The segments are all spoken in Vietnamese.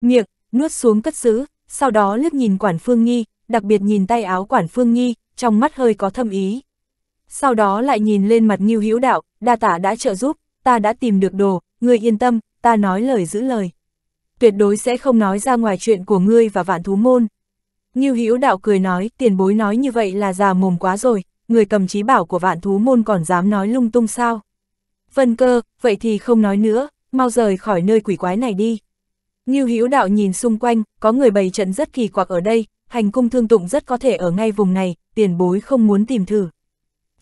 miệng, nuốt xuống cất giữ, sau đó liếc nhìn quản phương nghi, đặc biệt nhìn tay áo quản phương nghi, trong mắt hơi có thâm ý. Sau đó lại nhìn lên mặt Ngưu Hữu Đạo, đa tả đã trợ giúp, ta đã tìm được đồ, ngươi yên tâm, ta nói lời giữ lời. Tuyệt đối sẽ không nói ra ngoài chuyện của ngươi và vạn thú môn. Ngưu Hữu Đạo cười nói, tiền bối nói như vậy là già mồm quá rồi, người cầm trí bảo của vạn thú môn còn dám nói lung tung sao. Vân cơ, vậy thì không nói nữa, mau rời khỏi nơi quỷ quái này đi. Ngưu Hữu Đạo nhìn xung quanh, có người bày trận rất kỳ quặc ở đây, hành cung thương tụng rất có thể ở ngay vùng này, tiền bối không muốn tìm thử.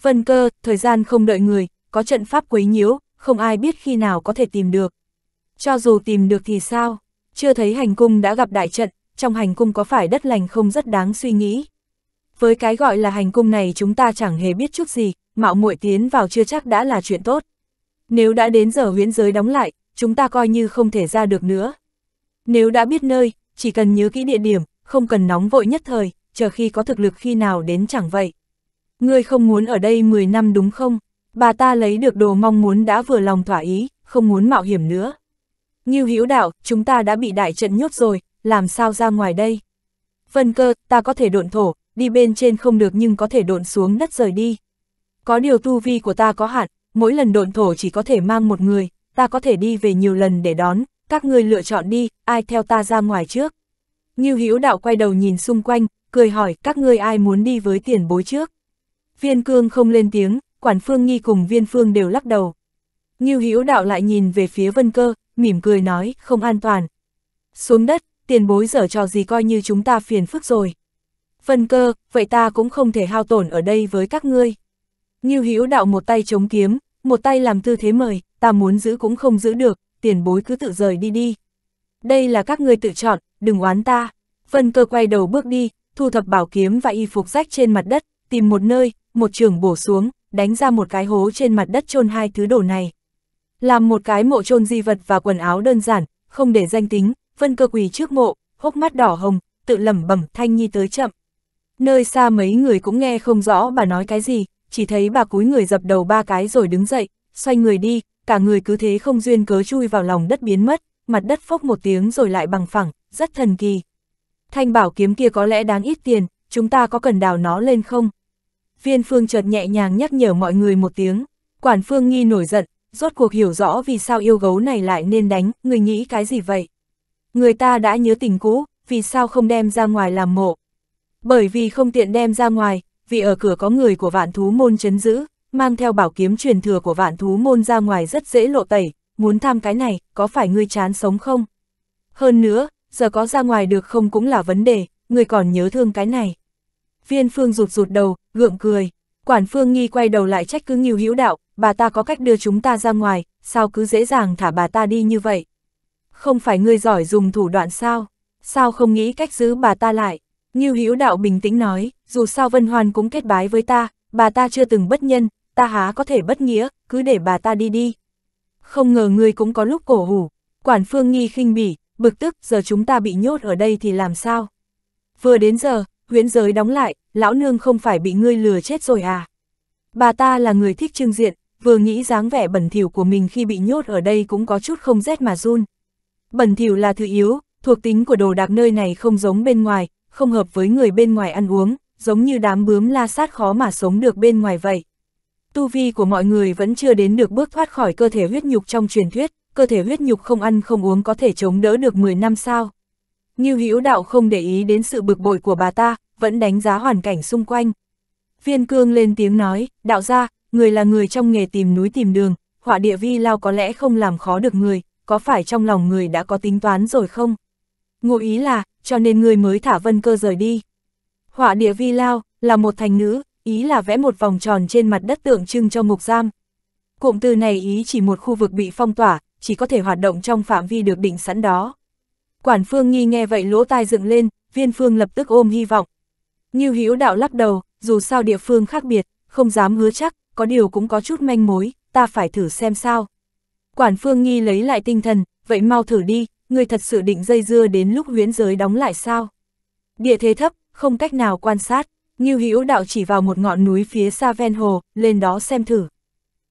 Vân cơ, thời gian không đợi người, có trận pháp quấy nhiễu, không ai biết khi nào có thể tìm được. Cho dù tìm được thì sao, chưa thấy hành cung đã gặp đại trận, trong hành cung có phải đất lành không rất đáng suy nghĩ. Với cái gọi là hành cung này chúng ta chẳng hề biết chút gì, mạo muội tiến vào chưa chắc đã là chuyện tốt. Nếu đã đến giờ huyễn giới đóng lại, chúng ta coi như không thể ra được nữa. Nếu đã biết nơi, chỉ cần nhớ kỹ địa điểm, không cần nóng vội nhất thời, chờ khi có thực lực khi nào đến chẳng vậy. Ngươi không muốn ở đây 10 năm đúng không? Bà ta lấy được đồ mong muốn đã vừa lòng thỏa ý, không muốn mạo hiểm nữa. Ngưu Hữu Đạo, chúng ta đã bị đại trận nhốt rồi, làm sao ra ngoài đây? Vân cơ, ta có thể độn thổ, đi bên trên không được nhưng có thể độn xuống đất rời đi. Có điều tu vi của ta có hạn, mỗi lần độn thổ chỉ có thể mang một người, ta có thể đi về nhiều lần để đón, các người lựa chọn đi, ai theo ta ra ngoài trước. Ngưu Hữu Đạo quay đầu nhìn xung quanh, cười hỏi các ngươi ai muốn đi với tiền bối trước. Viên Cương không lên tiếng, Quản Phương Nghi cùng Viên Phương đều lắc đầu. Ngưu Hữu Đạo lại nhìn về phía Vân Cơ, mỉm cười nói, không an toàn. Xuống đất, tiền bối dở trò gì coi như chúng ta phiền phức rồi. Vân Cơ, vậy ta cũng không thể hao tổn ở đây với các ngươi. Ngưu Hữu Đạo một tay chống kiếm, một tay làm tư thế mời, ta muốn giữ cũng không giữ được, tiền bối cứ tự rời đi đi. Đây là các ngươi tự chọn, đừng oán ta. Vân cơ quay đầu bước đi, thu thập bảo kiếm và y phục rách trên mặt đất, tìm một nơi, một trường bổ xuống, đánh ra một cái hố trên mặt đất chôn hai thứ đồ này. Làm một cái mộ chôn di vật và quần áo đơn giản, không để danh tính, vân cơ quỳ trước mộ, hốc mắt đỏ hồng, tự lẩm bẩm thanh nhi tới chậm. Nơi xa mấy người cũng nghe không rõ bà nói cái gì, chỉ thấy bà cúi người dập đầu ba cái rồi đứng dậy, xoay người đi, cả người cứ thế không duyên cớ chui vào lòng đất biến mất, mặt đất phốc một tiếng rồi lại bằng phẳng, rất thần kỳ. Thanh bảo kiếm kia có lẽ đáng ít tiền, chúng ta có cần đào nó lên không? Viên phương chợt nhẹ nhàng nhắc nhở mọi người một tiếng, quản phương nghi nổi giận, rốt cuộc hiểu rõ vì sao yêu gấu này lại nên đánh, người nghĩ cái gì vậy? Người ta đã nhớ tình cũ, vì sao không đem ra ngoài làm mộ? Bởi vì không tiện đem ra ngoài, vì ở cửa có người của vạn thú môn chấn giữ, mang theo bảo kiếm truyền thừa của vạn thú môn ra ngoài rất dễ lộ tẩy, muốn tham cái này, có phải ngươi chán sống không? Hơn nữa, giờ có ra ngoài được không cũng là vấn đề, ngươi còn nhớ thương cái này. Viên phương rụt rụt đầu, gượng cười. Quản phương nghi quay đầu lại trách cứ nghiêu hữu đạo, bà ta có cách đưa chúng ta ra ngoài, sao cứ dễ dàng thả bà ta đi như vậy? Không phải ngươi giỏi dùng thủ đoạn sao? Sao không nghĩ cách giữ bà ta lại? Nghiêu hữu đạo bình tĩnh nói, dù sao Vân Hoan cũng kết bái với ta, bà ta chưa từng bất nhân, ta há có thể bất nghĩa, cứ để bà ta đi đi. Không ngờ ngươi cũng có lúc cổ hủ, quản phương nghi khinh bỉ, bực tức, giờ chúng ta bị nhốt ở đây thì làm sao? Vừa đến giờ, huyễn giới đóng lại, lão nương không phải bị ngươi lừa chết rồi à? Bà ta là người thích trưng diện, vừa nghĩ dáng vẻ bẩn thỉu của mình khi bị nhốt ở đây cũng có chút không rét mà run. Bẩn thỉu là thứ yếu, thuộc tính của đồ đạc nơi này không giống bên ngoài, không hợp với người bên ngoài ăn uống, giống như đám bướm la sát khó mà sống được bên ngoài vậy tu vi của mọi người vẫn chưa đến được bước thoát khỏi cơ thể huyết nhục trong truyền thuyết, cơ thể huyết nhục không ăn không uống có thể chống đỡ được 10 năm sao. Như hữu đạo không để ý đến sự bực bội của bà ta, vẫn đánh giá hoàn cảnh xung quanh. Viên cương lên tiếng nói, đạo gia, người là người trong nghề tìm núi tìm đường, họa địa vi lao có lẽ không làm khó được người, có phải trong lòng người đã có tính toán rồi không? Ngụ ý là, cho nên người mới thả vân cơ rời đi. Họa địa vi lao, là một thành nữ, ý là vẽ một vòng tròn trên mặt đất tượng trưng cho ngục giam. Cụm từ này ý chỉ một khu vực bị phong tỏa, chỉ có thể hoạt động trong phạm vi được định sẵn đó. Quản phương nghi nghe vậy lỗ tai dựng lên, viên phương lập tức ôm hy vọng. Như Hữu đạo lắc đầu, dù sao địa phương khác biệt, không dám hứa chắc, có điều cũng có chút manh mối, ta phải thử xem sao. Quản phương nghi lấy lại tinh thần, vậy mau thử đi, người thật sự định dây dưa đến lúc huyến giới đóng lại sao. Địa thế thấp, không cách nào quan sát. Ngưu Hữu đạo chỉ vào một ngọn núi phía xa ven hồ, lên đó xem thử.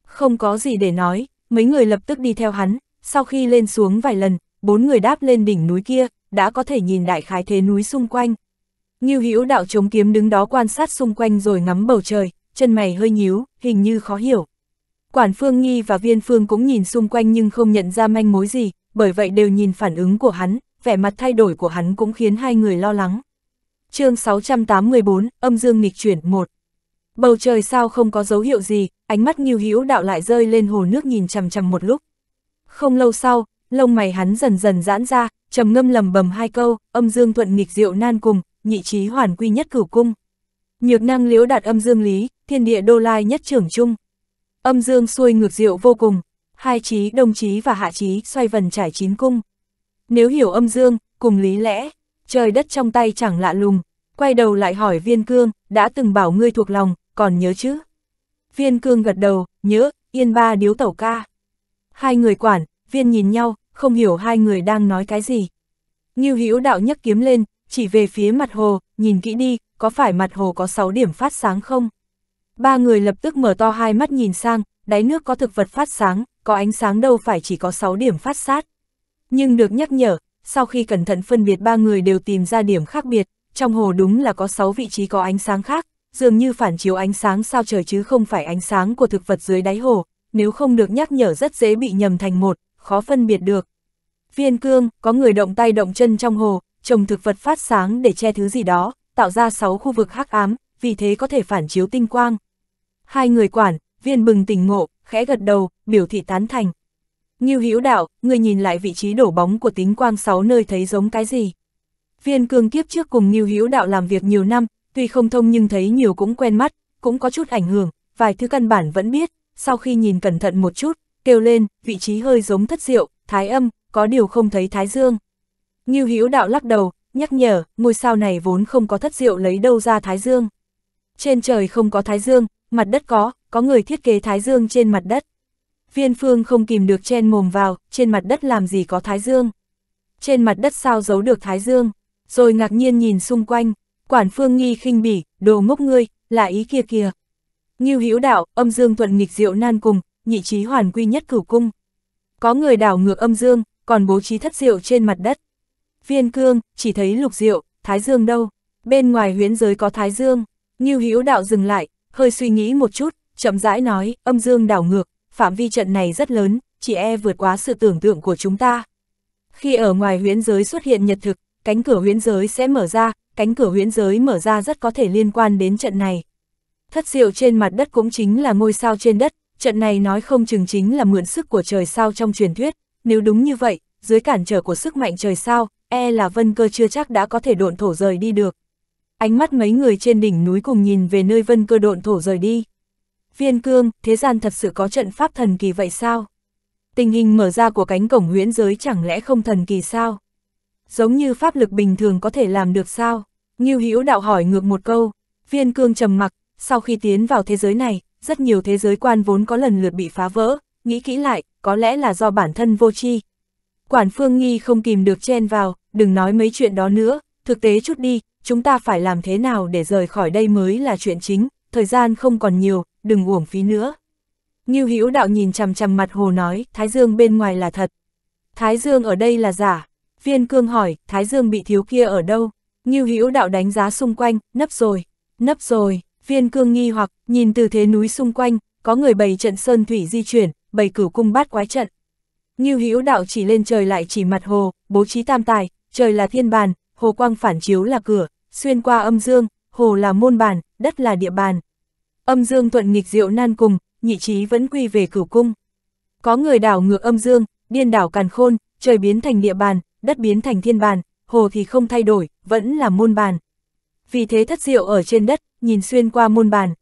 Không có gì để nói, mấy người lập tức đi theo hắn, sau khi lên xuống vài lần, bốn người đáp lên đỉnh núi kia, đã có thể nhìn đại khái thế núi xung quanh. Ngưu Hữu đạo chống kiếm đứng đó quan sát xung quanh rồi ngắm bầu trời, chân mày hơi nhíu, hình như khó hiểu. Quản Phương Nghi và Viên Phương cũng nhìn xung quanh nhưng không nhận ra manh mối gì, bởi vậy đều nhìn phản ứng của hắn, vẻ mặt thay đổi của hắn cũng khiến hai người lo lắng chương 684, âm dương nghịch chuyển 1. Bầu trời sao không có dấu hiệu gì, ánh mắt nghiêu hữu đạo lại rơi lên hồ nước nhìn chằm chằm một lúc. Không lâu sau, lông mày hắn dần dần giãn ra, trầm ngâm lầm bầm hai câu, âm dương thuận nghịch diệu nan cùng, nhị trí hoàn quy nhất cửu cung. Nhược năng liễu đạt âm dương lý, thiên địa đô lai nhất trưởng chung Âm dương xuôi ngược diệu vô cùng, hai trí đồng trí và hạ trí xoay vần trải chín cung. Nếu hiểu âm dương, cùng lý lẽ, trời đất trong tay chẳng lạ lùng, quay đầu lại hỏi viên cương, đã từng bảo ngươi thuộc lòng, còn nhớ chứ? Viên cương gật đầu, nhớ, yên ba điếu tẩu ca. Hai người quản, viên nhìn nhau, không hiểu hai người đang nói cái gì. như Hữu đạo nhấc kiếm lên, chỉ về phía mặt hồ, nhìn kỹ đi, có phải mặt hồ có 6 điểm phát sáng không? Ba người lập tức mở to hai mắt nhìn sang, đáy nước có thực vật phát sáng, có ánh sáng đâu phải chỉ có 6 điểm phát sát. Nhưng được nhắc nhở, sau khi cẩn thận phân biệt ba người đều tìm ra điểm khác biệt, trong hồ đúng là có 6 vị trí có ánh sáng khác, dường như phản chiếu ánh sáng sao trời chứ không phải ánh sáng của thực vật dưới đáy hồ, nếu không được nhắc nhở rất dễ bị nhầm thành một, khó phân biệt được. Viên cương, có người động tay động chân trong hồ, trồng thực vật phát sáng để che thứ gì đó, tạo ra 6 khu vực hắc ám, vì thế có thể phản chiếu tinh quang. Hai người quản, viên bừng tỉnh ngộ, khẽ gật đầu, biểu thị tán thành. Ngưu Hữu Đạo, ngươi nhìn lại vị trí đổ bóng của tính quang 6 nơi thấy giống cái gì? Viên cương kiếp trước cùng Ngưu Hữu Đạo làm việc nhiều năm, tuy không thông nhưng thấy nhiều cũng quen mắt, cũng có chút ảnh hưởng, vài thứ căn bản vẫn biết, sau khi nhìn cẩn thận một chút, kêu lên, vị trí hơi giống thất diệu, thái âm, có điều không thấy thái dương. Ngưu Hữu Đạo lắc đầu, nhắc nhở, ngôi sao này vốn không có thất diệu lấy đâu ra thái dương. Trên trời không có thái dương, mặt đất có, có người thiết kế thái dương trên mặt đất. Viên phương không kìm được chen mồm vào, trên mặt đất làm gì có thái dương. Trên mặt đất sao giấu được thái dương, rồi ngạc nhiên nhìn xung quanh, quản phương nghi khinh bỉ, đồ ngốc ngươi, là ý kia kìa. Ngưu hữu đạo, âm dương thuận nghịch diệu nan cùng, nhị trí hoàn quy nhất cửu cung. Có người đảo ngược âm dương, còn bố trí thất diệu trên mặt đất. Viên cương, chỉ thấy lục diệu, thái dương đâu, bên ngoài huyễn giới có thái dương. Ngưu hữu đạo dừng lại, hơi suy nghĩ một chút, chậm rãi nói, âm dương đảo ngược, phạm vi trận này rất lớn, chỉ e vượt quá sự tưởng tượng của chúng ta. Khi ở ngoài huyễn giới xuất hiện nhật thực, cánh cửa huyễn giới sẽ mở ra, cánh cửa huyễn giới mở ra rất có thể liên quan đến trận này. Thất diệu trên mặt đất cũng chính là ngôi sao trên đất, trận này nói không chừng chính là mượn sức của trời sao trong truyền thuyết, nếu đúng như vậy, dưới cản trở của sức mạnh trời sao, e là vân cơ chưa chắc đã có thể độn thổ rời đi được. Ánh mắt mấy người trên đỉnh núi cùng nhìn về nơi vân cơ độn thổ rời đi viên cương, thế gian thật sự có trận pháp thần kỳ vậy sao? Tình hình mở ra của cánh cổng huyễn giới chẳng lẽ không thần kỳ sao? Giống như pháp lực bình thường có thể làm được sao? Ngưu Hữu đạo hỏi ngược một câu, viên cương trầm mặc, sau khi tiến vào thế giới này, rất nhiều thế giới quan vốn có lần lượt bị phá vỡ, nghĩ kỹ lại, có lẽ là do bản thân vô tri. Quản Phương Nghi không kìm được chen vào, đừng nói mấy chuyện đó nữa, thực tế chút đi, chúng ta phải làm thế nào để rời khỏi đây mới là chuyện chính, thời gian không còn nhiều, đừng uổng phí nữa. Ngưu Hữu đạo nhìn chằm chằm mặt hồ nói, Thái Dương bên ngoài là thật. Thái Dương ở đây là giả. Viên Cương hỏi, Thái Dương bị thiếu kia ở đâu? Ngưu Hữu đạo đánh giá xung quanh, nấp rồi, nấp rồi. Viên Cương nghi hoặc, nhìn từ thế núi xung quanh, có người bày trận sơn thủy di chuyển, bày cửu cung bát quái trận. Ngưu Hữu đạo chỉ lên trời lại chỉ mặt hồ, bố trí tam tài, trời là thiên bàn, hồ quang phản chiếu là cửa, xuyên qua âm dương, hồ là môn bàn, đất là địa bàn, Âm dương thuận nghịch diệu nan cùng, nhị trí vẫn quy về cửu cung. Có người đảo ngược âm dương, điên đảo càn khôn, trời biến thành địa bàn, đất biến thành thiên bàn, hồ thì không thay đổi, vẫn là môn bàn. Vì thế thất diệu ở trên đất, nhìn xuyên qua môn bàn.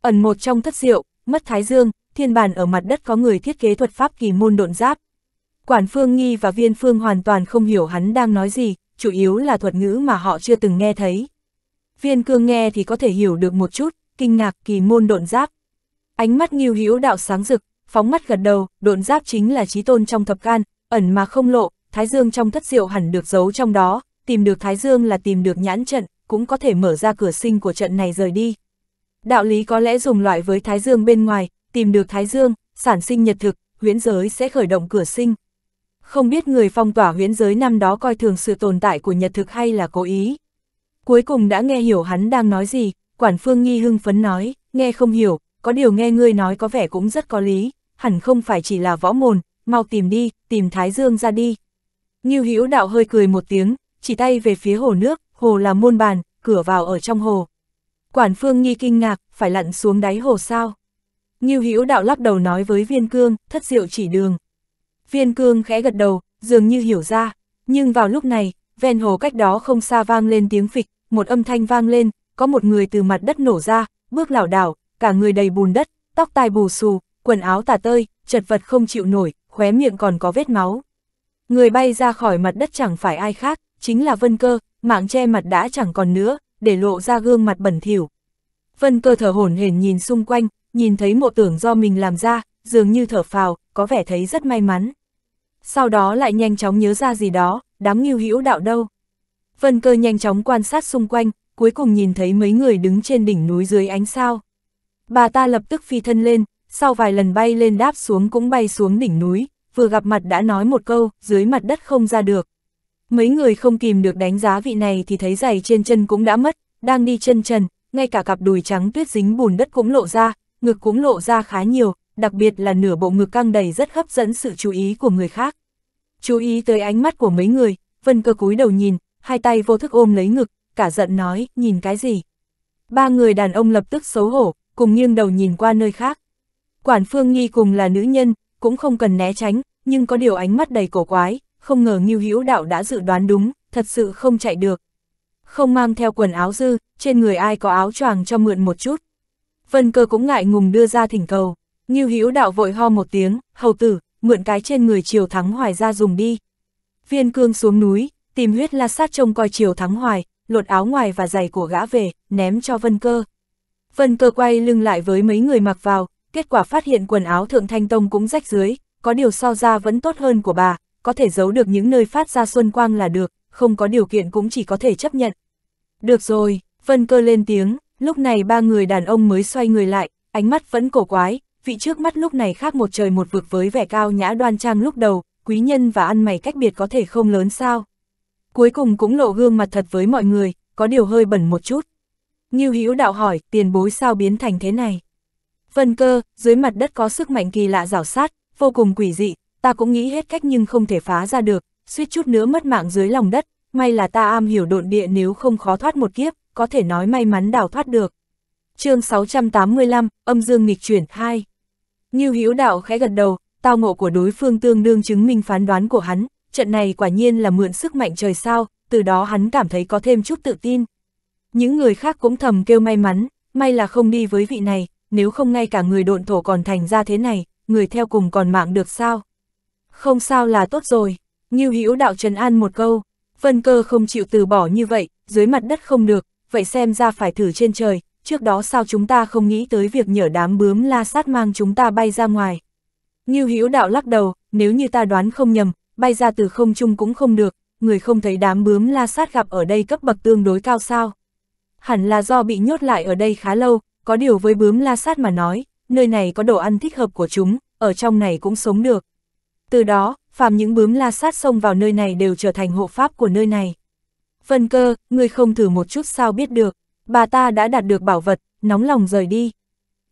Ẩn một trong thất diệu, mất thái dương, thiên bàn ở mặt đất có người thiết kế thuật pháp kỳ môn độn giáp. Quản phương nghi và viên phương hoàn toàn không hiểu hắn đang nói gì, chủ yếu là thuật ngữ mà họ chưa từng nghe thấy. Viên cương nghe thì có thể hiểu được một chút, kinh ngạc kỳ môn độn giáp. Ánh mắt nghiêu hữu đạo sáng rực, phóng mắt gật đầu, độn giáp chính là trí tôn trong thập can ẩn mà không lộ, thái dương trong thất diệu hẳn được giấu trong đó, tìm được thái dương là tìm được nhãn trận, cũng có thể mở ra cửa sinh của trận này rời đi. Đạo lý có lẽ dùng loại với thái dương bên ngoài, tìm được thái dương, sản sinh nhật thực, huyễn giới sẽ khởi động cửa sinh. Không biết người phong tỏa huyễn giới năm đó coi thường sự tồn tại của nhật thực hay là cố ý. Cuối cùng đã nghe hiểu hắn đang nói gì, Quản Phương Nghi hưng phấn nói, nghe không hiểu, có điều nghe ngươi nói có vẻ cũng rất có lý, hẳn không phải chỉ là võ mồn, mau tìm đi, tìm Thái Dương ra đi. Ngưu Hữu Đạo hơi cười một tiếng, chỉ tay về phía hồ nước, hồ là môn bàn, cửa vào ở trong hồ. Quản Phương Nghi kinh ngạc, phải lặn xuống đáy hồ sao? Ngưu Hữu Đạo lắc đầu nói với Viên Cương, thất diệu chỉ đường. Viên Cương khẽ gật đầu, dường như hiểu ra, nhưng vào lúc này, ven hồ cách đó không xa vang lên tiếng phịch, một âm thanh vang lên, có một người từ mặt đất nổ ra, bước lảo đảo, cả người đầy bùn đất, tóc tai bù xù, quần áo tả tơi, chật vật không chịu nổi, khóe miệng còn có vết máu. Người bay ra khỏi mặt đất chẳng phải ai khác, chính là Vân Cơ, mạng che mặt đã chẳng còn nữa, để lộ ra gương mặt bẩn thỉu. Vân Cơ thở hổn hển nhìn xung quanh, nhìn thấy mộ tưởng do mình làm ra, dường như thở phào, có vẻ thấy rất may mắn. Sau đó lại nhanh chóng nhớ ra gì đó, đám nghiêu hữu đạo đâu. Vân Cơ nhanh chóng quan sát xung quanh, cuối cùng nhìn thấy mấy người đứng trên đỉnh núi dưới ánh sao. Bà ta lập tức phi thân lên, sau vài lần bay lên đáp xuống cũng bay xuống đỉnh núi, vừa gặp mặt đã nói một câu, dưới mặt đất không ra được. Mấy người không kìm được đánh giá vị này thì thấy giày trên chân cũng đã mất, đang đi chân trần, ngay cả cặp đùi trắng tuyết dính bùn đất cũng lộ ra, ngực cũng lộ ra khá nhiều, đặc biệt là nửa bộ ngực căng đầy rất hấp dẫn sự chú ý của người khác. Chú ý tới ánh mắt của mấy người, Vân Cơ cúi đầu nhìn, hai tay vô thức ôm lấy ngực, cả giận nói, nhìn cái gì? Ba người đàn ông lập tức xấu hổ, cùng nghiêng đầu nhìn qua nơi khác. Quản Phương Nghi cùng là nữ nhân, cũng không cần né tránh, nhưng có điều ánh mắt đầy cổ quái, không ngờ Ngưu Hữu Đạo đã dự đoán đúng, thật sự không chạy được. Không mang theo quần áo dư, trên người ai có áo choàng cho mượn một chút. Vân Cơ cũng ngại ngùng đưa ra thỉnh cầu, Ngưu Hữu Đạo vội ho một tiếng, "Hầu tử, mượn cái trên người Triều Thắng Hoài ra dùng đi." Viên Cương xuống núi, tìm huyết la sát trông coi Triều Thắng Hoài, lột áo ngoài và giày của gã về, ném cho Vân Cơ. Vân Cơ quay lưng lại với mấy người mặc vào, kết quả phát hiện quần áo Thượng Thanh Tông cũng rách dưới, có điều so ra vẫn tốt hơn của bà, có thể giấu được những nơi phát ra xuân quang là được, không có điều kiện cũng chỉ có thể chấp nhận. Được rồi, Vân Cơ lên tiếng, lúc này ba người đàn ông mới xoay người lại, ánh mắt vẫn cổ quái, vị trước mắt lúc này khác một trời một vực với vẻ cao nhã đoan trang lúc đầu, quý nhân và ăn mày cách biệt có thể không lớn sao cuối cùng cũng lộ gương mặt thật với mọi người, có điều hơi bẩn một chút. Nghiêu Hữu đạo hỏi, tiền bối sao biến thành thế này? Vân cơ, dưới mặt đất có sức mạnh kỳ lạ rảo sát, vô cùng quỷ dị, ta cũng nghĩ hết cách nhưng không thể phá ra được, suýt chút nữa mất mạng dưới lòng đất, may là ta am hiểu độn địa nếu không khó thoát một kiếp, có thể nói may mắn đào thoát được. chương 685, âm dương nghịch chuyển 2 Nghiêu Hữu đạo khẽ gật đầu, tao ngộ của đối phương tương đương chứng minh phán đoán của hắn, trận này quả nhiên là mượn sức mạnh trời sao, từ đó hắn cảm thấy có thêm chút tự tin. Những người khác cũng thầm kêu may mắn, may là không đi với vị này, nếu không ngay cả người độn thổ còn thành ra thế này, người theo cùng còn mạng được sao? Không sao là tốt rồi, Ngưu Hữu đạo trần an một câu, Vân Cơ không chịu từ bỏ như vậy, dưới mặt đất không được, vậy xem ra phải thử trên trời, trước đó sao chúng ta không nghĩ tới việc nhở đám bướm la sát mang chúng ta bay ra ngoài. Ngưu Hữu đạo lắc đầu, nếu như ta đoán không nhầm, bay ra từ không trung cũng không được, người không thấy đám bướm la sát gặp ở đây cấp bậc tương đối cao sao. Hẳn là do bị nhốt lại ở đây khá lâu, có điều với bướm la sát mà nói, nơi này có đồ ăn thích hợp của chúng, ở trong này cũng sống được. Từ đó, phàm những bướm la sát xông vào nơi này đều trở thành hộ pháp của nơi này. Vân cơ, người không thử một chút sao biết được, bà ta đã đạt được bảo vật, nóng lòng rời đi,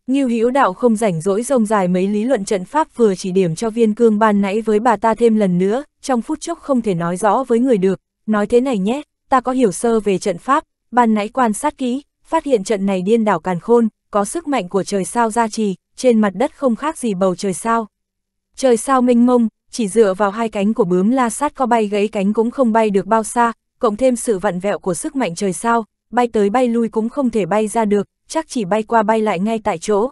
Ngưu Hữu Đạo không rảnh rỗi rông dài mấy lý luận trận pháp vừa chỉ điểm cho viên cương ban nãy với bà ta thêm lần nữa, trong phút chốc không thể nói rõ với người được, nói thế này nhé, ta có hiểu sơ về trận pháp, ban nãy quan sát kỹ, phát hiện trận này điên đảo càn khôn, có sức mạnh của trời sao gia trì, trên mặt đất không khác gì bầu trời sao. Trời sao mênh mông, chỉ dựa vào hai cánh của bướm la sát có bay gãy cánh cũng không bay được bao xa, cộng thêm sự vặn vẹo của sức mạnh trời sao, bay tới bay lui cũng không thể bay ra được, chắc chỉ bay qua bay lại ngay tại chỗ.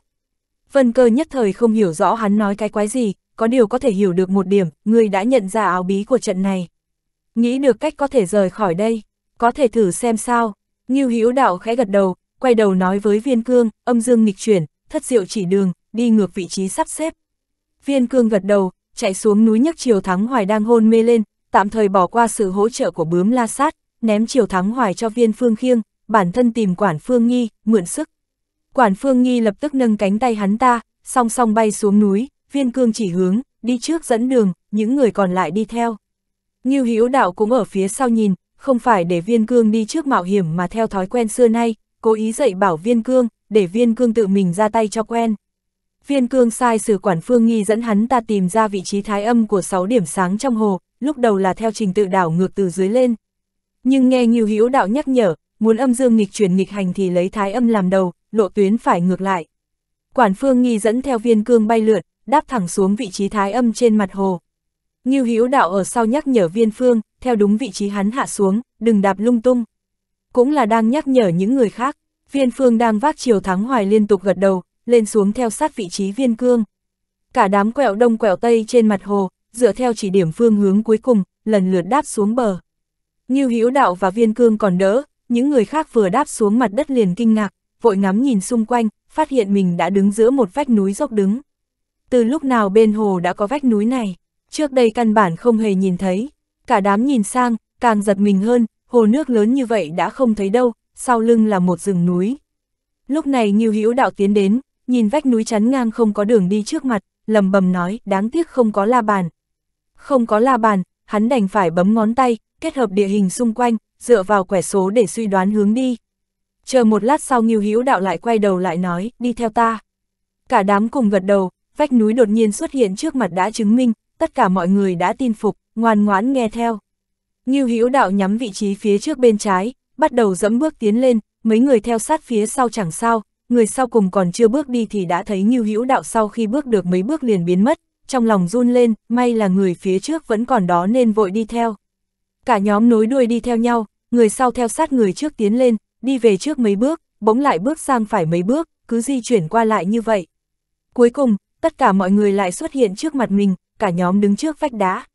Vân cơ nhất thời không hiểu rõ hắn nói cái quái gì, có điều có thể hiểu được một điểm, người đã nhận ra áo bí của trận này. Nghĩ được cách có thể rời khỏi đây, có thể thử xem sao. Ngưu Hữu đạo khẽ gật đầu, quay đầu nói với viên cương, âm dương nghịch chuyển, thất diệu chỉ đường, đi ngược vị trí sắp xếp. Viên cương gật đầu, chạy xuống núi nhấc chiều thắng hoài đang hôn mê lên, tạm thời bỏ qua sự hỗ trợ của bướm la sát, ném chiều thắng hoài cho viên phương khiêng, bản thân tìm Quản Phương Nghi, mượn sức. Quản Phương Nghi lập tức nâng cánh tay hắn ta, song song bay xuống núi, viên cương chỉ hướng, đi trước dẫn đường, những người còn lại đi theo. Ngưu Hữu Đạo cũng ở phía sau nhìn, không phải để viên cương đi trước mạo hiểm mà theo thói quen xưa nay, cố ý dạy bảo viên cương, để viên cương tự mình ra tay cho quen. Viên cương sai sử quản phương nghi dẫn hắn ta tìm ra vị trí thái âm của 6 điểm sáng trong hồ, lúc đầu là theo trình tự đảo ngược từ dưới lên. Nhưng nghe Ngưu Hữu Đạo nhắc nhở, muốn âm dương nghịch chuyển nghịch hành thì lấy thái âm làm đầu, lộ tuyến phải ngược lại. Quản phương nghi dẫn theo viên cương bay lượn, đáp thẳng xuống vị trí thái âm trên mặt hồ. Ngưu Hữu Đạo ở sau nhắc nhở viên phương, theo đúng vị trí hắn hạ xuống, đừng đạp lung tung. Cũng là đang nhắc nhở những người khác, viên phương đang vác chiều thắng hoài liên tục gật đầu, lên xuống theo sát vị trí viên cương. Cả đám quẹo đông quẹo tây trên mặt hồ, dựa theo chỉ điểm phương hướng cuối cùng, lần lượt đáp xuống bờ. Ngưu Hữu Đạo và viên cương còn đỡ, những người khác vừa đáp xuống mặt đất liền kinh ngạc, vội ngắm nhìn xung quanh, phát hiện mình đã đứng giữa một vách núi dốc đứng. Từ lúc nào bên hồ đã có vách núi này, trước đây căn bản không hề nhìn thấy, cả đám nhìn sang, càng giật mình hơn, hồ nước lớn như vậy đã không thấy đâu, sau lưng là một rừng núi. Lúc này Ngưu Hữu Đạo tiến đến, nhìn vách núi chắn ngang không có đường đi trước mặt, lầm bầm nói, đáng tiếc không có la bàn. Không có la bàn, hắn đành phải bấm ngón tay, kết hợp địa hình xung quanh, dựa vào quẻ số để suy đoán hướng đi. Chờ một lát sau Ngưu Hữu Đạo lại quay đầu lại nói, đi theo ta. Cả đám cùng gật đầu, vách núi đột nhiên xuất hiện trước mặt đã chứng minh, tất cả mọi người đã tin phục, ngoan ngoãn nghe theo. Ngưu Hữu Đạo nhắm vị trí phía trước bên trái, bắt đầu dẫm bước tiến lên, mấy người theo sát phía sau chẳng sao, người sau cùng còn chưa bước đi thì đã thấy Ngưu Hữu Đạo sau khi bước được mấy bước liền biến mất, trong lòng run lên, may là người phía trước vẫn còn đó nên vội đi theo. Cả nhóm nối đuôi đi theo nhau, người sau theo sát người trước tiến lên, đi về trước mấy bước, bỗng lại bước sang phải mấy bước, cứ di chuyển qua lại như vậy. Cuối cùng, tất cả mọi người lại xuất hiện trước mặt mình, cả nhóm đứng trước vách đá.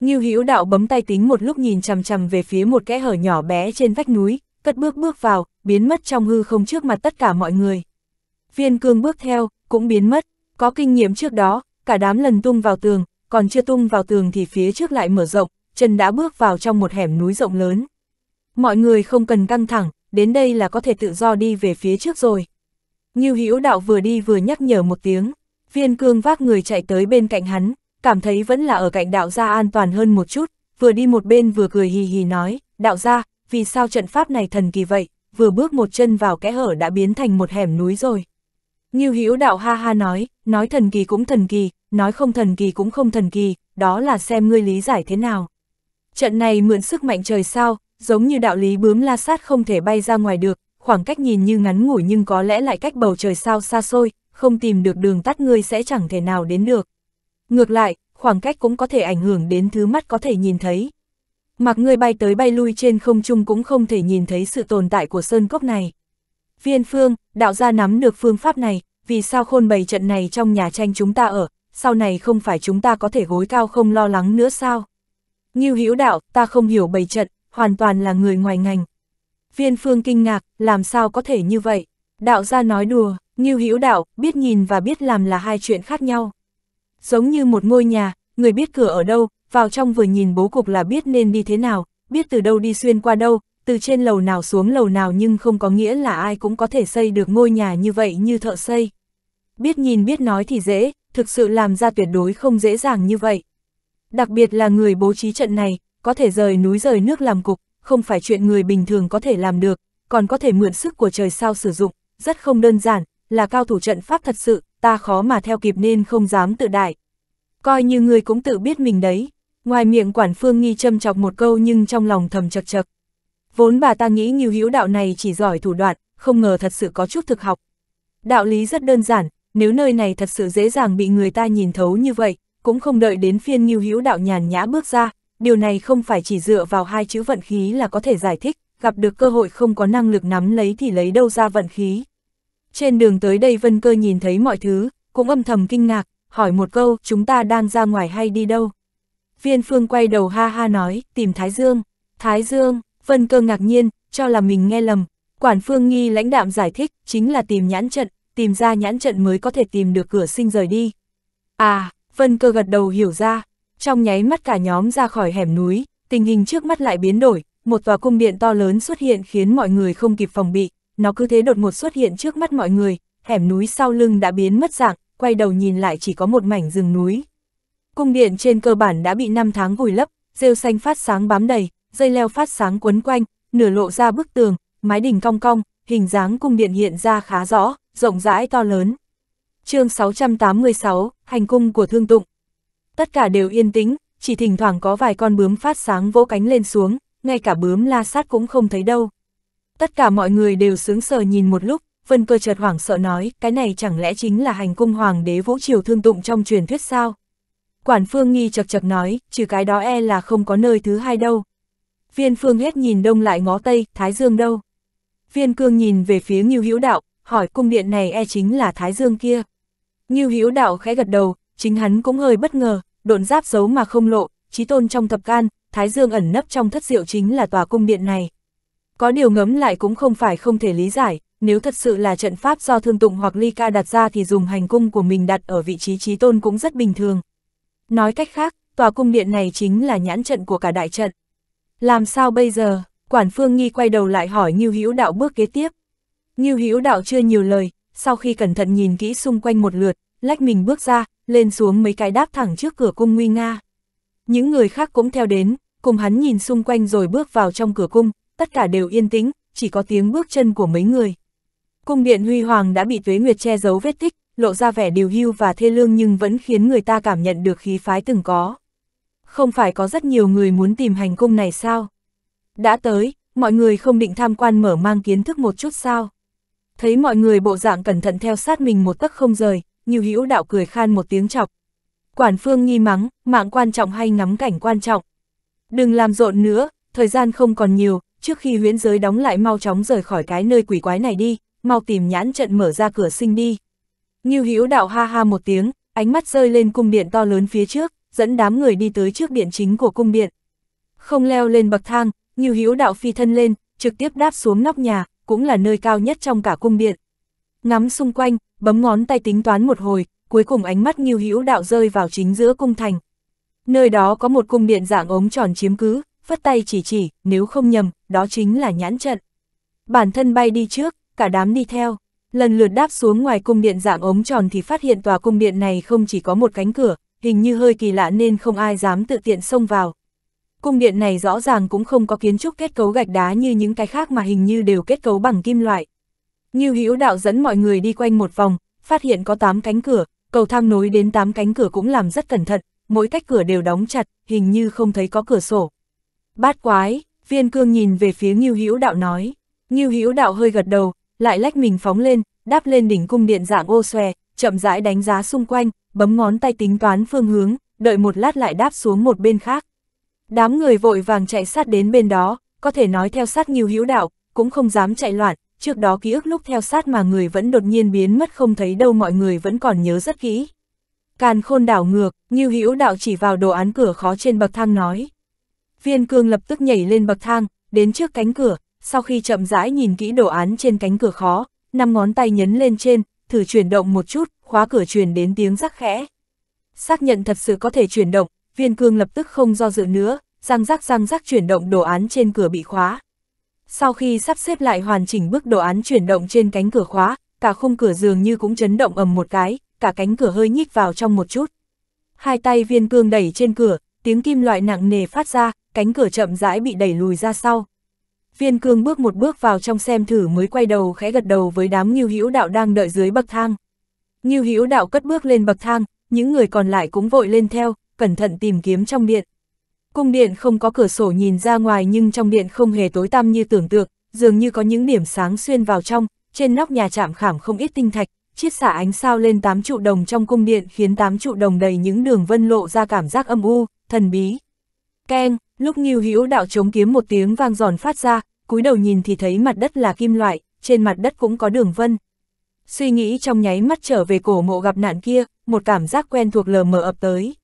Ngưu Hữu Đạo bấm tay tính một lúc nhìn chằm chằm về phía một kẽ hở nhỏ bé trên vách núi, cất bước bước vào, biến mất trong hư không trước mặt tất cả mọi người. Viên Cương bước theo, cũng biến mất, có kinh nghiệm trước đó, cả đám lần tung vào tường, còn chưa tung vào tường thì phía trước lại mở rộng, chân đã bước vào trong một hẻm núi rộng lớn mọi người không cần căng thẳng, đến đây là có thể tự do đi về phía trước rồi. Như Hữu đạo vừa đi vừa nhắc nhở một tiếng, viên cương vác người chạy tới bên cạnh hắn, cảm thấy vẫn là ở cạnh đạo gia an toàn hơn một chút, vừa đi một bên vừa cười hì hì nói, đạo gia, vì sao trận pháp này thần kỳ vậy, vừa bước một chân vào kẽ hở đã biến thành một hẻm núi rồi. Như Hữu đạo ha ha nói, nói thần kỳ cũng thần kỳ, nói không thần kỳ cũng không thần kỳ, đó là xem ngươi lý giải thế nào. Trận này mượn sức mạnh trời sao, giống như đạo lý bướm la sát không thể bay ra ngoài được, khoảng cách nhìn như ngắn ngủi nhưng có lẽ lại cách bầu trời sao xa xôi, không tìm được đường tắt ngươi sẽ chẳng thể nào đến được. Ngược lại, khoảng cách cũng có thể ảnh hưởng đến thứ mắt có thể nhìn thấy. Mặc ngươi bay tới bay lui trên không trung cũng không thể nhìn thấy sự tồn tại của sơn cốc này. Viên phương, đạo gia nắm được phương pháp này, vì sao khôn bày trận này trong nhà tranh chúng ta ở, sau này không phải chúng ta có thể gối cao không lo lắng nữa sao? Nghiêu hiểu đạo, ta không hiểu bày trận, hoàn toàn là người ngoài ngành. Viên phương kinh ngạc, làm sao có thể như vậy? Đạo gia nói đùa, như hữu đạo, biết nhìn và biết làm là hai chuyện khác nhau. Giống như một ngôi nhà, người biết cửa ở đâu, vào trong vừa nhìn bố cục là biết nên đi thế nào, biết từ đâu đi xuyên qua đâu, từ trên lầu nào xuống lầu nào nhưng không có nghĩa là ai cũng có thể xây được ngôi nhà như vậy như thợ xây. Biết nhìn biết nói thì dễ, thực sự làm ra tuyệt đối không dễ dàng như vậy. Đặc biệt là người bố trí trận này, có thể rời núi rời nước làm cục, không phải chuyện người bình thường có thể làm được, còn có thể mượn sức của trời sao sử dụng, rất không đơn giản, là cao thủ trận pháp thật sự, ta khó mà theo kịp nên không dám tự đại. Coi như người cũng tự biết mình đấy, ngoài miệng quản phương nghi châm chọc một câu nhưng trong lòng thầm chật chật. Vốn bà ta nghĩ nghiêu hữu đạo này chỉ giỏi thủ đoạn, không ngờ thật sự có chút thực học. Đạo lý rất đơn giản, nếu nơi này thật sự dễ dàng bị người ta nhìn thấu như vậy, cũng không đợi đến phiên nghiêu hữu đạo nhàn nhã bước ra, điều này không phải chỉ dựa vào hai chữ vận khí là có thể giải thích, gặp được cơ hội không có năng lực nắm lấy thì lấy đâu ra vận khí. Trên đường tới đây Vân Cơ nhìn thấy mọi thứ, cũng âm thầm kinh ngạc, hỏi một câu, chúng ta đang ra ngoài hay đi đâu? Viên Phương quay đầu ha ha nói, tìm Thái Dương. Thái Dương, Vân Cơ ngạc nhiên, cho là mình nghe lầm. Quản Phương nghi lãnh đạm giải thích, chính là tìm nhãn trận, tìm ra nhãn trận mới có thể tìm được cửa sinh rời đi. À, Vân Cơ gật đầu hiểu ra, trong nháy mắt cả nhóm ra khỏi hẻm núi, tình hình trước mắt lại biến đổi, một tòa cung điện to lớn xuất hiện khiến mọi người không kịp phòng bị, nó cứ thế đột ngột xuất hiện trước mắt mọi người, hẻm núi sau lưng đã biến mất dạng, quay đầu nhìn lại chỉ có một mảnh rừng núi. Cung điện trên cơ bản đã bị năm tháng vùi lấp, rêu xanh phát sáng bám đầy, dây leo phát sáng quấn quanh, nửa lộ ra bức tường, mái đỉnh cong cong, hình dáng cung điện hiện ra khá rõ, rộng rãi to lớn. chương 686, hành cung của Thương Tụng tất cả đều yên tĩnh, chỉ thỉnh thoảng có vài con bướm phát sáng vỗ cánh lên xuống, ngay cả bướm la sát cũng không thấy đâu. Tất cả mọi người đều sướng sờ nhìn một lúc, Vân Cơ chợt hoảng sợ nói, cái này chẳng lẽ chính là hành cung hoàng đế Vũ Triều thương tụng trong truyền thuyết sao? Quản Phương nghi chật chật nói, trừ cái đó e là không có nơi thứ hai đâu. Viên Phương hết nhìn đông lại ngó tây, Thái Dương đâu? Viên Cương nhìn về phía Ngưu Hữu Đạo, hỏi cung điện này e chính là Thái Dương kia. Ngưu Hữu Đạo khẽ gật đầu, chính hắn cũng hơi bất ngờ, độn giáp giấu mà không lộ, trí tôn trong thập can, Thái Dương ẩn nấp trong thất diệu chính là tòa cung điện này. Có điều ngấm lại cũng không phải không thể lý giải, nếu thật sự là trận pháp do thương tụng hoặc ly ca đặt ra thì dùng hành cung của mình đặt ở vị trí trí tôn cũng rất bình thường. Nói cách khác, tòa cung điện này chính là nhãn trận của cả đại trận. Làm sao bây giờ? Quản Phương Nghi quay đầu lại hỏi Ngưu Hữu Đạo bước kế tiếp. Ngưu Hữu Đạo chưa nhiều lời, sau khi cẩn thận nhìn kỹ xung quanh một lượt, lách mình bước ra, lên xuống mấy cái đáp thẳng trước cửa cung nguy nga. Những người khác cũng theo đến, cùng hắn nhìn xung quanh rồi bước vào trong cửa cung, tất cả đều yên tĩnh, chỉ có tiếng bước chân của mấy người. Cung điện huy hoàng đã bị tuế nguyệt che giấu vết tích, lộ ra vẻ điều hưu và thê lương nhưng vẫn khiến người ta cảm nhận được khí phái từng có. Không phải có rất nhiều người muốn tìm hành cung này sao? Đã tới, mọi người không định tham quan mở mang kiến thức một chút sao? Thấy mọi người bộ dạng cẩn thận theo sát mình một tấc không rời, nhiều hữu đạo cười khan một tiếng chọc. Quản phương nghi mắng, mạng quan trọng hay ngắm cảnh quan trọng. Đừng làm rộn nữa, thời gian không còn nhiều, trước khi huyễn giới đóng lại mau chóng rời khỏi cái nơi quỷ quái này đi, mau tìm nhãn trận mở ra cửa sinh đi. Nhiều hữu đạo ha ha một tiếng, ánh mắt rơi lên cung điện to lớn phía trước, dẫn đám người đi tới trước điện chính của cung điện. Không leo lên bậc thang, nhiều hữu đạo phi thân lên, trực tiếp đáp xuống nóc nhà, cũng là nơi cao nhất trong cả cung điện, ngắm xung quanh, bấm ngón tay tính toán một hồi, cuối cùng ánh mắt Ngưu Hữu Đạo rơi vào chính giữa cung thành. Nơi đó có một cung điện dạng ống tròn chiếm cứ, phất tay chỉ chỉ, nếu không nhầm, đó chính là nhãn trận. Bản thân bay đi trước, cả đám đi theo, lần lượt đáp xuống ngoài cung điện dạng ống tròn thì phát hiện tòa cung điện này không chỉ có một cánh cửa, hình như hơi kỳ lạ nên không ai dám tự tiện xông vào. Cung điện này rõ ràng cũng không có kiến trúc kết cấu gạch đá như những cái khác mà hình như đều kết cấu bằng kim loại. Ngưu Hữu Đạo dẫn mọi người đi quanh một vòng, phát hiện có 8 cánh cửa, cầu thang nối đến 8 cánh cửa cũng làm rất cẩn thận, mỗi cách cửa đều đóng chặt, hình như không thấy có cửa sổ. Bát quái, viên cương nhìn về phía Ngưu Hữu Đạo nói. Ngưu Hữu Đạo hơi gật đầu, lại lách mình phóng lên, đáp lên đỉnh cung điện dạng ô xòe, chậm rãi đánh giá xung quanh, bấm ngón tay tính toán phương hướng, đợi một lát lại đáp xuống một bên khác. Đám người vội vàng chạy sát đến bên đó, có thể nói theo sát Ngưu Hữu Đạo, cũng không dám chạy loạn, trước đó ký ức lúc theo sát mà người vẫn đột nhiên biến mất không thấy đâu mọi người vẫn còn nhớ rất kỹ. Càn khôn đảo ngược, như Hữu đạo chỉ vào đồ án cửa khó trên bậc thang nói. Viên cương lập tức nhảy lên bậc thang, đến trước cánh cửa, sau khi chậm rãi nhìn kỹ đồ án trên cánh cửa khó, năm ngón tay nhấn lên trên, thử chuyển động một chút, khóa cửa truyền đến tiếng rắc khẽ. Xác nhận thật sự có thể chuyển động, viên cương lập tức không do dự nữa, răng rắc răng rắc chuyển động đồ án trên cửa bị khóa, sau khi sắp xếp lại hoàn chỉnh bức đồ án chuyển động trên cánh cửa khóa, cả khung cửa dường như cũng chấn động ầm một cái, cả cánh cửa hơi nhích vào trong một chút. Hai tay viên cương đẩy trên cửa, tiếng kim loại nặng nề phát ra, cánh cửa chậm rãi bị đẩy lùi ra sau. Viên cương bước một bước vào trong xem thử mới quay đầu khẽ gật đầu với đám nghiêu hữu đạo đang đợi dưới bậc thang. Nghiêu hữu đạo cất bước lên bậc thang, những người còn lại cũng vội lên theo, cẩn thận tìm kiếm trong điện. Cung điện không có cửa sổ nhìn ra ngoài nhưng trong điện không hề tối tăm như tưởng tượng, dường như có những điểm sáng xuyên vào trong, trên nóc nhà chạm khảm không ít tinh thạch, chiết xả ánh sao lên tám trụ đồng trong cung điện khiến tám trụ đồng đầy những đường vân lộ ra cảm giác âm u, thần bí. Keng, lúc Ngưu Hữu đạo chống kiếm một tiếng vang giòn phát ra, cúi đầu nhìn thì thấy mặt đất là kim loại, trên mặt đất cũng có đường vân. Suy nghĩ trong nháy mắt trở về cổ mộ gặp nạn kia, một cảm giác quen thuộc lờ mờ ập tới.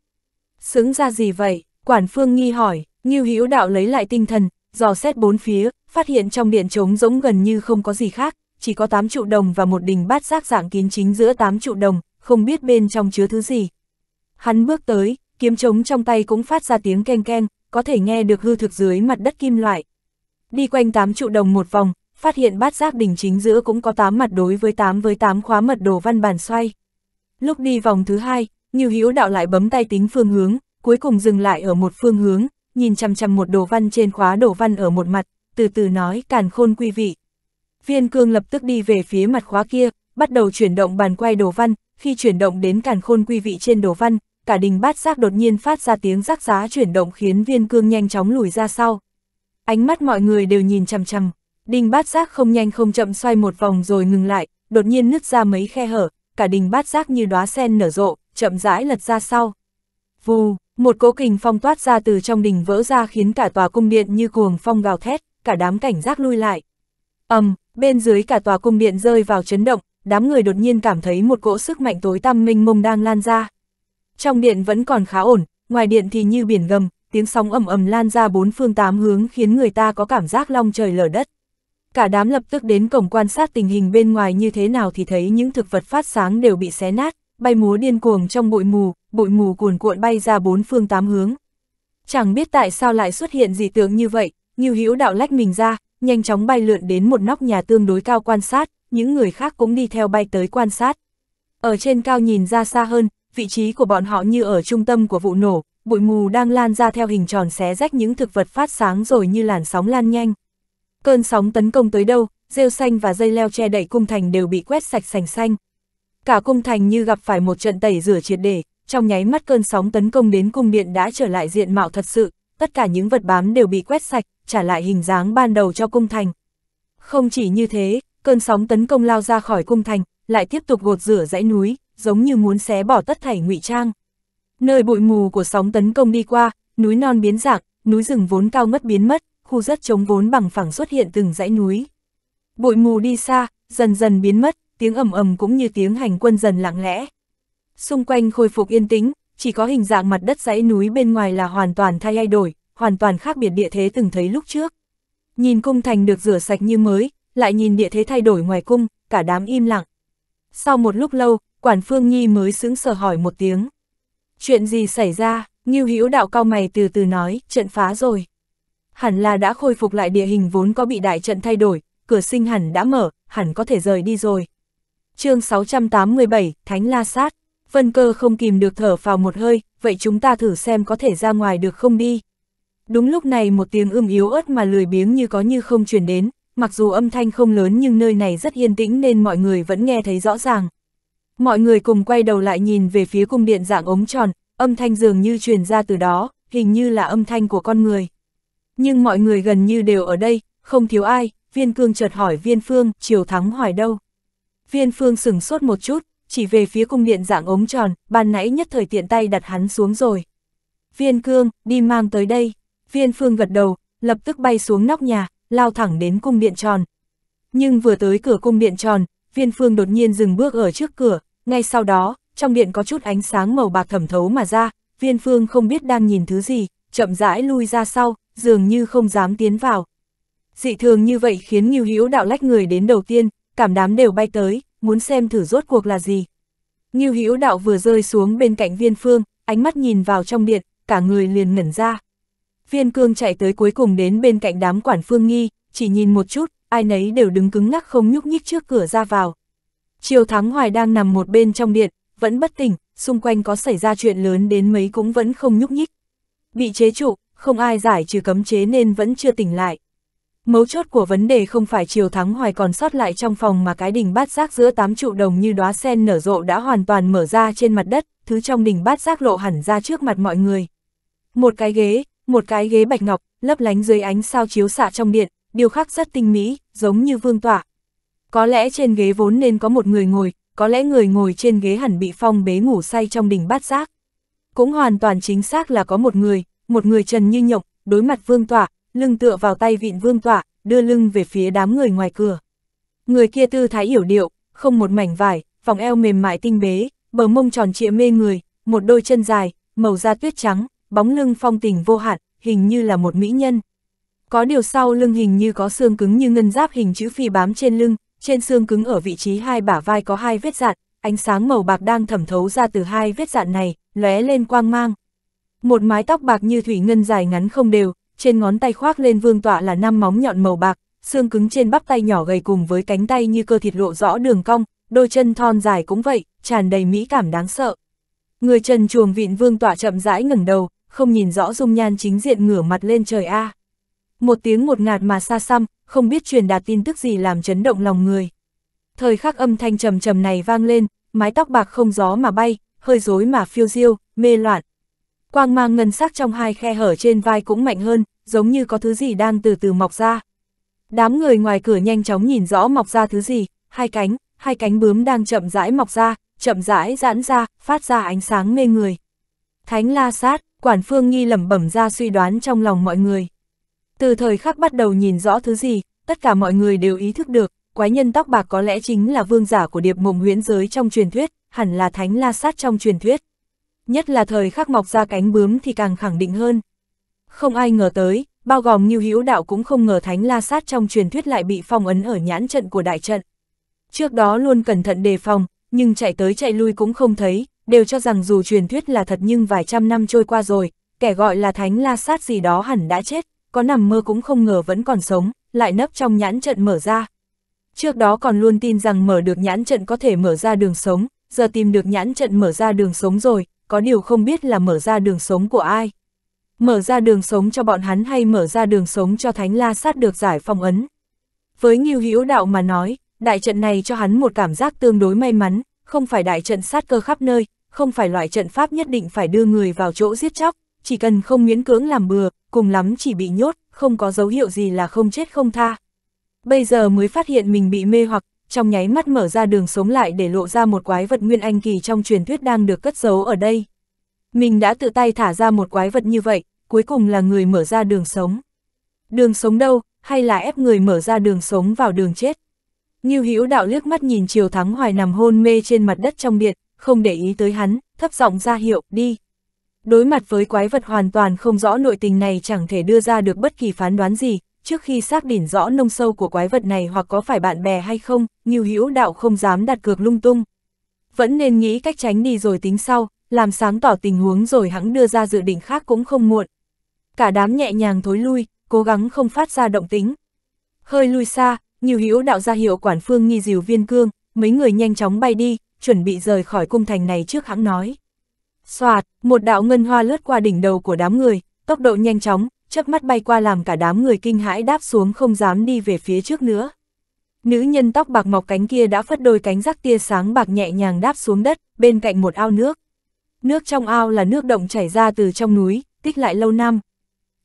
Xứng ra gì vậy? Quản phương nghi hỏi, Ngưu Hữu Đạo lấy lại tinh thần, dò xét bốn phía, phát hiện trong điện trống giống gần như không có gì khác, chỉ có tám trụ đồng và một đình bát giác dạng kín chính giữa tám trụ đồng, không biết bên trong chứa thứ gì. Hắn bước tới, kiếm trống trong tay cũng phát ra tiếng keng keng, có thể nghe được hư thực dưới mặt đất kim loại. Đi quanh tám trụ đồng một vòng, phát hiện bát giác đỉnh chính giữa cũng có tám mặt đối với tám với tám khóa mật đồ văn bản xoay. Lúc đi vòng thứ hai, Nhiều Hữu Đạo lại bấm tay tính phương hướng, cuối cùng dừng lại ở một phương hướng, nhìn chăm chăm một đồ văn trên khóa đồ văn ở một mặt, từ từ nói càn khôn quy vị. Viên cương lập tức đi về phía mặt khóa kia, bắt đầu chuyển động bàn quay đồ văn, khi chuyển động đến càn khôn quy vị trên đồ văn, cả đình bát giác đột nhiên phát ra tiếng rắc giá chuyển động khiến viên cương nhanh chóng lùi ra sau. Ánh mắt mọi người đều nhìn chằm chằm, đình bát giác không nhanh không chậm xoay một vòng rồi ngừng lại, đột nhiên nứt ra mấy khe hở, cả đình bát giác như đóa sen nở rộ, chậm rãi lật ra sau. Vù, một cố kình phong toát ra từ trong đỉnh vỡ ra khiến cả tòa cung điện như cuồng phong gào thét, cả đám cảnh giác lui lại. ầm, um, bên dưới cả tòa cung điện rơi vào chấn động, đám người đột nhiên cảm thấy một cỗ sức mạnh tối tăm mênh mông đang lan ra. Trong điện vẫn còn khá ổn, ngoài điện thì như biển gầm, tiếng sóng ầm ầm lan ra bốn phương tám hướng khiến người ta có cảm giác long trời lở đất. Cả đám lập tức đến cổng quan sát tình hình bên ngoài như thế nào thì thấy những thực vật phát sáng đều bị xé nát, bay múa điên cuồng trong bụi mù, bụi mù cuồn cuộn bay ra bốn phương tám hướng. Chẳng biết tại sao lại xuất hiện dị tướng như vậy, Ngưu Hữu Đạo lách mình ra, nhanh chóng bay lượn đến một nóc nhà tương đối cao quan sát, những người khác cũng đi theo bay tới quan sát. Ở trên cao nhìn ra xa hơn, vị trí của bọn họ như ở trung tâm của vụ nổ, bụi mù đang lan ra theo hình tròn xé rách những thực vật phát sáng rồi như làn sóng lan nhanh. Cơn sóng tấn công tới đâu, rêu xanh và dây leo che đậy cung thành đều bị quét sạch sành xanh. Cả cung thành như gặp phải một trận tẩy rửa triệt để, trong nháy mắt cơn sóng tấn công đến cung điện đã trở lại diện mạo thật sự, tất cả những vật bám đều bị quét sạch, trả lại hình dáng ban đầu cho cung thành. Không chỉ như thế, cơn sóng tấn công lao ra khỏi cung thành, lại tiếp tục gột rửa dãy núi, giống như muốn xé bỏ tất thảy ngụy trang. Nơi bụi mù của sóng tấn công đi qua, núi non biến dạng, núi rừng vốn cao ngất biến mất, khu rất trống vốn bằng phẳng xuất hiện từng dãy núi. Bụi mù đi xa, dần dần biến mất, tiếng ầm ầm cũng như tiếng hành quân dần lặng lẽ. Xung quanh khôi phục yên tĩnh, chỉ có hình dạng mặt đất dãy núi bên ngoài là hoàn toàn thay hay đổi, hoàn toàn khác biệt địa thế từng thấy lúc trước. Nhìn cung thành được rửa sạch như mới, lại nhìn địa thế thay đổi ngoài cung, cả đám im lặng. Sau một lúc lâu, quản phương nhi mới sững sờ hỏi một tiếng. Chuyện gì xảy ra, Ngưu Hữu đạo cao mày từ từ nói, trận phá rồi. Hẳn là đã khôi phục lại địa hình vốn có bị đại trận thay đổi, cửa sinh hẳn đã mở, hẳn có thể rời đi rồi chương 687, Thánh La Sát. Vân cơ không kìm được thở vào một hơi, vậy chúng ta thử xem có thể ra ngoài được không đi. Đúng lúc này một tiếng ưm yếu ớt mà lười biếng như có như không chuyển đến, mặc dù âm thanh không lớn nhưng nơi này rất yên tĩnh nên mọi người vẫn nghe thấy rõ ràng. Mọi người cùng quay đầu lại nhìn về phía cung điện dạng ống tròn, âm thanh dường như truyền ra từ đó, hình như là âm thanh của con người. Nhưng mọi người gần như đều ở đây, không thiếu ai, viên cương chợt hỏi viên phương, triều thắng hỏi đâu. Viên Phương sừng sốt một chút, chỉ về phía cung điện dạng ống tròn, ban nãy nhất thời tiện tay đặt hắn xuống rồi. Viên Cương, đi mang tới đây. Viên Phương gật đầu, lập tức bay xuống nóc nhà, lao thẳng đến cung điện tròn. Nhưng vừa tới cửa cung điện tròn, Viên Phương đột nhiên dừng bước ở trước cửa, ngay sau đó, trong điện có chút ánh sáng màu bạc thẩm thấu mà ra, Viên Phương không biết đang nhìn thứ gì, chậm rãi lui ra sau, dường như không dám tiến vào. Dị thường như vậy khiến Ngưu Hữu Đạo lách người đến đầu tiên, cảm đám đều bay tới, muốn xem thử rốt cuộc là gì. Ngưu Hữu Đạo vừa rơi xuống bên cạnh Viên Phương, ánh mắt nhìn vào trong điện, cả người liền ngẩn ra. Viên Cương chạy tới cuối cùng đến bên cạnh đám quản Phương Nghi, chỉ nhìn một chút, ai nấy đều đứng cứng ngắc không nhúc nhích trước cửa ra vào. Triều Thắng Hoài đang nằm một bên trong điện, vẫn bất tỉnh, xung quanh có xảy ra chuyện lớn đến mấy cũng vẫn không nhúc nhích. Bị chế trụ, không ai giải trừ cấm chế nên vẫn chưa tỉnh lại. Mấu chốt của vấn đề không phải chiều thắng hoài còn sót lại trong phòng mà cái đỉnh bát giác giữa tám trụ đồng như đóa sen nở rộ đã hoàn toàn mở ra trên mặt đất, thứ trong đỉnh bát giác lộ hẳn ra trước mặt mọi người. Một cái ghế, một cái ghế bạch ngọc, lấp lánh dưới ánh sao chiếu xạ trong điện, điều khắc rất tinh mỹ, giống như vương tọa. Có lẽ trên ghế vốn nên có một người ngồi, có lẽ người ngồi trên ghế hẳn bị phong bế ngủ say trong đỉnh bát giác. Cũng hoàn toàn chính xác là có một người, một người trần như nhộng, đối mặt vương tọa, lưng tựa vào tay vịn vương tọa, đưa lưng về phía đám người ngoài cửa. Người kia tư thái hiểu điệu, không một mảnh vải, vòng eo mềm mại tinh bế, bờ mông tròn trịa mê người, một đôi chân dài, màu da tuyết trắng, bóng lưng phong tình vô hạn, hình như là một mỹ nhân. Có điều sau lưng hình như có xương cứng như ngân giáp hình chữ phi bám trên lưng, trên xương cứng ở vị trí hai bả vai có hai vết dạn, ánh sáng màu bạc đang thẩm thấu ra từ hai vết dạn này, lóe lên quang mang. Một mái tóc bạc như thủy ngân dài ngắn không đều, trên ngón tay khoác lên vương tọa là năm móng nhọn màu bạc, xương cứng trên bắp tay nhỏ gầy cùng với cánh tay như cơ thịt lộ rõ đường cong, đôi chân thon dài cũng vậy, tràn đầy mỹ cảm đáng sợ. Người trần chuồng vịn vương tọa chậm rãi ngẩng đầu, không nhìn rõ dung nhan chính diện ngửa mặt lên trời A. Một tiếng một ngạt mà xa xăm, không biết truyền đạt tin tức gì làm chấn động lòng người. Thời khắc âm thanh trầm trầm này vang lên, mái tóc bạc không gió mà bay, hơi rối mà phiêu diêu, mê loạn, Quang mang ngân sắc trong hai khe hở trên vai cũng mạnh hơn, giống như có thứ gì đang từ từ mọc ra. Đám người ngoài cửa nhanh chóng nhìn rõ mọc ra thứ gì, hai cánh, hai cánh bướm đang chậm rãi mọc ra, chậm rãi giãn ra, phát ra ánh sáng mê người. Thánh la sát, quản phương nghi lẩm bẩm ra suy đoán trong lòng mọi người. Từ thời khắc bắt đầu nhìn rõ thứ gì, tất cả mọi người đều ý thức được, quái nhân tóc bạc có lẽ chính là vương giả của điệp mộng huyễn giới trong truyền thuyết, hẳn là thánh la sát trong truyền thuyết nhất là thời khắc mọc ra cánh bướm thì càng khẳng định hơn. Không ai ngờ tới, bao gồm như hữu đạo cũng không ngờ thánh la sát trong truyền thuyết lại bị phong ấn ở nhãn trận của đại trận. Trước đó luôn cẩn thận đề phòng, nhưng chạy tới chạy lui cũng không thấy, đều cho rằng dù truyền thuyết là thật nhưng vài trăm năm trôi qua rồi, kẻ gọi là thánh la sát gì đó hẳn đã chết, có nằm mơ cũng không ngờ vẫn còn sống, lại nấp trong nhãn trận mở ra. Trước đó còn luôn tin rằng mở được nhãn trận có thể mở ra đường sống, giờ tìm được nhãn trận mở ra đường sống rồi, có điều không biết là mở ra đường sống của ai. Mở ra đường sống cho bọn hắn hay mở ra đường sống cho Thánh La Sát được giải phong ấn. Với Nghiêu Hữu Đạo mà nói, đại trận này cho hắn một cảm giác tương đối may mắn, không phải đại trận sát cơ khắp nơi, không phải loại trận pháp nhất định phải đưa người vào chỗ giết chóc, chỉ cần không miễn cưỡng làm bừa, cùng lắm chỉ bị nhốt, không có dấu hiệu gì là không chết không tha. Bây giờ mới phát hiện mình bị mê hoặc, trong nháy mắt mở ra đường sống lại để lộ ra một quái vật nguyên anh kỳ trong truyền thuyết đang được cất giấu ở đây. Mình đã tự tay thả ra một quái vật như vậy, cuối cùng là người mở ra đường sống. Đường sống đâu, hay là ép người mở ra đường sống vào đường chết? Như Hữu đạo liếc mắt nhìn Triều Thắng Hoài nằm hôn mê trên mặt đất trong biệt, không để ý tới hắn, thấp giọng ra hiệu, đi. Đối mặt với quái vật hoàn toàn không rõ nội tình này chẳng thể đưa ra được bất kỳ phán đoán gì, Trước khi xác định rõ nông sâu của quái vật này hoặc có phải bạn bè hay không, Ngưu Hữu Đạo không dám đặt cược lung tung. Vẫn nên nghĩ cách tránh đi rồi tính sau, làm sáng tỏ tình huống rồi hắn đưa ra dự định khác cũng không muộn. Cả đám nhẹ nhàng thối lui, cố gắng không phát ra động tính. Hơi lui xa, Ngưu Hữu Đạo ra hiệu quản phương nghi dìu viên cương, mấy người nhanh chóng bay đi, chuẩn bị rời khỏi cung thành này trước hắn nói. Xoạt, một đạo ngân hoa lướt qua đỉnh đầu của đám người, tốc độ nhanh chóng, chớp mắt bay qua làm cả đám người kinh hãi đáp xuống không dám đi về phía trước nữa. Nữ nhân tóc bạc mọc cánh kia đã phất đôi cánh rắc tia sáng bạc nhẹ nhàng đáp xuống đất, bên cạnh một ao nước. Nước trong ao là nước động chảy ra từ trong núi, tích lại lâu năm.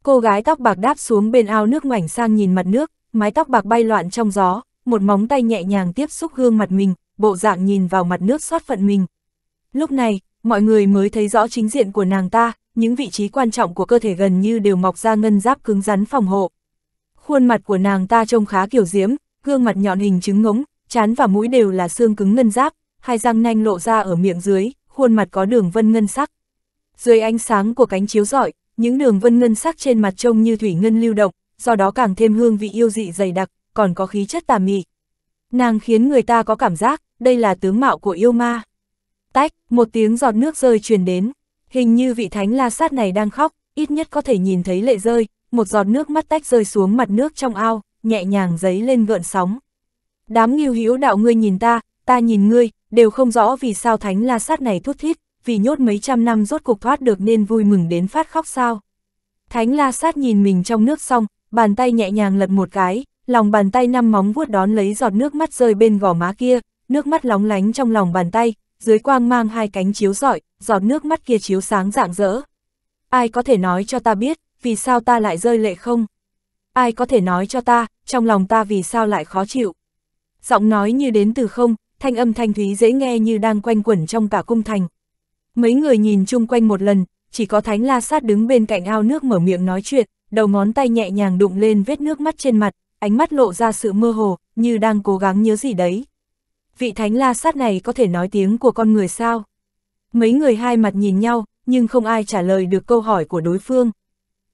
Cô gái tóc bạc đáp xuống bên ao nước ngoảnh sang nhìn mặt nước, mái tóc bạc bay loạn trong gió, một móng tay nhẹ nhàng tiếp xúc gương mặt mình, bộ dạng nhìn vào mặt nước xót phận mình. Lúc này, mọi người mới thấy rõ chính diện của nàng ta, những vị trí quan trọng của cơ thể gần như đều mọc ra ngân giáp cứng rắn phòng hộ. Khuôn mặt của nàng ta trông khá kiểu diễm, gương mặt nhọn hình trứng ngỗng, chán và mũi đều là xương cứng ngân giáp, hai răng nanh lộ ra ở miệng dưới, khuôn mặt có đường vân ngân sắc. Dưới ánh sáng của cánh chiếu rọi, những đường vân ngân sắc trên mặt trông như thủy ngân lưu động, do đó càng thêm hương vị yêu dị dày đặc, còn có khí chất tà mị. Nàng khiến người ta có cảm giác, đây là tướng mạo của yêu ma. Tách, một tiếng giọt nước rơi truyền đến. Hình như vị thánh la sát này đang khóc, ít nhất có thể nhìn thấy lệ rơi, một giọt nước mắt tách rơi xuống mặt nước trong ao, nhẹ nhàng giấy lên gợn sóng. Đám nghiêu hữu đạo ngươi nhìn ta, ta nhìn ngươi, đều không rõ vì sao thánh la sát này thút thít, vì nhốt mấy trăm năm rốt cục thoát được nên vui mừng đến phát khóc sao. Thánh la sát nhìn mình trong nước xong, bàn tay nhẹ nhàng lật một cái, lòng bàn tay năm móng vuốt đón lấy giọt nước mắt rơi bên gò má kia, nước mắt lóng lánh trong lòng bàn tay, dưới quang mang hai cánh chiếu rọi, giọt nước mắt kia chiếu sáng rạng rỡ. Ai có thể nói cho ta biết, vì sao ta lại rơi lệ không? Ai có thể nói cho ta, trong lòng ta vì sao lại khó chịu? Giọng nói như đến từ không, thanh âm thanh thúy dễ nghe như đang quanh quẩn trong cả cung thành. Mấy người nhìn chung quanh một lần, chỉ có Thánh La Sát đứng bên cạnh ao nước mở miệng nói chuyện, đầu ngón tay nhẹ nhàng đụng lên vết nước mắt trên mặt, ánh mắt lộ ra sự mơ hồ, như đang cố gắng nhớ gì đấy vị thánh la sát này có thể nói tiếng của con người sao? Mấy người hai mặt nhìn nhau, nhưng không ai trả lời được câu hỏi của đối phương.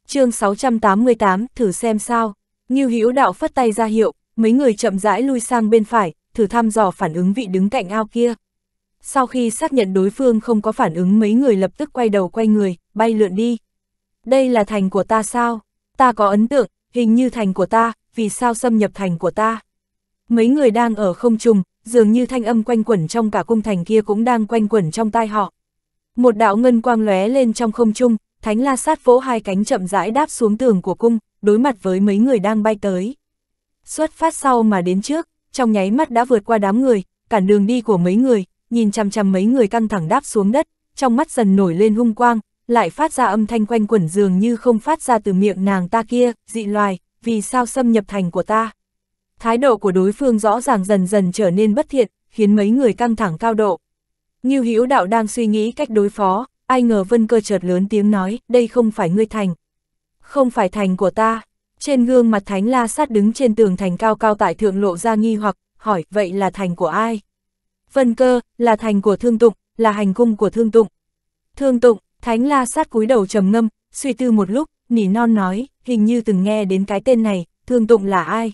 chương 688, thử xem sao. Như Hữu đạo phất tay ra hiệu, mấy người chậm rãi lui sang bên phải, thử thăm dò phản ứng vị đứng cạnh ao kia. Sau khi xác nhận đối phương không có phản ứng mấy người lập tức quay đầu quay người, bay lượn đi. Đây là thành của ta sao? Ta có ấn tượng, hình như thành của ta, vì sao xâm nhập thành của ta? Mấy người đang ở không trùng, dường như thanh âm quanh quẩn trong cả cung thành kia cũng đang quanh quẩn trong tai họ. Một đạo ngân quang lóe lên trong không trung, thánh la sát vỗ hai cánh chậm rãi đáp xuống tường của cung, đối mặt với mấy người đang bay tới. Xuất phát sau mà đến trước, trong nháy mắt đã vượt qua đám người, cản đường đi của mấy người, nhìn chằm chằm mấy người căng thẳng đáp xuống đất, trong mắt dần nổi lên hung quang, lại phát ra âm thanh quanh quẩn dường như không phát ra từ miệng nàng ta kia, dị loài, vì sao xâm nhập thành của ta. Thái độ của đối phương rõ ràng dần dần trở nên bất thiện, khiến mấy người căng thẳng cao độ. Như Hữu đạo đang suy nghĩ cách đối phó, ai ngờ Vân Cơ chợt lớn tiếng nói, đây không phải ngươi thành. Không phải thành của ta. Trên gương mặt Thánh La sát đứng trên tường thành cao cao tại thượng lộ ra nghi hoặc, hỏi, vậy là thành của ai? Vân Cơ, là thành của Thương Tụng, là hành cung của Thương Tụng. Thương Tụng, Thánh La sát cúi đầu trầm ngâm, suy tư một lúc, nỉ non nói, hình như từng nghe đến cái tên này, Thương Tụng là ai?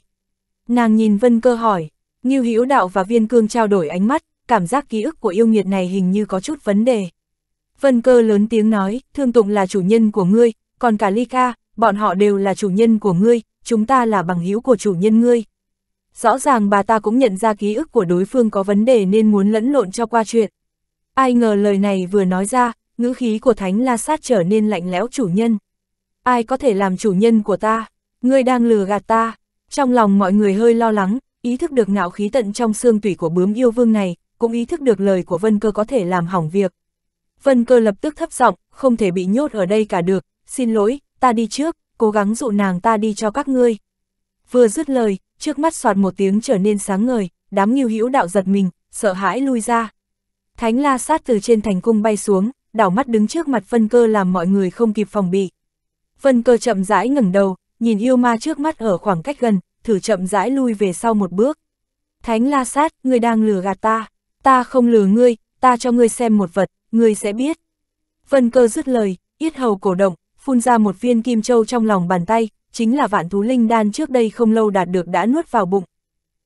Nàng nhìn Vân Cơ hỏi, Ngưu Hữu Đạo và Viên Cương trao đổi ánh mắt, cảm giác ký ức của yêu nghiệt này hình như có chút vấn đề. Vân Cơ lớn tiếng nói, Thương Tụng là chủ nhân của ngươi, còn cả Ly Ca, bọn họ đều là chủ nhân của ngươi, chúng ta là bằng hữu của chủ nhân ngươi. Rõ ràng bà ta cũng nhận ra ký ức của đối phương có vấn đề nên muốn lẫn lộn cho qua chuyện. Ai ngờ lời này vừa nói ra, ngữ khí của Thánh La Sát trở nên lạnh lẽo chủ nhân. Ai có thể làm chủ nhân của ta? Ngươi đang lừa gạt ta, trong lòng mọi người hơi lo lắng, ý thức được ngạo khí tận trong xương tủy của bướm yêu vương này, cũng ý thức được lời của Vân Cơ có thể làm hỏng việc. Vân Cơ lập tức thấp giọng, không thể bị nhốt ở đây cả được, xin lỗi, ta đi trước, cố gắng dụ nàng ta đi cho các ngươi. Vừa dứt lời, trước mắt soạt một tiếng trở nên sáng ngời, đám nghiêu hữu đạo giật mình, sợ hãi lui ra. Thánh la sát từ trên thành cung bay xuống, đảo mắt đứng trước mặt Vân Cơ làm mọi người không kịp phòng bị. Vân Cơ chậm rãi ngẩng đầu, nhìn yêu ma trước mắt ở khoảng cách gần, thử chậm rãi lui về sau một bước. Thánh la sát, ngươi đang lừa gạt ta, ta không lừa ngươi, ta cho ngươi xem một vật, ngươi sẽ biết. Vân cơ dứt lời, yết hầu cổ động, phun ra một viên kim châu trong lòng bàn tay, chính là vạn thú linh đan trước đây không lâu đạt được đã nuốt vào bụng.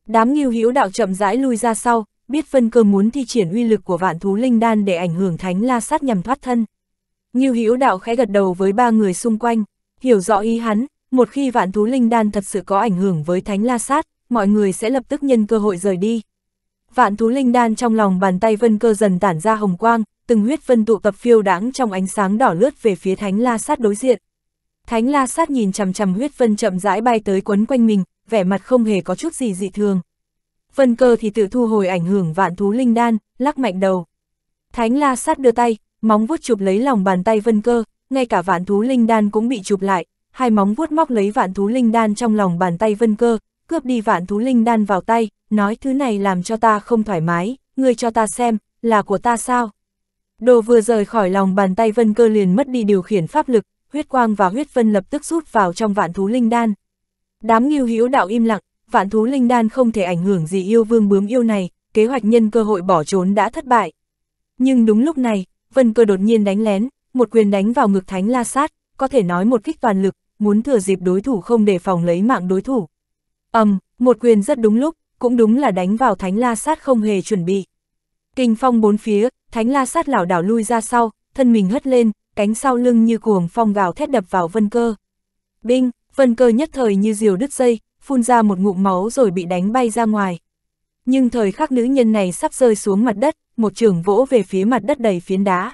Đám nghiêu hữu đạo chậm rãi lui ra sau, biết vân cơ muốn thi triển uy lực của vạn thú linh đan để ảnh hưởng thánh la sát nhằm thoát thân. Nghiêu hữu đạo khẽ gật đầu với ba người xung quanh, hiểu rõ ý hắn, một khi vạn thú linh đan thật sự có ảnh hưởng với thánh la sát, mọi người sẽ lập tức nhân cơ hội rời đi. Vạn thú linh đan trong lòng bàn tay vân cơ dần tản ra hồng quang, từng huyết vân tụ tập phiêu đáng trong ánh sáng đỏ lướt về phía thánh la sát đối diện. Thánh la sát nhìn chằm chằm huyết vân chậm rãi bay tới quấn quanh mình, vẻ mặt không hề có chút gì dị thường. Vân cơ thì tự thu hồi ảnh hưởng vạn thú linh đan, lắc mạnh đầu. Thánh la sát đưa tay, móng vuốt chụp lấy lòng bàn tay vân cơ, ngay cả vạn thú linh đan cũng bị chụp lại, hai móng vuốt móc lấy vạn thú linh đan trong lòng bàn tay vân cơ, cướp đi vạn thú linh đan vào tay, nói thứ này làm cho ta không thoải mái, ngươi cho ta xem, là của ta sao? Đồ vừa rời khỏi lòng bàn tay vân cơ liền mất đi điều khiển pháp lực, huyết quang và huyết vân lập tức rút vào trong vạn thú linh đan. Đám nghiêu hữu đạo im lặng, vạn thú linh đan không thể ảnh hưởng gì yêu vương bướm yêu này, kế hoạch nhân cơ hội bỏ trốn đã thất bại. Nhưng đúng lúc này, vân cơ đột nhiên đánh lén, một quyền đánh vào ngực thánh la sát, có thể nói một kích toàn lực, muốn thừa dịp đối thủ không đề phòng lấy mạng đối thủ. ầm, um, một quyền rất đúng lúc, cũng đúng là đánh vào thánh la sát không hề chuẩn bị. Kinh phong bốn phía, thánh la sát lảo đảo lui ra sau, thân mình hất lên, cánh sau lưng như cuồng phong gào thét đập vào vân cơ. Binh, vân cơ nhất thời như diều đứt dây, phun ra một ngụm máu rồi bị đánh bay ra ngoài. Nhưng thời khắc nữ nhân này sắp rơi xuống mặt đất, một trường vỗ về phía mặt đất đầy phiến đá.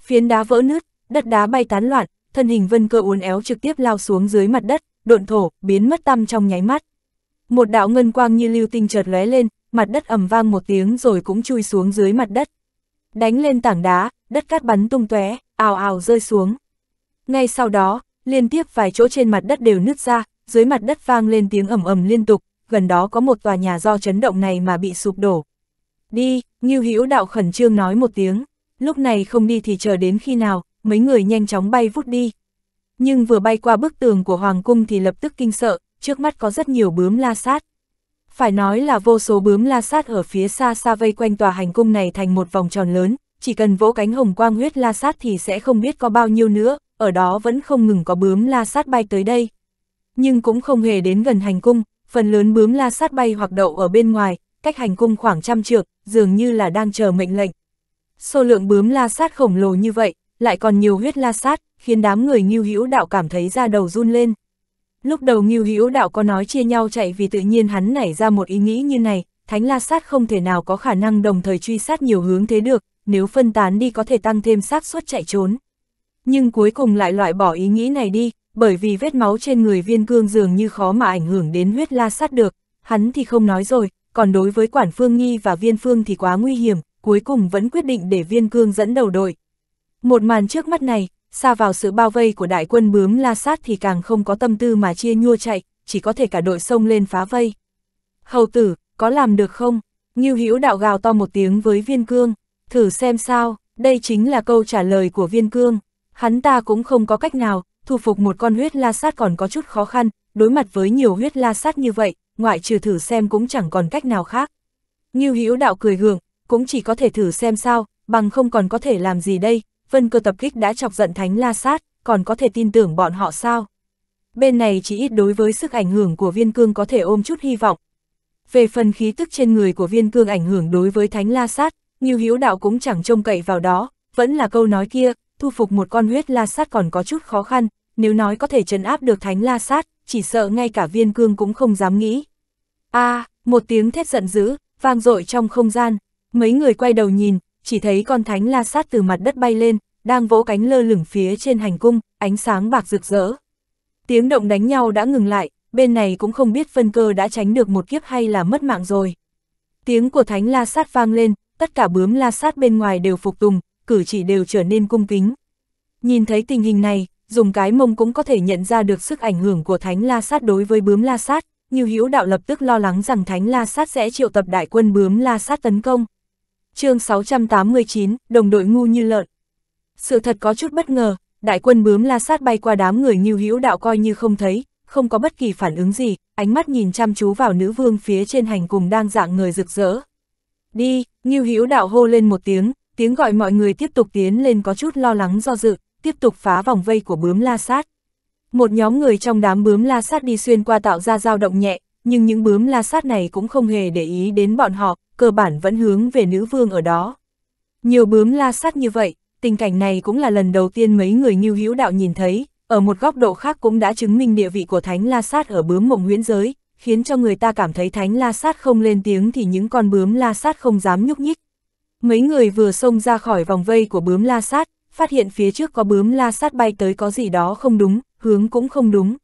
Phiến đá vỡ nứt, đất đá bay tán loạn, thân hình vân cơ uốn éo trực tiếp lao xuống dưới mặt đất, độn thổ, biến mất tăm trong nháy mắt. Một đạo ngân quang như lưu tinh chợt lóe lên, mặt đất ầm vang một tiếng rồi cũng chui xuống dưới mặt đất. Đánh lên tảng đá, đất cát bắn tung tóe, ào ào rơi xuống. Ngay sau đó, liên tiếp vài chỗ trên mặt đất đều nứt ra, dưới mặt đất vang lên tiếng ầm ầm liên tục, gần đó có một tòa nhà do chấn động này mà bị sụp đổ. Đi, Ngưu Hữu Đạo khẩn trương nói một tiếng, lúc này không đi thì chờ đến khi nào, mấy người nhanh chóng bay vút đi. Nhưng vừa bay qua bức tường của Hoàng Cung thì lập tức kinh sợ, trước mắt có rất nhiều bướm la sát. Phải nói là vô số bướm la sát ở phía xa xa vây quanh tòa hành cung này thành một vòng tròn lớn, chỉ cần vỗ cánh hồng quang huyết la sát thì sẽ không biết có bao nhiêu nữa, ở đó vẫn không ngừng có bướm la sát bay tới đây. Nhưng cũng không hề đến gần hành cung, phần lớn bướm la sát bay hoặc đậu ở bên ngoài, cách hành cung khoảng trăm trượng, dường như là đang chờ mệnh lệnh. Số lượng bướm la sát khổng lồ như vậy, lại còn nhiều huyết la sát, khiến đám người Ngưu Hữu Đạo cảm thấy da đầu run lên. Lúc đầu Ngưu Hữu Đạo có nói chia nhau chạy vì tự nhiên hắn nảy ra một ý nghĩ như này, Thánh La Sát không thể nào có khả năng đồng thời truy sát nhiều hướng thế được, nếu phân tán đi có thể tăng thêm xác suất chạy trốn. Nhưng cuối cùng lại loại bỏ ý nghĩ này đi, bởi vì vết máu trên người viên cương dường như khó mà ảnh hưởng đến huyết la sát được, hắn thì không nói rồi, còn đối với quản phương nghi và viên phương thì quá nguy hiểm, cuối cùng vẫn quyết định để viên cương dẫn đầu đội. Một màn trước mắt này, xa vào sự bao vây của đại quân bướm la sát thì càng không có tâm tư mà chia nhua chạy, chỉ có thể cả đội sông lên phá vây. Hầu tử, có làm được không? Ngưu Hữu đạo gào to một tiếng với viên cương, thử xem sao, đây chính là câu trả lời của viên cương. Hắn ta cũng không có cách nào, thu phục một con huyết la sát còn có chút khó khăn, đối mặt với nhiều huyết la sát như vậy, ngoại trừ thử xem cũng chẳng còn cách nào khác. Ngưu Hữu đạo cười gượng, cũng chỉ có thể thử xem sao, bằng không còn có thể làm gì đây, vân cơ tập kích đã chọc giận thánh la sát, còn có thể tin tưởng bọn họ sao? Bên này chỉ ít đối với sức ảnh hưởng của viên cương có thể ôm chút hy vọng. Về phần khí tức trên người của viên cương ảnh hưởng đối với thánh la sát, như hữu đạo cũng chẳng trông cậy vào đó, vẫn là câu nói kia, thu phục một con huyết la sát còn có chút khó khăn, nếu nói có thể trấn áp được thánh la sát, chỉ sợ ngay cả viên cương cũng không dám nghĩ. a à, một tiếng thét giận dữ, vang dội trong không gian, mấy người quay đầu nhìn, chỉ thấy con thánh la sát từ mặt đất bay lên, đang vỗ cánh lơ lửng phía trên hành cung, ánh sáng bạc rực rỡ. Tiếng động đánh nhau đã ngừng lại, bên này cũng không biết phân cơ đã tránh được một kiếp hay là mất mạng rồi. Tiếng của thánh la sát vang lên, tất cả bướm la sát bên ngoài đều phục tùng, cử chỉ đều trở nên cung kính. Nhìn thấy tình hình này, dùng cái mông cũng có thể nhận ra được sức ảnh hưởng của thánh la sát đối với bướm la sát, như hữu đạo lập tức lo lắng rằng thánh la sát sẽ triệu tập đại quân bướm la sát tấn công chương 689, đồng đội ngu như lợn. Sự thật có chút bất ngờ, đại quân bướm la sát bay qua đám người như hữu đạo coi như không thấy, không có bất kỳ phản ứng gì, ánh mắt nhìn chăm chú vào nữ vương phía trên hành cùng đang dạng người rực rỡ. Đi, như hữu đạo hô lên một tiếng, tiếng gọi mọi người tiếp tục tiến lên có chút lo lắng do dự, tiếp tục phá vòng vây của bướm la sát. Một nhóm người trong đám bướm la sát đi xuyên qua tạo ra dao động nhẹ, nhưng những bướm la sát này cũng không hề để ý đến bọn họ, cơ bản vẫn hướng về nữ vương ở đó. Nhiều bướm la sát như vậy, tình cảnh này cũng là lần đầu tiên mấy người nghiêu hữu đạo nhìn thấy, ở một góc độ khác cũng đã chứng minh địa vị của thánh la sát ở bướm mộng huyễn giới, khiến cho người ta cảm thấy thánh la sát không lên tiếng thì những con bướm la sát không dám nhúc nhích. Mấy người vừa xông ra khỏi vòng vây của bướm la sát, phát hiện phía trước có bướm la sát bay tới có gì đó không đúng, hướng cũng không đúng.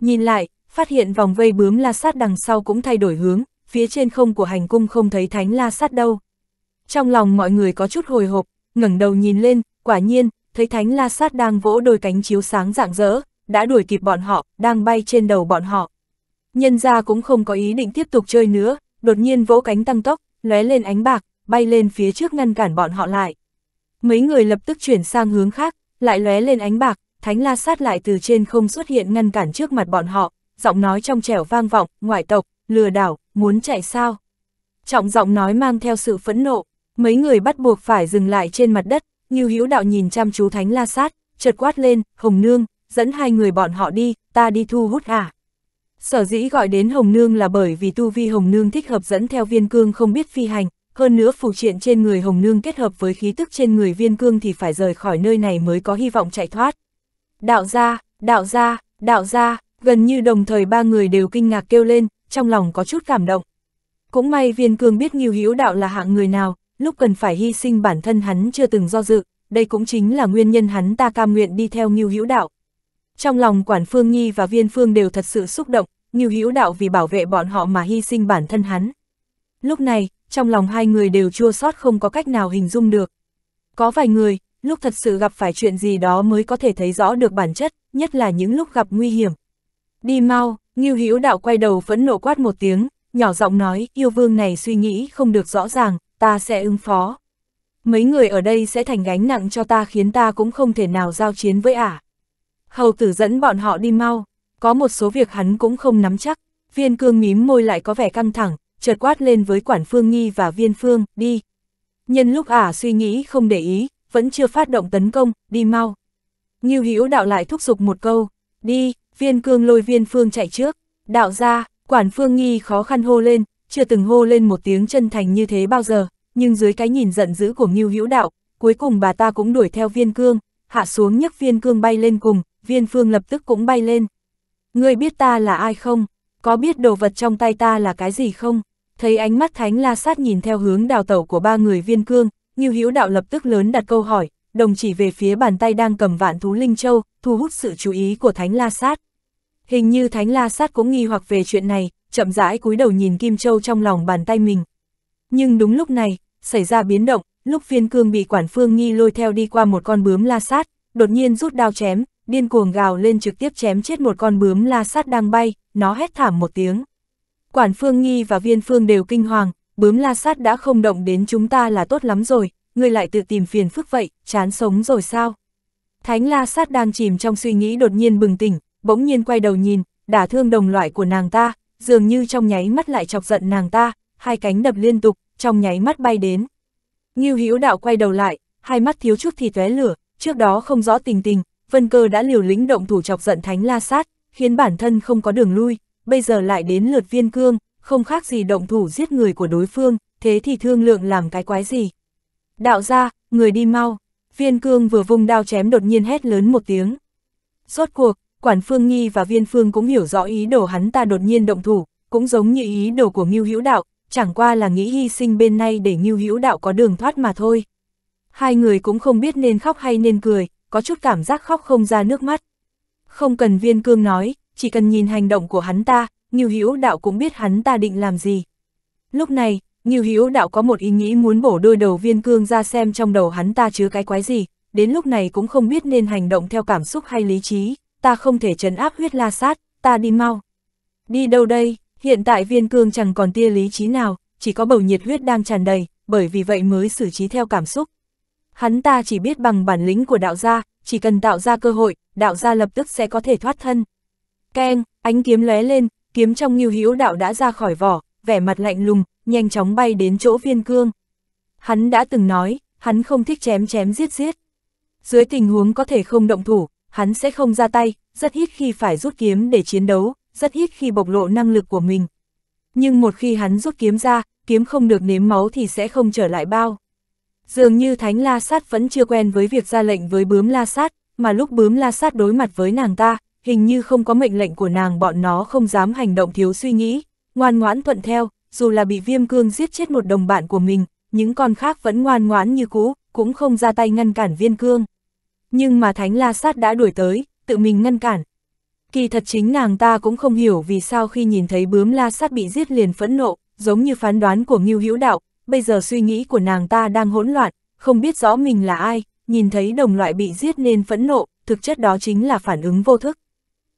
Nhìn lại, phát hiện vòng vây bướm la sát đằng sau cũng thay đổi hướng, phía trên không của hành cung không thấy thánh la sát đâu. Trong lòng mọi người có chút hồi hộp, ngẩng đầu nhìn lên, quả nhiên, thấy thánh la sát đang vỗ đôi cánh chiếu sáng rạng rỡ, đã đuổi kịp bọn họ, đang bay trên đầu bọn họ. Nhân gia cũng không có ý định tiếp tục chơi nữa, đột nhiên vỗ cánh tăng tốc, lóe lên ánh bạc, bay lên phía trước ngăn cản bọn họ lại. Mấy người lập tức chuyển sang hướng khác, lại lóe lên ánh bạc, thánh la sát lại từ trên không xuất hiện ngăn cản trước mặt bọn họ, giọng nói trong trẻo vang vọng, ngoại tộc, lừa đảo, muốn chạy sao. Trọng giọng nói mang theo sự phẫn nộ, mấy người bắt buộc phải dừng lại trên mặt đất, như hữu đạo nhìn chăm chú thánh la sát, chợt quát lên, hồng nương, dẫn hai người bọn họ đi, ta đi thu hút à. Sở dĩ gọi đến Hồng Nương là bởi vì tu vi Hồng Nương thích hợp dẫn theo viên cương không biết phi hành, hơn nữa phù triện trên người Hồng Nương kết hợp với khí tức trên người viên cương thì phải rời khỏi nơi này mới có hy vọng chạy thoát. Đạo gia, đạo gia, đạo gia, Gần như đồng thời ba người đều kinh ngạc kêu lên, trong lòng có chút cảm động. Cũng may viên cường biết Nghiêu hữu Đạo là hạng người nào, lúc cần phải hy sinh bản thân hắn chưa từng do dự, đây cũng chính là nguyên nhân hắn ta cam nguyện đi theo Nghiêu hữu Đạo. Trong lòng Quản Phương Nhi và Viên Phương đều thật sự xúc động, Nghiêu hữu Đạo vì bảo vệ bọn họ mà hy sinh bản thân hắn. Lúc này, trong lòng hai người đều chua sót không có cách nào hình dung được. Có vài người, lúc thật sự gặp phải chuyện gì đó mới có thể thấy rõ được bản chất, nhất là những lúc gặp nguy hiểm. Đi mau, Ngưu Hữu Đạo quay đầu phẫn nộ quát một tiếng, nhỏ giọng nói, yêu vương này suy nghĩ không được rõ ràng, ta sẽ ứng phó. Mấy người ở đây sẽ thành gánh nặng cho ta khiến ta cũng không thể nào giao chiến với ả. Hầu tử dẫn bọn họ đi mau, có một số việc hắn cũng không nắm chắc, viên cương mím môi lại có vẻ căng thẳng, chợt quát lên với quản phương nghi và viên phương, đi. Nhân lúc ả suy nghĩ không để ý, vẫn chưa phát động tấn công, đi mau. Ngưu Hữu đạo lại thúc giục một câu, đi, viên cương lôi viên phương chạy trước, đạo ra, quản phương nghi khó khăn hô lên, chưa từng hô lên một tiếng chân thành như thế bao giờ, nhưng dưới cái nhìn giận dữ của Ngưu Hữu Đạo, cuối cùng bà ta cũng đuổi theo viên cương, hạ xuống nhấc viên cương bay lên cùng, viên phương lập tức cũng bay lên. Ngươi biết ta là ai không? Có biết đồ vật trong tay ta là cái gì không? Thấy ánh mắt Thánh La Sát nhìn theo hướng đào tẩu của ba người viên cương, Ngưu Hữu Đạo lập tức lớn đặt câu hỏi, đồng chỉ về phía bàn tay đang cầm vạn thú Linh Châu, thu hút sự chú ý của Thánh La Sát. Hình như Thánh La Sát cũng nghi hoặc về chuyện này, chậm rãi cúi đầu nhìn Kim Châu trong lòng bàn tay mình. Nhưng đúng lúc này, xảy ra biến động, lúc viên cương bị quản phương nghi lôi theo đi qua một con bướm la sát, đột nhiên rút đao chém, điên cuồng gào lên trực tiếp chém chết một con bướm la sát đang bay, nó hét thảm một tiếng. Quản phương nghi và viên phương đều kinh hoàng, bướm la sát đã không động đến chúng ta là tốt lắm rồi, ngươi lại tự tìm phiền phức vậy, chán sống rồi sao? Thánh la sát đang chìm trong suy nghĩ đột nhiên bừng tỉnh, bỗng nhiên quay đầu nhìn, đả thương đồng loại của nàng ta, dường như trong nháy mắt lại chọc giận nàng ta, hai cánh đập liên tục, trong nháy mắt bay đến. Ngưu Hữu Đạo quay đầu lại, hai mắt thiếu chút thì tóe lửa, trước đó không rõ tình tình, Vân Cơ đã liều lĩnh động thủ chọc giận Thánh La Sát, khiến bản thân không có đường lui, bây giờ lại đến lượt Viên Cương, không khác gì động thủ giết người của đối phương, thế thì thương lượng làm cái quái gì? Đạo gia người đi mau. Viên cương vừa vung đao chém đột nhiên hét lớn một tiếng. Rốt cuộc, quản phương nghi và viên phương cũng hiểu rõ ý đồ hắn ta đột nhiên động thủ, cũng giống như ý đồ của Ngưu Hữu Đạo, chẳng qua là nghĩ hy sinh bên này để Ngưu Hữu Đạo có đường thoát mà thôi. Hai người cũng không biết nên khóc hay nên cười, có chút cảm giác khóc không ra nước mắt. Không cần viên cương nói, chỉ cần nhìn hành động của hắn ta, Ngưu Hữu Đạo cũng biết hắn ta định làm gì. Lúc này, như Hữu đạo có một ý nghĩ muốn bổ đôi đầu viên cương ra xem trong đầu hắn ta chứa cái quái gì, đến lúc này cũng không biết nên hành động theo cảm xúc hay lý trí, ta không thể trấn áp huyết la sát, ta đi mau. Đi đâu đây, hiện tại viên cương chẳng còn tia lý trí nào, chỉ có bầu nhiệt huyết đang tràn đầy, bởi vì vậy mới xử trí theo cảm xúc. Hắn ta chỉ biết bằng bản lĩnh của đạo gia, chỉ cần tạo ra cơ hội, đạo gia lập tức sẽ có thể thoát thân. Keng, ánh kiếm lóe lên, kiếm trong nghiêu hữu đạo đã ra khỏi vỏ, vẻ mặt lạnh lùng, nhanh chóng bay đến chỗ viên cương. Hắn đã từng nói, hắn không thích chém chém giết giết. Dưới tình huống có thể không động thủ, hắn sẽ không ra tay, rất ít khi phải rút kiếm để chiến đấu, rất ít khi bộc lộ năng lực của mình. Nhưng một khi hắn rút kiếm ra, kiếm không được nếm máu thì sẽ không trở lại bao. Dường như Thánh La Sát vẫn chưa quen với việc ra lệnh với bướm La Sát, mà lúc bướm La Sát đối mặt với nàng ta, hình như không có mệnh lệnh của nàng bọn nó không dám hành động thiếu suy nghĩ, ngoan ngoãn thuận theo, dù là bị viêm cương giết chết một đồng bạn của mình, những con khác vẫn ngoan ngoãn như cũ, cũng không ra tay ngăn cản viên cương. Nhưng mà Thánh La Sát đã đuổi tới, tự mình ngăn cản. Kỳ thật chính nàng ta cũng không hiểu vì sao khi nhìn thấy bướm La Sát bị giết liền phẫn nộ, giống như phán đoán của Ngưu Hữu Đạo, bây giờ suy nghĩ của nàng ta đang hỗn loạn, không biết rõ mình là ai, nhìn thấy đồng loại bị giết nên phẫn nộ, thực chất đó chính là phản ứng vô thức.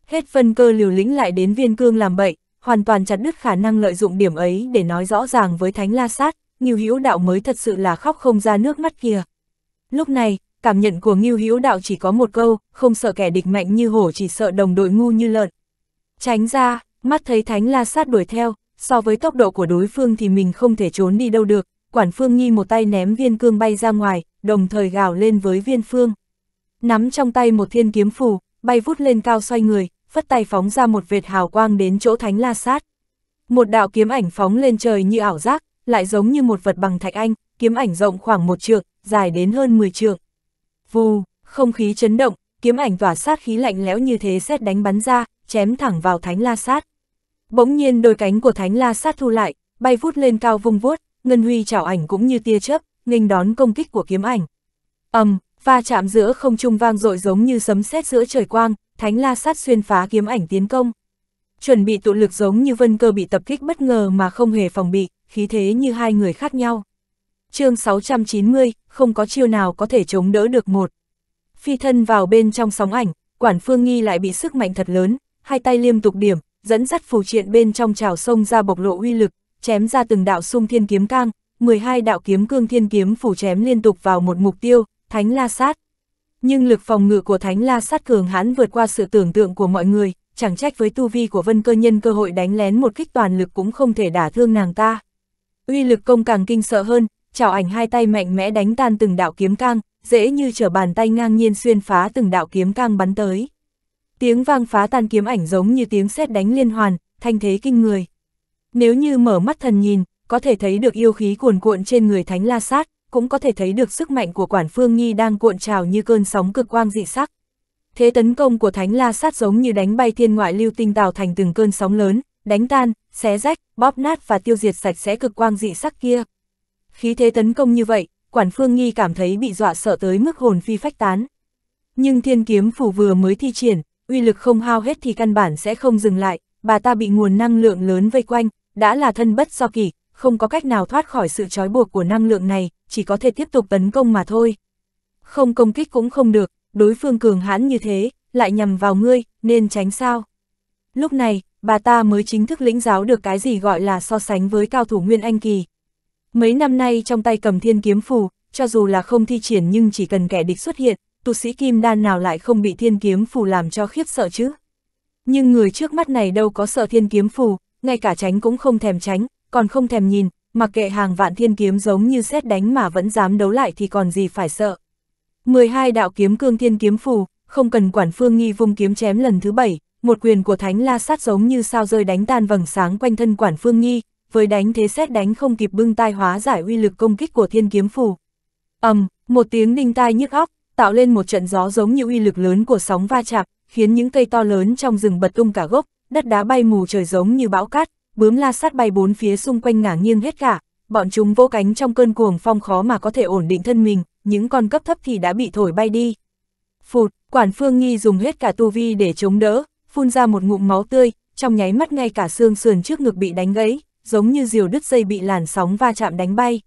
Hết phân cơ liều lĩnh lại đến viên cương làm bậy, hoàn toàn chặt đứt khả năng lợi dụng điểm ấy để nói rõ ràng với Thánh La Sát, Ngưu Hữu Đạo mới thật sự là khóc không ra nước mắt kia. Lúc này, cảm nhận của Ngưu Hữu Đạo chỉ có một câu, không sợ kẻ địch mạnh như hổ chỉ sợ đồng đội ngu như lợn. Tránh ra, mắt thấy Thánh La Sát đuổi theo, so với tốc độ của đối phương thì mình không thể trốn đi đâu được, quản phương nhi một tay ném viên cương bay ra ngoài, đồng thời gào lên với viên phương. Nắm trong tay một thiên kiếm phù, bay vút lên cao xoay người, phất tay phóng ra một vệt hào quang đến chỗ thánh la sát. Một đạo kiếm ảnh phóng lên trời như ảo giác, lại giống như một vật bằng thạch anh, kiếm ảnh rộng khoảng một trượng, dài đến hơn 10 trượng. Vù, không khí chấn động, kiếm ảnh tỏa sát khí lạnh lẽo như thế xét đánh bắn ra, chém thẳng vào thánh la sát. Bỗng nhiên đôi cánh của thánh la sát thu lại, bay vút lên cao vung vuốt, ngân huy chảo ảnh cũng như tia chớp, nghênh đón công kích của kiếm ảnh. ầm, um, va chạm giữa không trung vang dội giống như sấm sét giữa trời quang, thánh la sát xuyên phá kiếm ảnh tiến công. Chuẩn bị tụ lực giống như vân cơ bị tập kích bất ngờ mà không hề phòng bị, khí thế như hai người khác nhau. chương 690, không có chiêu nào có thể chống đỡ được một. Phi thân vào bên trong sóng ảnh, quản phương nghi lại bị sức mạnh thật lớn, hai tay liêm tục điểm, dẫn dắt phù triện bên trong trào sông ra bộc lộ uy lực, chém ra từng đạo sung thiên kiếm cang, 12 đạo kiếm cương thiên kiếm phủ chém liên tục vào một mục tiêu, thánh la sát, nhưng lực phòng ngự của Thánh La Sát cường hãn vượt qua sự tưởng tượng của mọi người, chẳng trách với tu vi của Vân Cơ Nhân cơ hội đánh lén một kích toàn lực cũng không thể đả thương nàng ta. Uy lực công càng kinh sợ hơn, chảo ảnh hai tay mạnh mẽ đánh tan từng đạo kiếm cang, dễ như trở bàn tay ngang nhiên xuyên phá từng đạo kiếm cang bắn tới. Tiếng vang phá tan kiếm ảnh giống như tiếng sét đánh liên hoàn, thanh thế kinh người. Nếu như mở mắt thần nhìn, có thể thấy được yêu khí cuồn cuộn trên người Thánh La Sát, cũng có thể thấy được sức mạnh của Quản Phương Nhi đang cuộn trào như cơn sóng cực quang dị sắc. Thế tấn công của Thánh La Sát giống như đánh bay thiên ngoại lưu tinh tạo thành từng cơn sóng lớn, đánh tan, xé rách, bóp nát và tiêu diệt sạch sẽ cực quang dị sắc kia. Khí thế tấn công như vậy, Quản Phương Nhi cảm thấy bị dọa sợ tới mức hồn phi phách tán. Nhưng thiên kiếm phủ vừa mới thi triển, uy lực không hao hết thì căn bản sẽ không dừng lại, bà ta bị nguồn năng lượng lớn vây quanh, đã là thân bất do kỳ, không có cách nào thoát khỏi sự trói buộc của năng lượng này, chỉ có thể tiếp tục tấn công mà thôi. Không công kích cũng không được, đối phương cường hãn như thế, lại nhằm vào ngươi, nên tránh sao. Lúc này, bà ta mới chính thức lĩnh giáo được cái gì gọi là so sánh với cao thủ Nguyên Anh Kỳ. Mấy năm nay trong tay cầm thiên kiếm phù, cho dù là không thi triển nhưng chỉ cần kẻ địch xuất hiện, tu sĩ kim đan nào lại không bị thiên kiếm phù làm cho khiếp sợ chứ. Nhưng người trước mắt này đâu có sợ thiên kiếm phù, ngay cả tránh cũng không thèm tránh, còn không thèm nhìn, mặc kệ hàng vạn thiên kiếm giống như xét đánh mà vẫn dám đấu lại thì còn gì phải sợ. 12 đạo kiếm cương thiên kiếm phù, không cần quản phương nghi vung kiếm chém lần thứ bảy, một quyền của thánh la sát giống như sao rơi đánh tan vầng sáng quanh thân quản phương nghi, với đánh thế xét đánh không kịp bưng tai hóa giải uy lực công kích của thiên kiếm phù. ầm, um, một tiếng đinh tai nhức óc, tạo lên một trận gió giống như uy lực lớn của sóng va chạm, khiến những cây to lớn trong rừng bật tung cả gốc, đất đá bay mù trời giống như bão cát, bướm la sát bay bốn phía xung quanh ngả nghiêng hết cả, bọn chúng vỗ cánh trong cơn cuồng phong khó mà có thể ổn định thân mình, những con cấp thấp thì đã bị thổi bay đi. Phụt, quản phương nghi dùng hết cả tu vi để chống đỡ, phun ra một ngụm máu tươi, trong nháy mắt ngay cả xương sườn trước ngực bị đánh gãy, giống như diều đứt dây bị làn sóng va chạm đánh bay.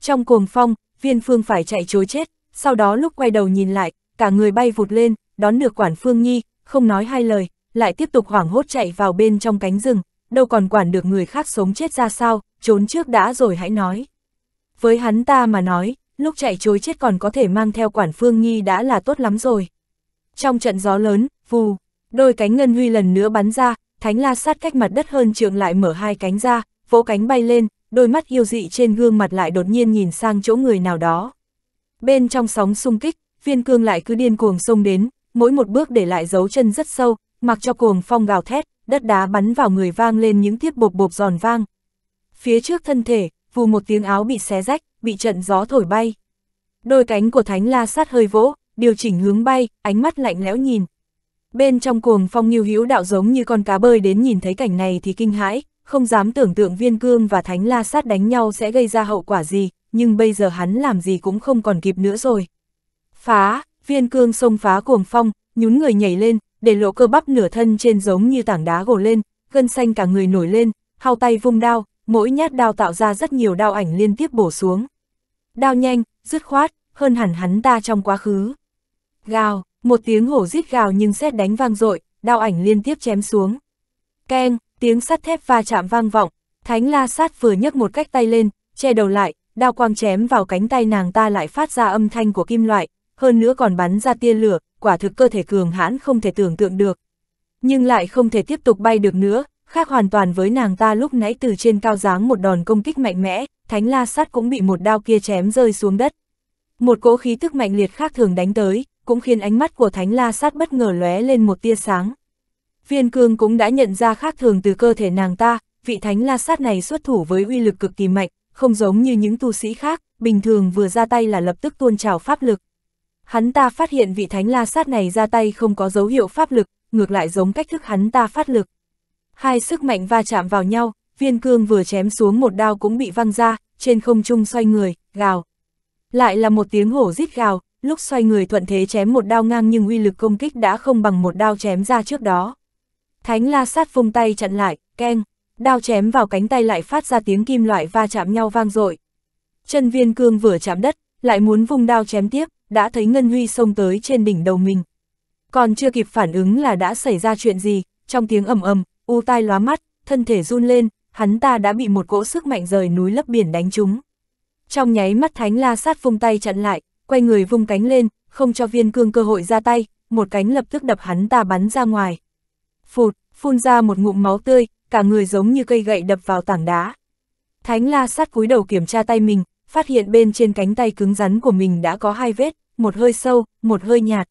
Trong cuồng phong, viên phương phải chạy chối chết, sau đó lúc quay đầu nhìn lại, cả người bay vụt lên, đón được quản phương nghi, không nói hai lời, lại tiếp tục hoảng hốt chạy vào bên trong cánh rừng, đâu còn quản được người khác sống chết ra sao, trốn trước đã rồi hãy nói. Với hắn ta mà nói, lúc chạy chối chết còn có thể mang theo quản phương nghi đã là tốt lắm rồi. Trong trận gió lớn, vù, đôi cánh ngân huy lần nữa bắn ra, thánh la sát cách mặt đất hơn trượng lại mở hai cánh ra, vỗ cánh bay lên, đôi mắt yêu dị trên gương mặt lại đột nhiên nhìn sang chỗ người nào đó. Bên trong sóng xung kích, viên cương lại cứ điên cuồng xông đến, mỗi một bước để lại dấu chân rất sâu, mặc cho cuồng phong gào thét, đất đá bắn vào người vang lên những thiết bột bột giòn vang. Phía trước thân thể, vù một tiếng áo bị xé rách, bị trận gió thổi bay. Đôi cánh của thánh la sát hơi vỗ, điều chỉnh hướng bay, ánh mắt lạnh lẽo nhìn. Bên trong cuồng phong nghiêu hữu đạo giống như con cá bơi đến nhìn thấy cảnh này thì kinh hãi, không dám tưởng tượng viên cương và thánh la sát đánh nhau sẽ gây ra hậu quả gì, nhưng bây giờ hắn làm gì cũng không còn kịp nữa rồi. Phá, viên cương xông phá cuồng phong, nhún người nhảy lên, để lộ cơ bắp nửa thân trên giống như tảng đá gồ lên, gân xanh cả người nổi lên, hao tay vung đao, mỗi nhát đao tạo ra rất nhiều đao ảnh liên tiếp bổ xuống. Đao nhanh, dứt khoát, hơn hẳn hắn ta trong quá khứ. Gào, một tiếng hổ rít gào nhưng xét đánh vang dội, đao ảnh liên tiếp chém xuống. Keng, tiếng sắt thép va chạm vang vọng, Thánh La Sát vừa nhấc một cách tay lên, che đầu lại, đao quang chém vào cánh tay nàng ta lại phát ra âm thanh của kim loại, hơn nữa còn bắn ra tia lửa, quả thực cơ thể cường hãn không thể tưởng tượng được. Nhưng lại không thể tiếp tục bay được nữa, khác hoàn toàn với nàng ta lúc nãy từ trên cao giáng một đòn công kích mạnh mẽ, thánh la sát cũng bị một đao kia chém rơi xuống đất. Một cỗ khí tức mạnh liệt khác thường đánh tới, cũng khiến ánh mắt của thánh la sát bất ngờ lóe lên một tia sáng. Viên cương cũng đã nhận ra khác thường từ cơ thể nàng ta, vị thánh la sát này xuất thủ với uy lực cực kỳ mạnh, không giống như những tu sĩ khác, bình thường vừa ra tay là lập tức tuôn trào pháp lực hắn ta phát hiện vị thánh la sát này ra tay không có dấu hiệu pháp lực, ngược lại giống cách thức hắn ta phát lực. Hai sức mạnh va chạm vào nhau, viên cương vừa chém xuống một đao cũng bị văng ra, trên không trung xoay người, gào. Lại là một tiếng hổ rít gào, lúc xoay người thuận thế chém một đao ngang nhưng uy lực công kích đã không bằng một đao chém ra trước đó. Thánh la sát vung tay chặn lại, keng, đao chém vào cánh tay lại phát ra tiếng kim loại va chạm nhau vang dội Chân viên cương vừa chạm đất, lại muốn vung đao chém tiếp, đã thấy Ngân Huy xông tới trên đỉnh đầu mình. Còn chưa kịp phản ứng là đã xảy ra chuyện gì, trong tiếng ầm ầm, u tai lóa mắt, thân thể run lên, hắn ta đã bị một cỗ sức mạnh rời núi lấp biển đánh trúng. Trong nháy mắt Thánh La Sát vung tay chặn lại, quay người vung cánh lên, không cho viên cương cơ hội ra tay, một cánh lập tức đập hắn ta bắn ra ngoài. Phụt, phun ra một ngụm máu tươi, cả người giống như cây gậy đập vào tảng đá. Thánh La Sát cúi đầu kiểm tra tay mình, phát hiện bên trên cánh tay cứng rắn của mình đã có hai vết, một hơi sâu, một hơi nhạt.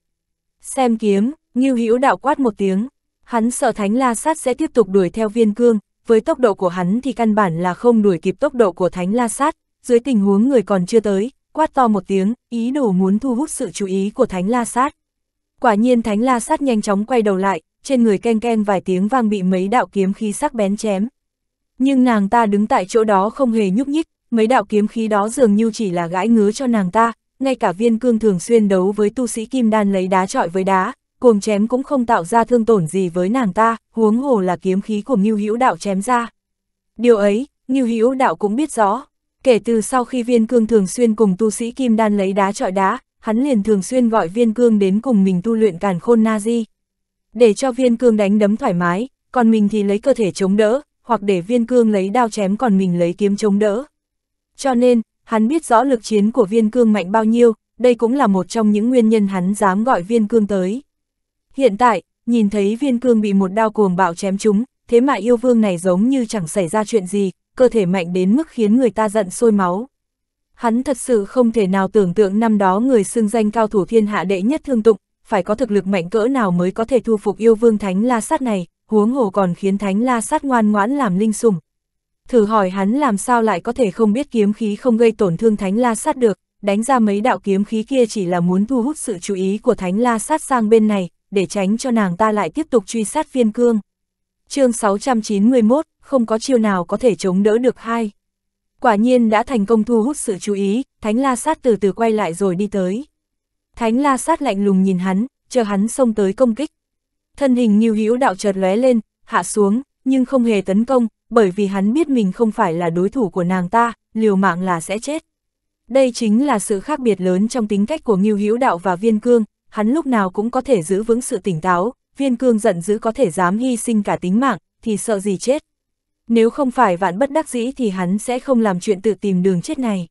Xem kiếm, Ngưu Hữu đạo quát một tiếng, hắn sợ Thánh La Sát sẽ tiếp tục đuổi theo Viên Cương, với tốc độ của hắn thì căn bản là không đuổi kịp tốc độ của Thánh La Sát, dưới tình huống người còn chưa tới, quát to một tiếng, ý đồ muốn thu hút sự chú ý của Thánh La Sát. Quả nhiên Thánh La Sát nhanh chóng quay đầu lại, trên người ken ken vài tiếng vang bị mấy đạo kiếm khí sắc bén chém. Nhưng nàng ta đứng tại chỗ đó không hề nhúc nhích, mấy đạo kiếm khí đó dường như chỉ là gãi ngứa cho nàng ta, ngay cả viên cương thường xuyên đấu với tu sĩ kim đan lấy đá trọi với đá, cuồng chém cũng không tạo ra thương tổn gì với nàng ta, huống hồ là kiếm khí của Ngưu Hữu Đạo chém ra. Điều ấy, Ngưu Hữu Đạo cũng biết rõ. Kể từ sau khi Viên Cương thường xuyên cùng tu sĩ Kim Đan lấy đá trọi đá, hắn liền thường xuyên gọi Viên Cương đến cùng mình tu luyện càn khôn na di. Để cho Viên Cương đánh đấm thoải mái, còn mình thì lấy cơ thể chống đỡ, hoặc để Viên Cương lấy đao chém còn mình lấy kiếm chống đỡ. Cho nên, hắn biết rõ lực chiến của viên cương mạnh bao nhiêu, đây cũng là một trong những nguyên nhân hắn dám gọi viên cương tới. Hiện tại, nhìn thấy viên cương bị một đao cuồng bạo chém trúng, thế mà yêu vương này giống như chẳng xảy ra chuyện gì, cơ thể mạnh đến mức khiến người ta giận sôi máu. Hắn thật sự không thể nào tưởng tượng năm đó người xưng danh cao thủ thiên hạ đệ nhất thương tụng, phải có thực lực mạnh cỡ nào mới có thể thu phục yêu vương thánh la sát này, huống hồ còn khiến thánh la sát ngoan ngoãn làm linh sủng, Thử hỏi hắn làm sao lại có thể không biết kiếm khí không gây tổn thương thánh la sát được, đánh ra mấy đạo kiếm khí kia chỉ là muốn thu hút sự chú ý của thánh la sát sang bên này, để tránh cho nàng ta lại tiếp tục truy sát Viên cương. chương 691, không có chiêu nào có thể chống đỡ được hai. Quả nhiên đã thành công thu hút sự chú ý, thánh la sát từ từ quay lại rồi đi tới. Thánh la sát lạnh lùng nhìn hắn, chờ hắn xông tới công kích. Thân hình như hữu đạo chợt lóe lên, hạ xuống, nhưng không hề tấn công, bởi vì hắn biết mình không phải là đối thủ của nàng ta, liều mạng là sẽ chết. Đây chính là sự khác biệt lớn trong tính cách của Ngưu Hữu Đạo và Viên Cương, hắn lúc nào cũng có thể giữ vững sự tỉnh táo, Viên Cương giận dữ có thể dám hy sinh cả tính mạng, thì sợ gì chết. Nếu không phải vạn bất đắc dĩ thì hắn sẽ không làm chuyện tự tìm đường chết này.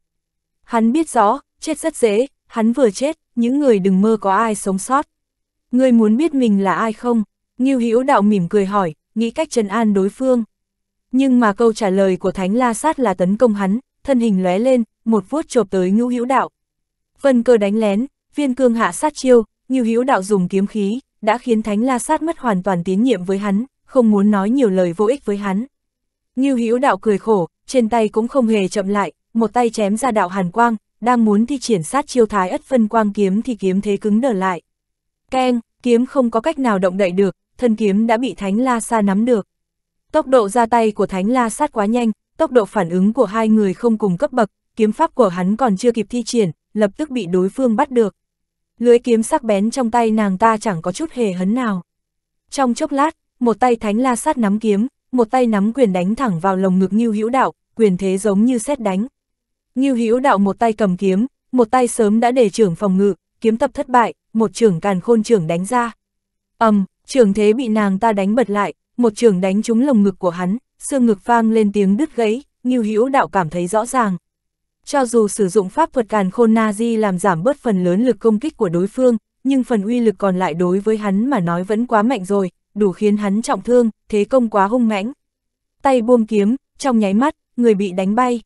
Hắn biết rõ, chết rất dễ, hắn vừa chết, những người đừng mơ có ai sống sót. ngươi muốn biết mình là ai không? Ngưu Hữu Đạo mỉm cười hỏi, nghĩ cách trấn an đối phương. Nhưng mà câu trả lời của Thánh La Sát là tấn công hắn, thân hình lóe lên, một vuốt chộp tới Ngưu Hữu Đạo. phân cơ đánh lén, viên cương hạ sát chiêu, Ngưu Hữu Đạo dùng kiếm khí, đã khiến Thánh La Sát mất hoàn toàn tín nhiệm với hắn, không muốn nói nhiều lời vô ích với hắn. Ngưu Hữu Đạo cười khổ, trên tay cũng không hề chậm lại, một tay chém ra đạo hàn quang, đang muốn thi triển sát chiêu thái ất phân quang kiếm thì kiếm thế cứng đờ lại. Keng, kiếm không có cách nào động đậy được, thân kiếm đã bị Thánh La Sa nắm được. Tốc độ ra tay của Thánh La sát quá nhanh, tốc độ phản ứng của hai người không cùng cấp bậc, kiếm pháp của hắn còn chưa kịp thi triển, lập tức bị đối phương bắt được. Lưới kiếm sắc bén trong tay nàng ta chẳng có chút hề hấn nào. Trong chốc lát, một tay Thánh La sát nắm kiếm, một tay nắm quyền đánh thẳng vào lồng ngực Ngưu Hữu Đạo, quyền thế giống như xét đánh. Ngưu Hữu Đạo một tay cầm kiếm, một tay sớm đã để trưởng phòng ngự, kiếm tập thất bại, một trưởng càn khôn trưởng đánh ra. Ầm, um, trưởng thế bị nàng ta đánh bật lại, một trường đánh trúng lồng ngực của hắn, xương ngực vang lên tiếng đứt gãy, Ngưu Hữu Đạo cảm thấy rõ ràng. Cho dù sử dụng pháp thuật càn khôn na di làm giảm bớt phần lớn lực công kích của đối phương, nhưng phần uy lực còn lại đối với hắn mà nói vẫn quá mạnh rồi, đủ khiến hắn trọng thương, thế công quá hung mãnh. Tay buông kiếm, trong nháy mắt, người bị đánh bay.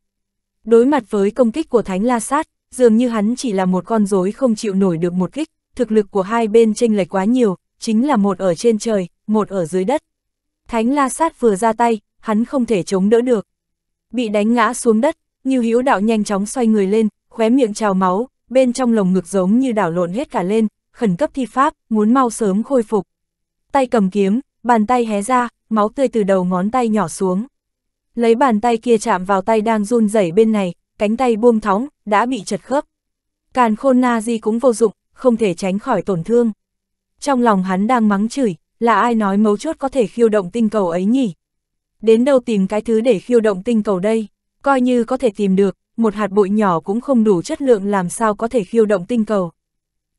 Đối mặt với công kích của Thánh La Sát, dường như hắn chỉ là một con rối không chịu nổi được một kích, thực lực của hai bên chênh lệch quá nhiều, chính là một ở trên trời, một ở dưới đất. Thánh La Sát vừa ra tay, hắn không thể chống đỡ được. Bị đánh ngã xuống đất, Ngưu Hữu Đạo nhanh chóng xoay người lên, khóe miệng trào máu, bên trong lồng ngực giống như đảo lộn hết cả lên, khẩn cấp thi pháp, muốn mau sớm khôi phục. Tay cầm kiếm, bàn tay hé ra, máu tươi từ đầu ngón tay nhỏ xuống. Lấy bàn tay kia chạm vào tay đang run rẩy bên này, cánh tay buông thóng, đã bị chật khớp. Càn khôn na di cũng vô dụng, không thể tránh khỏi tổn thương. Trong lòng hắn đang mắng chửi, là ai nói mấu chốt có thể khiêu động tinh cầu ấy nhỉ? Đến đâu tìm cái thứ để khiêu động tinh cầu đây? Coi như có thể tìm được, một hạt bụi nhỏ cũng không đủ chất lượng làm sao có thể khiêu động tinh cầu.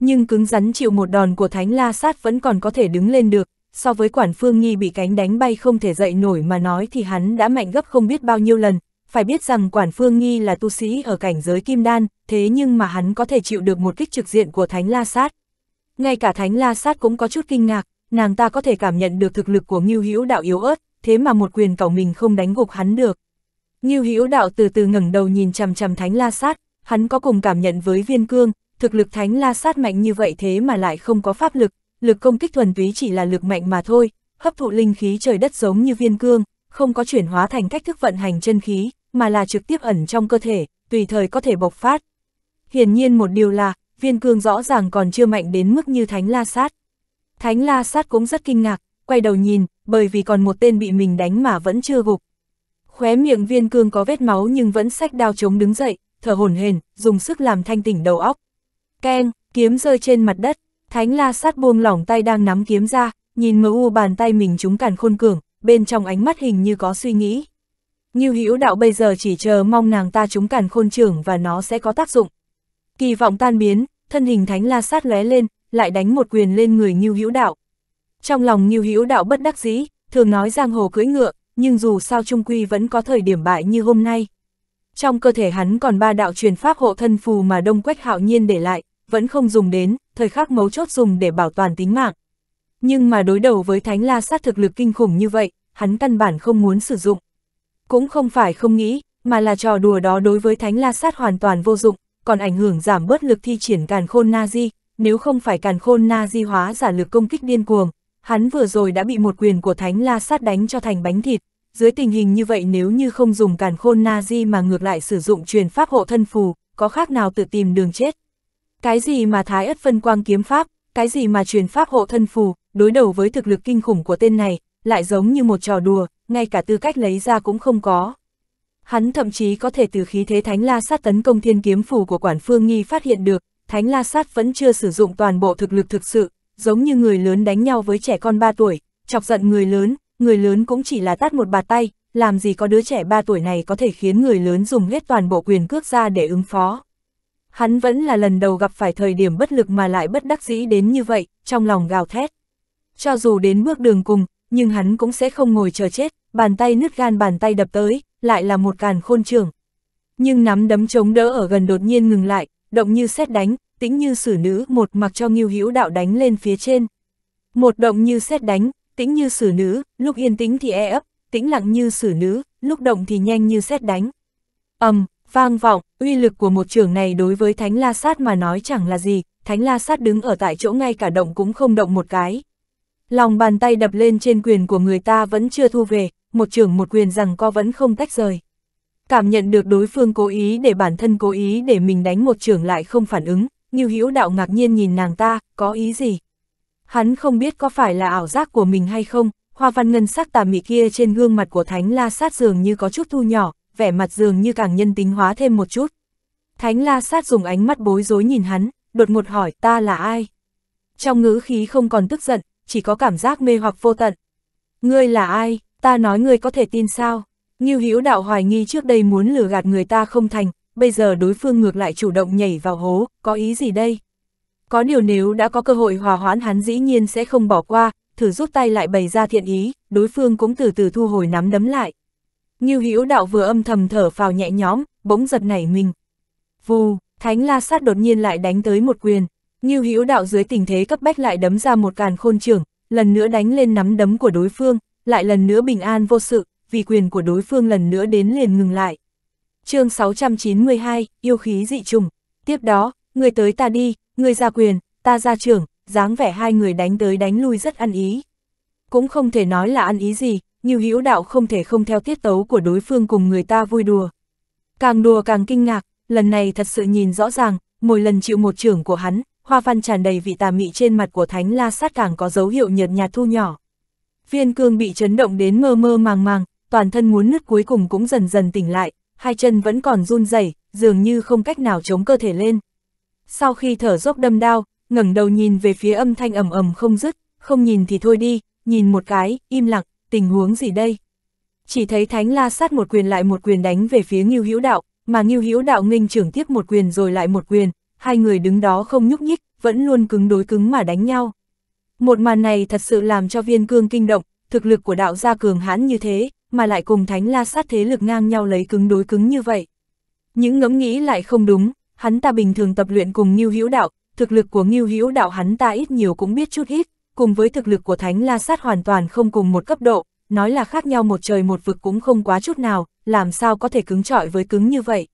Nhưng cứng rắn chịu một đòn của Thánh La Sát vẫn còn có thể đứng lên được, so với Quản Phương Nhi bị cánh đánh bay không thể dậy nổi mà nói thì hắn đã mạnh gấp không biết bao nhiêu lần. Phải biết rằng Quản Phương nghi là tu sĩ ở cảnh giới kim đan, thế nhưng mà hắn có thể chịu được một kích trực diện của Thánh La Sát. Ngay cả Thánh La Sát cũng có chút kinh ngạc, nàng ta có thể cảm nhận được thực lực của Ngưu Hữu Đạo yếu ớt, thế mà một quyền cẩu mình không đánh gục hắn được. Ngưu Hữu Đạo từ từ ngẩng đầu nhìn chằm chằm Thánh La Sát, hắn có cùng cảm nhận với Viên Cương, thực lực Thánh La Sát mạnh như vậy thế mà lại không có pháp lực, lực công kích thuần túy chỉ là lực mạnh mà thôi, hấp thụ linh khí trời đất giống như Viên Cương, không có chuyển hóa thành cách thức vận hành chân khí, mà là trực tiếp ẩn trong cơ thể, tùy thời có thể bộc phát. Hiển nhiên một điều là, Viên Cương rõ ràng còn chưa mạnh đến mức như Thánh La Sát. Thánh La Sát cũng rất kinh ngạc, quay đầu nhìn, bởi vì còn một tên bị mình đánh mà vẫn chưa gục. Khóe miệng viên cương có vết máu nhưng vẫn sách đao chống đứng dậy, thở hổn hển, dùng sức làm thanh tỉnh đầu óc. Keng, kiếm rơi trên mặt đất, Thánh La Sát buông lỏng tay đang nắm kiếm ra, nhìn mờ u bàn tay mình chúng càn khôn cường, bên trong ánh mắt hình như có suy nghĩ. Như hữu đạo bây giờ chỉ chờ mong nàng ta chúng càn khôn trưởng và nó sẽ có tác dụng. Kỳ vọng tan biến, thân hình Thánh La Sát lóe lên, lại đánh một quyền lên người Ngưu Hữu Đạo. Trong lòng Ngưu Hữu Đạo bất đắc dĩ, thường nói giang hồ cưỡi ngựa, nhưng dù sao trung quy vẫn có thời điểm bại như hôm nay. Trong cơ thể hắn còn ba đạo truyền pháp hộ thân phù mà Đông Quách Hạo Nhiên để lại, vẫn không dùng đến, thời khắc mấu chốt dùng để bảo toàn tính mạng. Nhưng mà đối đầu với Thánh La sát thực lực kinh khủng như vậy, hắn căn bản không muốn sử dụng. Cũng không phải không nghĩ, mà là trò đùa đó đối với Thánh La sát hoàn toàn vô dụng, còn ảnh hưởng giảm bớt lực thi triển càn khôn nazi nếu không phải càn khôn na di hóa giả lực công kích điên cuồng, hắn vừa rồi đã bị một quyền của thánh la sát đánh cho thành bánh thịt. Dưới tình hình như vậy nếu như không dùng càn khôn na di mà ngược lại sử dụng truyền pháp hộ thân phù, có khác nào tự tìm đường chết. Cái gì mà thái ất phân quang kiếm pháp, cái gì mà truyền pháp hộ thân phù, đối đầu với thực lực kinh khủng của tên này, lại giống như một trò đùa, ngay cả tư cách lấy ra cũng không có. Hắn thậm chí có thể từ khí thế thánh la sát tấn công thiên kiếm phù của quản phương nghi phát hiện được, Thánh La Sát vẫn chưa sử dụng toàn bộ thực lực thực sự, giống như người lớn đánh nhau với trẻ con 3 tuổi, chọc giận người lớn, người lớn cũng chỉ là tát một bạt tay, làm gì có đứa trẻ 3 tuổi này có thể khiến người lớn dùng hết toàn bộ quyền cước ra để ứng phó. Hắn vẫn là lần đầu gặp phải thời điểm bất lực mà lại bất đắc dĩ đến như vậy, trong lòng gào thét. Cho dù đến bước đường cùng, nhưng hắn cũng sẽ không ngồi chờ chết, bàn tay nứt gan bàn tay đập tới, lại là một càn khôn trường. Nhưng nắm đấm chống đỡ ở gần đột nhiên ngừng lại, động như xét đánh, tĩnh như xử nữ một mặc cho nghiêu hữu đạo đánh lên phía trên. Một động như xét đánh, tĩnh như xử nữ, lúc yên tĩnh thì e ấp, tĩnh lặng như xử nữ, lúc động thì nhanh như xét đánh. ầm, vang vọng, uy lực của một trường này đối với Thánh La Sát mà nói chẳng là gì, Thánh La Sát đứng ở tại chỗ ngay cả động cũng không động một cái. Lòng bàn tay đập lên trên quyền của người ta vẫn chưa thu về, một trường một quyền rằng co vẫn không tách rời cảm nhận được đối phương cố ý để bản thân cố ý để mình đánh một trưởng lại không phản ứng, như hữu đạo ngạc nhiên nhìn nàng ta, có ý gì? Hắn không biết có phải là ảo giác của mình hay không, hoa văn ngân sắc tà mị kia trên gương mặt của Thánh La Sát dường như có chút thu nhỏ, vẻ mặt dường như càng nhân tính hóa thêm một chút. Thánh La Sát dùng ánh mắt bối rối nhìn hắn, đột ngột hỏi ta là ai? Trong ngữ khí không còn tức giận, chỉ có cảm giác mê hoặc vô tận. Ngươi là ai, ta nói ngươi có thể tin sao? Ngưu Hữu Đạo hoài nghi trước đây muốn lừa gạt người ta không thành, bây giờ đối phương ngược lại chủ động nhảy vào hố, có ý gì đây? Có điều nếu đã có cơ hội hòa hoãn hắn dĩ nhiên sẽ không bỏ qua, thử rút tay lại bày ra thiện ý, đối phương cũng từ từ thu hồi nắm đấm lại. Ngưu Hữu Đạo vừa âm thầm thở phào nhẹ nhõm, bỗng giật nảy mình. Vù, Thánh La Sát đột nhiên lại đánh tới một quyền, Ngưu Hữu Đạo dưới tình thế cấp bách lại đấm ra một càn khôn trưởng, lần nữa đánh lên nắm đấm của đối phương, lại lần nữa bình an vô sự, vì quyền của đối phương lần nữa đến liền ngừng lại. chương 692, yêu khí dị trùng. Tiếp đó, người tới ta đi, người ra quyền, ta ra trưởng, dáng vẻ hai người đánh tới đánh lui rất ăn ý. Cũng không thể nói là ăn ý gì, như hữu đạo không thể không theo tiết tấu của đối phương cùng người ta vui đùa. Càng đùa càng kinh ngạc, lần này thật sự nhìn rõ ràng, mỗi lần chịu một trưởng của hắn, hoa văn tràn đầy vị tà mị trên mặt của thánh la sát càng có dấu hiệu nhợt nhạt thu nhỏ. Viên cương bị chấn động đến mơ mơ màng màng, toàn thân muốn nứt cuối cùng cũng dần dần tỉnh lại, hai chân vẫn còn run rẩy, dường như không cách nào chống cơ thể lên. Sau khi thở dốc đâm đau, ngẩng đầu nhìn về phía âm thanh ầm ầm không dứt, không nhìn thì thôi đi, nhìn một cái, im lặng, tình huống gì đây? Chỉ thấy Thánh La sát một quyền lại một quyền đánh về phía Ngưu Hữu Đạo, mà Ngưu Hữu Đạo nghênh trưởng tiếp một quyền rồi lại một quyền, hai người đứng đó không nhúc nhích, vẫn luôn cứng đối cứng mà đánh nhau. Một màn này thật sự làm cho Viên Cương kinh động, thực lực của đạo gia cường hãn như thế, mà lại cùng thánh la sát thế lực ngang nhau lấy cứng đối cứng như vậy. Những ngẫm nghĩ lại không đúng, hắn ta bình thường tập luyện cùng Ngưu Hữu Đạo, thực lực của Ngưu Hữu Đạo hắn ta ít nhiều cũng biết chút ít, cùng với thực lực của Thánh La Sát hoàn toàn không cùng một cấp độ, nói là khác nhau một trời một vực cũng không quá chút nào, làm sao có thể cứng trọi với cứng như vậy.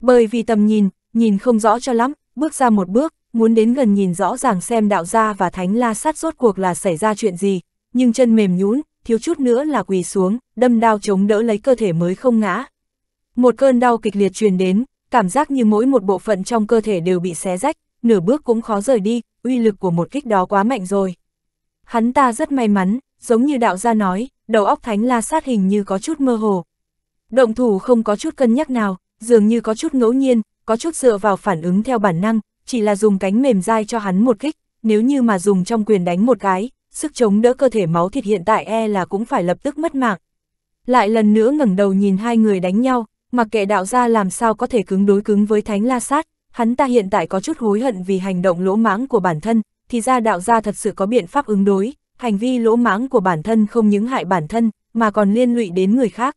Bởi vì tầm nhìn, nhìn không rõ cho lắm, bước ra một bước, muốn đến gần nhìn rõ ràng xem đạo gia và Thánh La Sát rốt cuộc là xảy ra chuyện gì, nhưng chân mềm nhũn, thiếu chút nữa là quỳ xuống, đâm đao chống đỡ lấy cơ thể mới không ngã. Một cơn đau kịch liệt truyền đến, cảm giác như mỗi một bộ phận trong cơ thể đều bị xé rách, nửa bước cũng khó rời đi, uy lực của một kích đó quá mạnh rồi. Hắn ta rất may mắn, giống như đạo gia nói, đầu óc thánh la sát hình như có chút mơ hồ. Động thủ không có chút cân nhắc nào, dường như có chút ngẫu nhiên, có chút dựa vào phản ứng theo bản năng, chỉ là dùng cánh mềm dai cho hắn một kích, nếu như mà dùng trong quyền đánh một cái, sức chống đỡ cơ thể máu thịt hiện tại e là cũng phải lập tức mất mạng. Lại lần nữa ngẩng đầu nhìn hai người đánh nhau, mặc kệ đạo gia làm sao có thể cứng đối cứng với thánh la sát, hắn ta hiện tại có chút hối hận vì hành động lỗ mãng của bản thân, thì ra đạo gia thật sự có biện pháp ứng đối, hành vi lỗ mãng của bản thân không những hại bản thân, mà còn liên lụy đến người khác.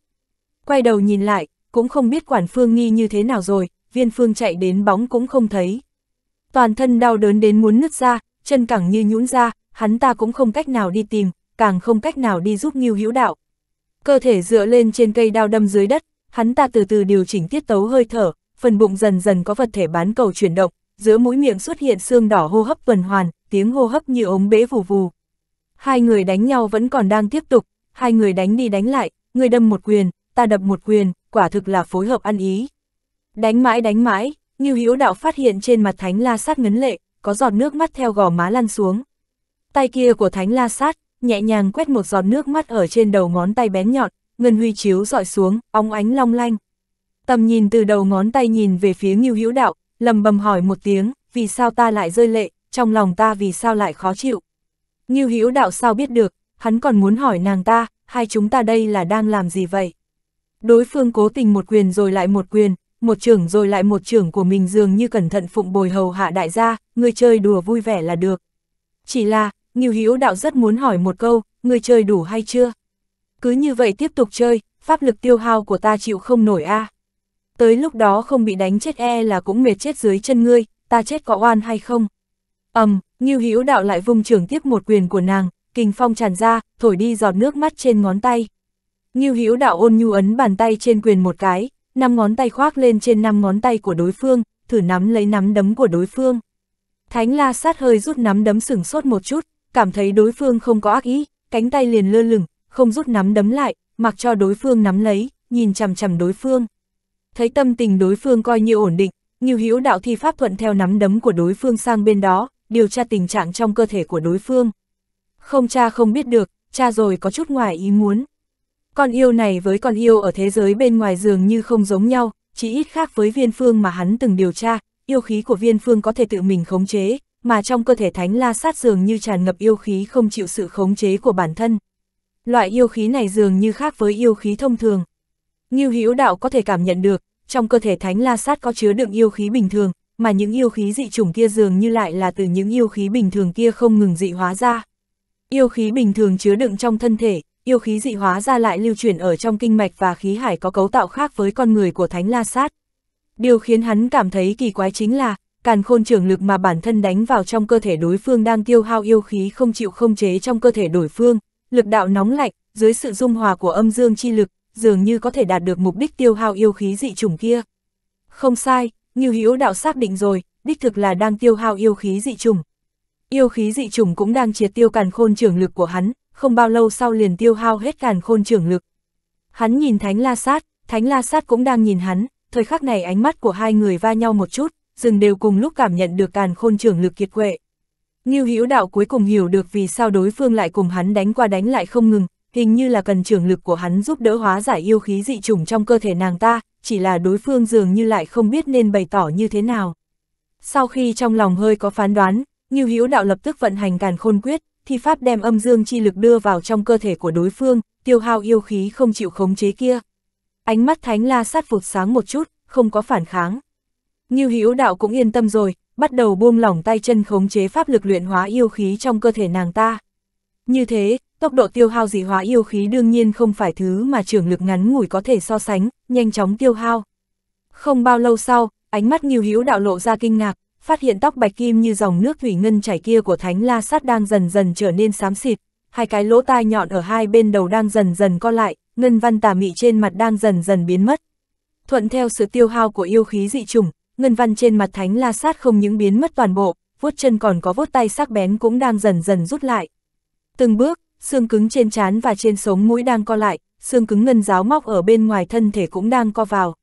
Quay đầu nhìn lại, cũng không biết quản phương nghi như thế nào rồi, viên phương chạy đến bóng cũng không thấy. Toàn thân đau đớn đến muốn nứt ra, chân cẳng như nhũn ra, hắn ta cũng không cách nào đi tìm, càng không cách nào đi giúp Ngưu Hữu Đạo. Cơ thể dựa lên trên cây đao đâm dưới đất, hắn ta từ từ điều chỉnh tiết tấu hơi thở, phần bụng dần dần có vật thể bán cầu chuyển động, giữa mũi miệng xuất hiện xương đỏ hô hấp tuần hoàn, tiếng hô hấp như ống bể vù vù. Hai người đánh nhau vẫn còn đang tiếp tục, hai người đánh đi đánh lại, người đâm một quyền, ta đập một quyền, quả thực là phối hợp ăn ý. Đánh mãi đánh mãi, Ngưu Hữu Đạo phát hiện trên mặt Thánh La sát ngấn lệ, có giọt nước mắt theo gò má lăn xuống. Tay kia của Thánh La Sát, nhẹ nhàng quét một giọt nước mắt ở trên đầu ngón tay bén nhọn, ngân huy chiếu dọi xuống, óng ánh long lanh. Tầm nhìn từ đầu ngón tay nhìn về phía Ngưu Hữu Đạo, lầm bầm hỏi một tiếng, vì sao ta lại rơi lệ, trong lòng ta vì sao lại khó chịu. Ngưu Hữu Đạo sao biết được, hắn còn muốn hỏi nàng ta, hai chúng ta đây là đang làm gì vậy? Đối phương cố tình một quyền rồi lại một quyền, một trưởng rồi lại một trưởng của mình dường như cẩn thận phụng bồi hầu hạ đại gia, người chơi đùa vui vẻ là được. Chỉ là, Ngưu Hữu Đạo rất muốn hỏi một câu, người chơi đủ hay chưa? Cứ như vậy tiếp tục chơi, pháp lực tiêu hao của ta chịu không nổi a. À. Tới lúc đó không bị đánh chết e là cũng mệt chết dưới chân ngươi, ta chết có oan hay không? Ầm, um, Nghiêu Hữu Đạo lại vung trưởng tiếp một quyền của nàng, kình phong tràn ra, thổi đi giọt nước mắt trên ngón tay. Ngưu Hữu Đạo ôn nhu ấn bàn tay trên quyền một cái, năm ngón tay khoác lên trên năm ngón tay của đối phương, thử nắm lấy nắm đấm của đối phương. Thánh La sát hơi rút nắm đấm sửng sốt một chút, cảm thấy đối phương không có ác ý, cánh tay liền lơ lửng, không rút nắm đấm lại, mặc cho đối phương nắm lấy, nhìn chằm chằm đối phương. Thấy tâm tình đối phương coi như ổn định, Ngưu Hữu đạo thi pháp thuận theo nắm đấm của đối phương sang bên đó, điều tra tình trạng trong cơ thể của đối phương. Không cha không biết được, cha rồi có chút ngoài ý muốn. Con yêu này với con yêu ở thế giới bên ngoài dường như không giống nhau, chỉ ít khác với viên phương mà hắn từng điều tra, yêu khí của viên phương có thể tự mình khống chế, mà trong cơ thể thánh la sát dường như tràn ngập yêu khí không chịu sự khống chế của bản thân. Loại yêu khí này dường như khác với yêu khí thông thường. Ngưu Hữu Đạo có thể cảm nhận được, trong cơ thể thánh la sát có chứa đựng yêu khí bình thường, mà những yêu khí dị chủng kia dường như lại là từ những yêu khí bình thường kia không ngừng dị hóa ra. Yêu khí bình thường chứa đựng trong thân thể, yêu khí dị hóa ra lại lưu chuyển ở trong kinh mạch và khí hải có cấu tạo khác với con người của thánh la sát. Điều khiến hắn cảm thấy kỳ quái chính là, càn khôn trường lực mà bản thân đánh vào trong cơ thể đối phương đang tiêu hao yêu khí không chịu không chế trong cơ thể đối phương, lực đạo nóng lạnh, dưới sự dung hòa của âm dương chi lực, dường như có thể đạt được mục đích tiêu hao yêu khí dị chủng kia. Không sai, như Hữu đạo xác định rồi, đích thực là đang tiêu hao yêu khí dị chủng. Yêu khí dị chủng cũng đang triệt tiêu càn khôn trường lực của hắn, không bao lâu sau liền tiêu hao hết càn khôn trường lực. Hắn nhìn Thánh La Sát, Thánh La Sát cũng đang nhìn hắn, thời khắc này ánh mắt của hai người va nhau một chút, rừng đều cùng lúc cảm nhận được càn khôn trưởng lực kiệt quệ. Nghiêu Hữu đạo cuối cùng hiểu được vì sao đối phương lại cùng hắn đánh qua đánh lại không ngừng, hình như là cần trưởng lực của hắn giúp đỡ hóa giải yêu khí dị trùng trong cơ thể nàng ta, chỉ là đối phương dường như lại không biết nên bày tỏ như thế nào. Sau khi trong lòng hơi có phán đoán, Nghiêu Hữu đạo lập tức vận hành càn khôn quyết, thi pháp đem âm dương chi lực đưa vào trong cơ thể của đối phương, tiêu hao yêu khí không chịu khống chế kia. Ánh mắt Thánh La sát vụt sáng một chút, không có phản kháng. Ngưu Hữu Đạo cũng yên tâm rồi, bắt đầu buông lỏng tay chân khống chế pháp lực luyện hóa yêu khí trong cơ thể nàng ta. Như thế, tốc độ tiêu hao dị hóa yêu khí đương nhiên không phải thứ mà trưởng lực ngắn ngủi có thể so sánh, nhanh chóng tiêu hao. Không bao lâu sau, ánh mắt Ngưu Hữu Đạo lộ ra kinh ngạc, phát hiện tóc bạch kim như dòng nước thủy ngân chảy kia của Thánh La Sát đang dần dần trở nên xám xịt, hai cái lỗ tai nhọn ở hai bên đầu đang dần dần co lại, ngân văn tà mị trên mặt đang dần dần biến mất. Thuận theo sự tiêu hao của yêu khí dị trùng, ngân văn trên mặt thánh la sát không những biến mất toàn bộ, vuốt chân còn có vuốt tay sắc bén cũng đang dần dần rút lại. Từng bước, xương cứng trên trán và trên sống mũi đang co lại, xương cứng ngân giáo móc ở bên ngoài thân thể cũng đang co vào.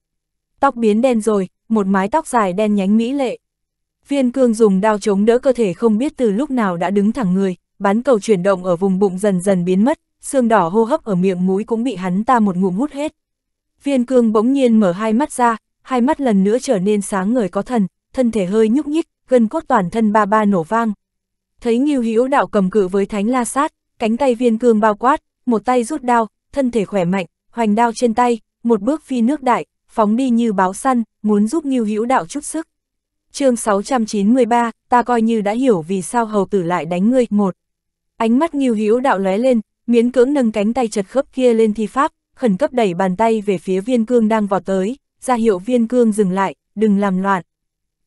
Tóc biến đen rồi, một mái tóc dài đen nhánh mỹ lệ. Viên cương dùng đao chống đỡ cơ thể không biết từ lúc nào đã đứng thẳng người, bán cầu chuyển động ở vùng bụng dần dần biến mất, xương đỏ hô hấp ở miệng mũi cũng bị hắn ta một ngụm hút hết. Viên cương bỗng nhiên mở hai mắt ra, hai mắt lần nữa trở nên sáng người có thần, thân thể hơi nhúc nhích, gân cốt toàn thân ba ba nổ vang. Thấy Ngưu Hữu Đạo cầm cự với Thánh La Sát, cánh tay viên cương bao quát, một tay rút đao, thân thể khỏe mạnh, hoành đao trên tay, một bước phi nước đại, phóng đi như báo săn, muốn giúp Ngưu Hữu Đạo chút sức. Chương 693, ta coi như đã hiểu vì sao hầu tử lại đánh ngươi, một. Ánh mắt Ngưu Hữu Đạo lóe lên, miễn cưỡng nâng cánh tay chật khớp kia lên thi pháp, khẩn cấp đẩy bàn tay về phía viên cương đang vọt tới, ra hiệu viên cương dừng lại, đừng làm loạn.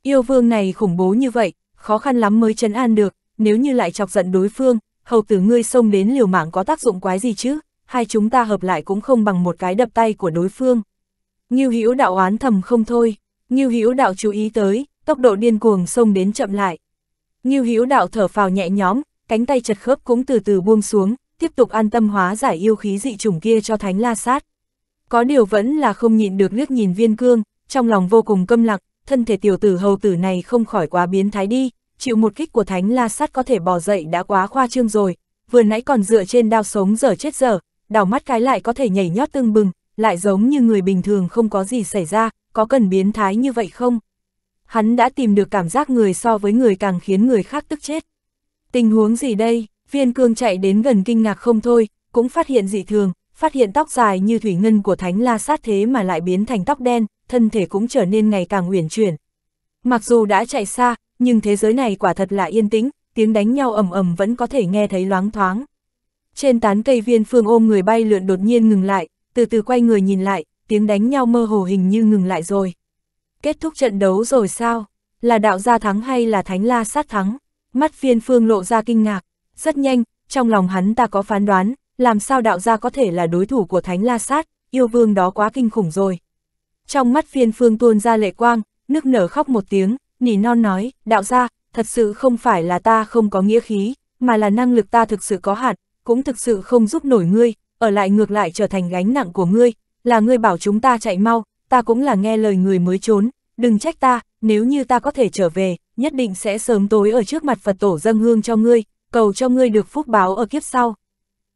Yêu vương này khủng bố như vậy, khó khăn lắm mới chấn an được, nếu như lại chọc giận đối phương, hầu tử ngươi xông đến liều mạng có tác dụng quái gì chứ, hai chúng ta hợp lại cũng không bằng một cái đập tay của đối phương. Ngưu Hữu đạo oán thầm không thôi, Ngưu Hữu đạo chú ý tới, tốc độ điên cuồng xông đến chậm lại. Ngưu Hữu đạo thở phào nhẹ nhõm, cánh tay chật khớp cũng từ từ buông xuống, tiếp tục an tâm hóa giải yêu khí dị chủng kia cho Thánh La Sát. Có điều vẫn là không nhịn được liếc nhìn viên cương, trong lòng vô cùng câm lặng, thân thể tiểu tử hầu tử này không khỏi quá biến thái đi, chịu một kích của thánh la sát có thể bò dậy đã quá khoa trương rồi, vừa nãy còn dựa trên đao sống giờ chết giờ, đảo mắt cái lại có thể nhảy nhót tương bừng, lại giống như người bình thường không có gì xảy ra, có cần biến thái như vậy không? Hắn đã tìm được cảm giác người so với người càng khiến người khác tức chết. Tình huống gì đây? Viên cương chạy đến gần kinh ngạc không thôi, cũng phát hiện dị thường, phát hiện tóc dài như thủy ngân của thánh la sát thế mà lại biến thành tóc đen, thân thể cũng trở nên ngày càng uyển chuyển. Mặc dù đã chạy xa, nhưng thế giới này quả thật là yên tĩnh, tiếng đánh nhau ầm ầm vẫn có thể nghe thấy loáng thoáng. Trên tán cây viên phương ôm người bay lượn đột nhiên ngừng lại, từ từ quay người nhìn lại, tiếng đánh nhau mơ hồ hình như ngừng lại rồi. Kết thúc trận đấu rồi sao? Là đạo gia thắng hay là thánh la sát thắng? Mắt viên phương lộ ra kinh ngạc, rất nhanh, trong lòng hắn ta có phán đoán, làm sao đạo gia có thể là đối thủ của Thánh La Sát, yêu vương đó quá kinh khủng rồi. Trong mắt phiên phương tuôn ra lệ quang, nước nở khóc một tiếng, nỉ non nói, đạo gia, thật sự không phải là ta không có nghĩa khí, mà là năng lực ta thực sự có hạn, cũng thực sự không giúp nổi ngươi, ở lại ngược lại trở thành gánh nặng của ngươi, là ngươi bảo chúng ta chạy mau, ta cũng là nghe lời người mới trốn, đừng trách ta, nếu như ta có thể trở về, nhất định sẽ sớm tối ở trước mặt Phật tổ dâng hương cho ngươi, cầu cho ngươi được phúc báo ở kiếp sau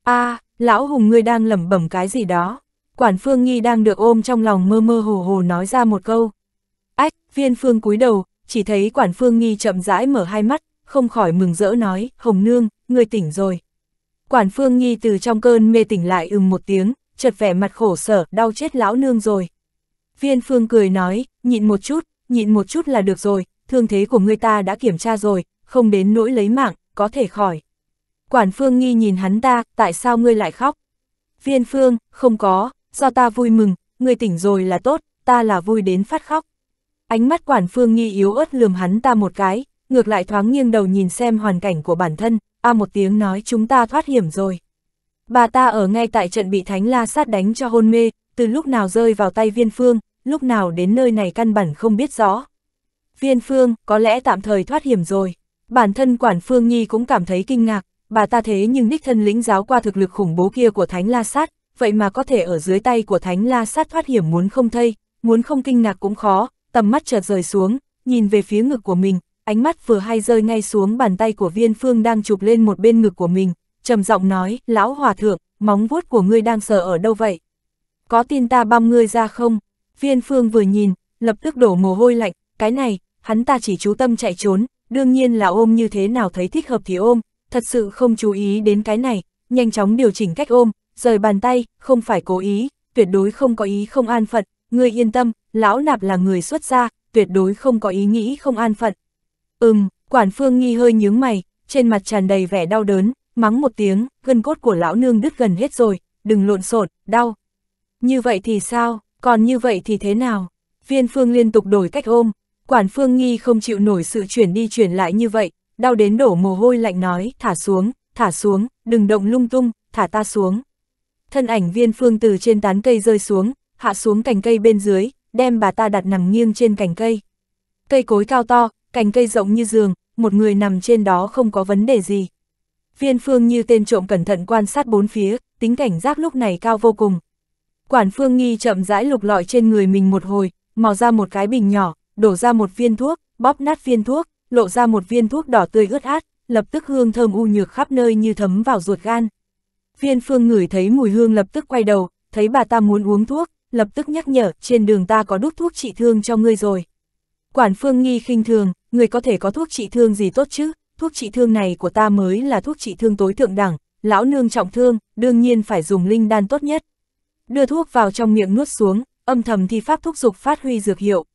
a à, lão hùng ngươi đang lẩm bẩm cái gì đó. Quản phương nghi đang được ôm trong lòng mơ mơ hồ hồ nói ra một câu. Ách, viên phương cúi đầu, chỉ thấy quản phương nghi chậm rãi mở hai mắt, không khỏi mừng rỡ nói, hồng nương, ngươi tỉnh rồi. Quản phương nghi từ trong cơn mê tỉnh lại ừm một tiếng, chợt vẻ mặt khổ sở, đau chết lão nương rồi. Viên phương cười nói, nhịn một chút, nhịn một chút là được rồi, thương thế của ngươi ta đã kiểm tra rồi, không đến nỗi lấy mạng, có thể khỏi. Quản Phương nghi nhìn hắn ta, tại sao ngươi lại khóc? Viên Phương, không có, do ta vui mừng, ngươi tỉnh rồi là tốt, ta là vui đến phát khóc. Ánh mắt Quản Phương nghi yếu ớt lườm hắn ta một cái, ngược lại thoáng nghiêng đầu nhìn xem hoàn cảnh của bản thân, a một tiếng nói chúng ta thoát hiểm rồi. Bà ta ở ngay tại trận bị Thánh La sát đánh cho hôn mê, từ lúc nào rơi vào tay Viên Phương, lúc nào đến nơi này căn bản không biết rõ. Viên Phương có lẽ tạm thời thoát hiểm rồi. Bản thân Quản Phương Nhi cũng cảm thấy kinh ngạc, bà ta thế nhưng đích thân lĩnh giáo qua thực lực khủng bố kia của Thánh La Sát, vậy mà có thể ở dưới tay của Thánh La Sát thoát hiểm muốn không thây, muốn không kinh ngạc cũng khó, tầm mắt chợt rời xuống, nhìn về phía ngực của mình, ánh mắt vừa hay rơi ngay xuống bàn tay của viên phương đang chụp lên một bên ngực của mình, trầm giọng nói, lão hòa thượng, móng vuốt của ngươi đang sờ ở đâu vậy? Có tin ta băm ngươi ra không? Viên phương vừa nhìn, lập tức đổ mồ hôi lạnh, cái này, hắn ta chỉ chú tâm chạy trốn, đương nhiên là ôm như thế nào thấy thích hợp thì ôm, thật sự không chú ý đến cái này, nhanh chóng điều chỉnh cách ôm, rời bàn tay, không phải cố ý, tuyệt đối không có ý không an phận, người yên tâm, lão nạp là người xuất gia, tuyệt đối không có ý nghĩ không an phận. Ừm, quản phương nghi hơi nhướng mày, trên mặt tràn đầy vẻ đau đớn, mắng một tiếng, gân cốt của lão nương đứt gần hết rồi, đừng lộn xộn, đau. Như vậy thì sao, còn như vậy thì thế nào? Viên phương liên tục đổi cách ôm, quản phương nghi không chịu nổi sự chuyển đi chuyển lại như vậy, đau đến đổ mồ hôi lạnh nói, thả xuống, thả xuống, đừng động lung tung, thả ta xuống. Thân ảnh viên phương từ trên tán cây rơi xuống, hạ xuống cành cây bên dưới, đem bà ta đặt nằm nghiêng trên cành cây. Cây cối cao to, cành cây rộng như giường, một người nằm trên đó không có vấn đề gì. Viên phương như tên trộm cẩn thận quan sát bốn phía, tính cảnh giác lúc này cao vô cùng. Quản phương nghi chậm rãi lục lọi trên người mình một hồi, mò ra một cái bình nhỏ, đổ ra một viên thuốc, bóp nát viên thuốc lộ ra một viên thuốc đỏ tươi ướt át, lập tức hương thơm u nhược khắp nơi như thấm vào ruột gan. Viên phương ngửi thấy mùi hương lập tức quay đầu, thấy bà ta muốn uống thuốc, lập tức nhắc nhở, trên đường ta có đút thuốc trị thương cho ngươi rồi. Quản phương nghi khinh thường, người có thể có thuốc trị thương gì tốt chứ, thuốc trị thương này của ta mới là thuốc trị thương tối thượng đẳng, lão nương trọng thương, đương nhiên phải dùng linh đan tốt nhất. Đưa thuốc vào trong miệng nuốt xuống, âm thầm thi pháp thúc dục phát huy dược hiệu.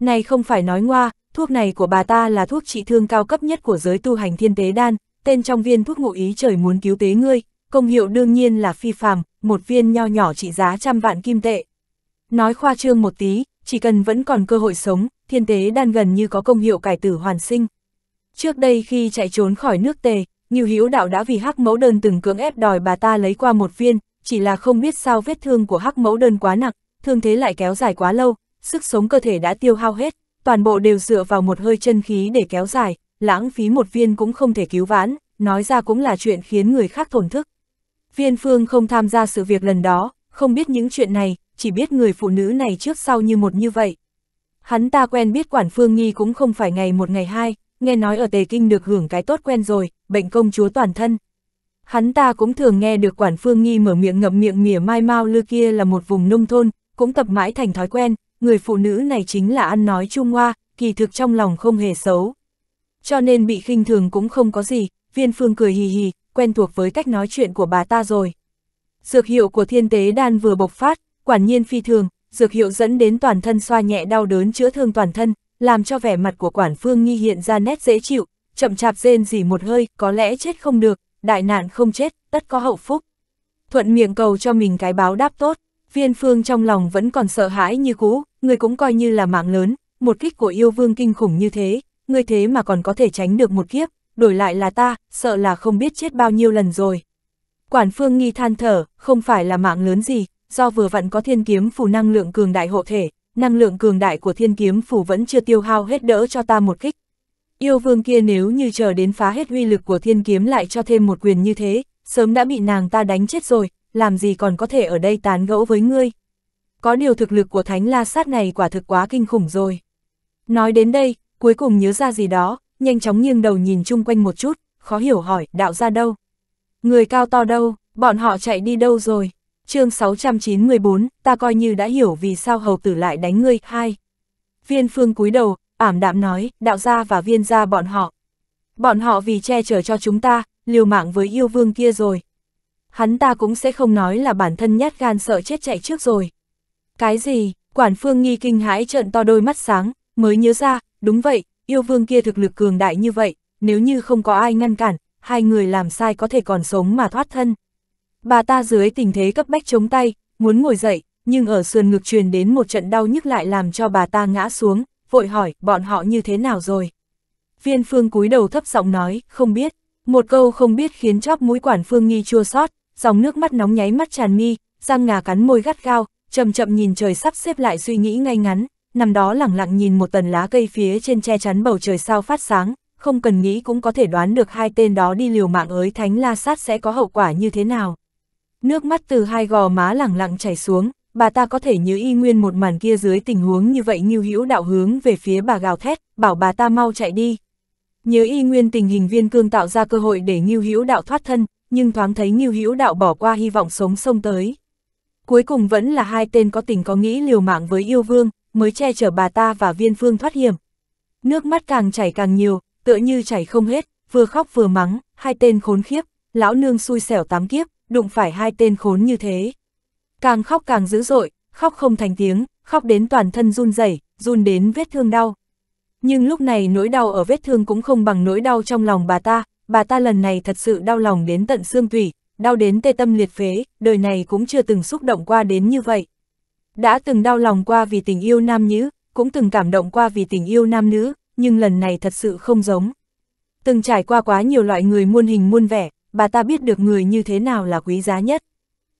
Này không phải nói ngoa, thuốc này của bà ta là thuốc trị thương cao cấp nhất của giới tu hành thiên tế đan, tên trong viên thuốc ngụ ý trời muốn cứu tế ngươi, công hiệu đương nhiên là phi phàm, một viên nho nhỏ trị giá trăm vạn kim tệ. Nói khoa trương một tí, chỉ cần vẫn còn cơ hội sống, thiên tế đan gần như có công hiệu cải tử hoàn sinh. Trước đây khi chạy trốn khỏi nước tề, Nghiêu Hữu Đạo đã vì Hắc Mẫu Đơn từng cưỡng ép đòi bà ta lấy qua một viên, chỉ là không biết sao vết thương của Hắc Mẫu Đơn quá nặng, thương thế lại kéo dài quá lâu, sức sống cơ thể đã tiêu hao hết, toàn bộ đều dựa vào một hơi chân khí để kéo dài, lãng phí một viên cũng không thể cứu vãn, nói ra cũng là chuyện khiến người khác thổn thức. Viên Phương không tham gia sự việc lần đó, không biết những chuyện này, chỉ biết người phụ nữ này trước sau như một như vậy. Hắn ta quen biết Quản Phương Nghi cũng không phải ngày một ngày hai, nghe nói ở Tề Kinh được hưởng cái tốt quen rồi, bệnh công chúa toàn thân. Hắn ta cũng thường nghe được Quản Phương Nghi mở miệng ngậm miệng mỉa mai mau lư kia là một vùng nông thôn, cũng tập mãi thành thói quen, người phụ nữ này chính là ăn nói Trung Hoa, kỳ thực trong lòng không hề xấu. Cho nên bị khinh thường cũng không có gì, viên phương cười hì hì, quen thuộc với cách nói chuyện của bà ta rồi. Dược hiệu của thiên tế đan vừa bộc phát, quản nhiên phi thường, dược hiệu dẫn đến toàn thân xoa nhẹ đau đớn chữa thương toàn thân, làm cho vẻ mặt của quản phương nghi hiện ra nét dễ chịu, chậm chạp rên rỉ một hơi, có lẽ chết không được, đại nạn không chết, tất có hậu phúc. Thuận miệng cầu cho mình cái báo đáp tốt. Viên phương trong lòng vẫn còn sợ hãi như cũ, người cũng coi như là mạng lớn, một kích của yêu vương kinh khủng như thế, người thế mà còn có thể tránh được một kiếp, đổi lại là ta, sợ là không biết chết bao nhiêu lần rồi. Quản phương nghi than thở, không phải là mạng lớn gì, do vừa vặn có thiên kiếm phù năng lượng cường đại hộ thể, năng lượng cường đại của thiên kiếm phù vẫn chưa tiêu hao hết đỡ cho ta một kích. Yêu vương kia nếu như chờ đến phá hết huy lực của thiên kiếm lại cho thêm một quyền như thế, sớm đã bị nàng ta đánh chết rồi, làm gì còn có thể ở đây tán gẫu với ngươi. Có điều thực lực của thánh la sát này quả thực quá kinh khủng rồi. Nói đến đây, cuối cùng nhớ ra gì đó, nhanh chóng nghiêng đầu nhìn chung quanh một chút, khó hiểu hỏi, đạo ra đâu? Người cao to đâu, bọn họ chạy đi đâu rồi? chương 694, ta coi như đã hiểu vì sao hầu tử lại đánh ngươi, hai. Viên phương cúi đầu, ảm đạm nói, đạo gia và viên gia bọn họ. Bọn họ vì che chở cho chúng ta, liều mạng với yêu vương kia rồi hắn ta cũng sẽ không nói là bản thân nhát gan sợ chết chạy trước rồi. Cái gì, quản phương nghi kinh hãi trợn to đôi mắt sáng, mới nhớ ra, đúng vậy, yêu vương kia thực lực cường đại như vậy, nếu như không có ai ngăn cản, hai người làm sai có thể còn sống mà thoát thân. Bà ta dưới tình thế cấp bách chống tay, muốn ngồi dậy, nhưng ở sườn ngực truyền đến một trận đau nhức lại làm cho bà ta ngã xuống, vội hỏi bọn họ như thế nào rồi. Viên phương cúi đầu thấp giọng nói, không biết, một câu không biết khiến chóp mũi quản phương nghi chua sót, dòng nước mắt nóng nháy mắt tràn mi, răng ngà cắn môi gắt gao, chậm chậm nhìn trời sắp xếp lại suy nghĩ ngay ngắn, nằm đó lẳng lặng nhìn một tần lá cây phía trên che chắn bầu trời sao phát sáng, không cần nghĩ cũng có thể đoán được hai tên đó đi liều mạng ới thánh la sát sẽ có hậu quả như thế nào. Nước mắt từ hai gò má lẳng lặng chảy xuống, bà ta có thể nhớ y nguyên một màn kia dưới tình huống như vậy như hữu đạo hướng về phía bà gào thét, bảo bà ta mau chạy đi. Nhớ y nguyên tình hình viên cương tạo ra cơ hội để Ngưu Hữu Đạo thoát thân, nhưng thoáng thấy Ngưu Hữu Đạo bỏ qua hy vọng sống sông tới. Cuối cùng vẫn là hai tên có tình có nghĩ liều mạng với yêu vương, mới che chở bà ta và viên phương thoát hiểm. Nước mắt càng chảy càng nhiều, tựa như chảy không hết, vừa khóc vừa mắng, hai tên khốn khiếp, lão nương xui xẻo tám kiếp, đụng phải hai tên khốn như thế. Càng khóc càng dữ dội, khóc không thành tiếng, khóc đến toàn thân run rẩy, run đến vết thương đau. Nhưng lúc này nỗi đau ở vết thương cũng không bằng nỗi đau trong lòng bà ta, bà ta lần này thật sự đau lòng đến tận xương tủy, đau đến tê tâm liệt phế, đời này cũng chưa từng xúc động qua đến như vậy. Đã từng đau lòng qua vì tình yêu nam nữ, cũng từng cảm động qua vì tình yêu nam nữ, nhưng lần này thật sự không giống. Từng trải qua quá nhiều loại người muôn hình muôn vẻ, bà ta biết được người như thế nào là quý giá nhất.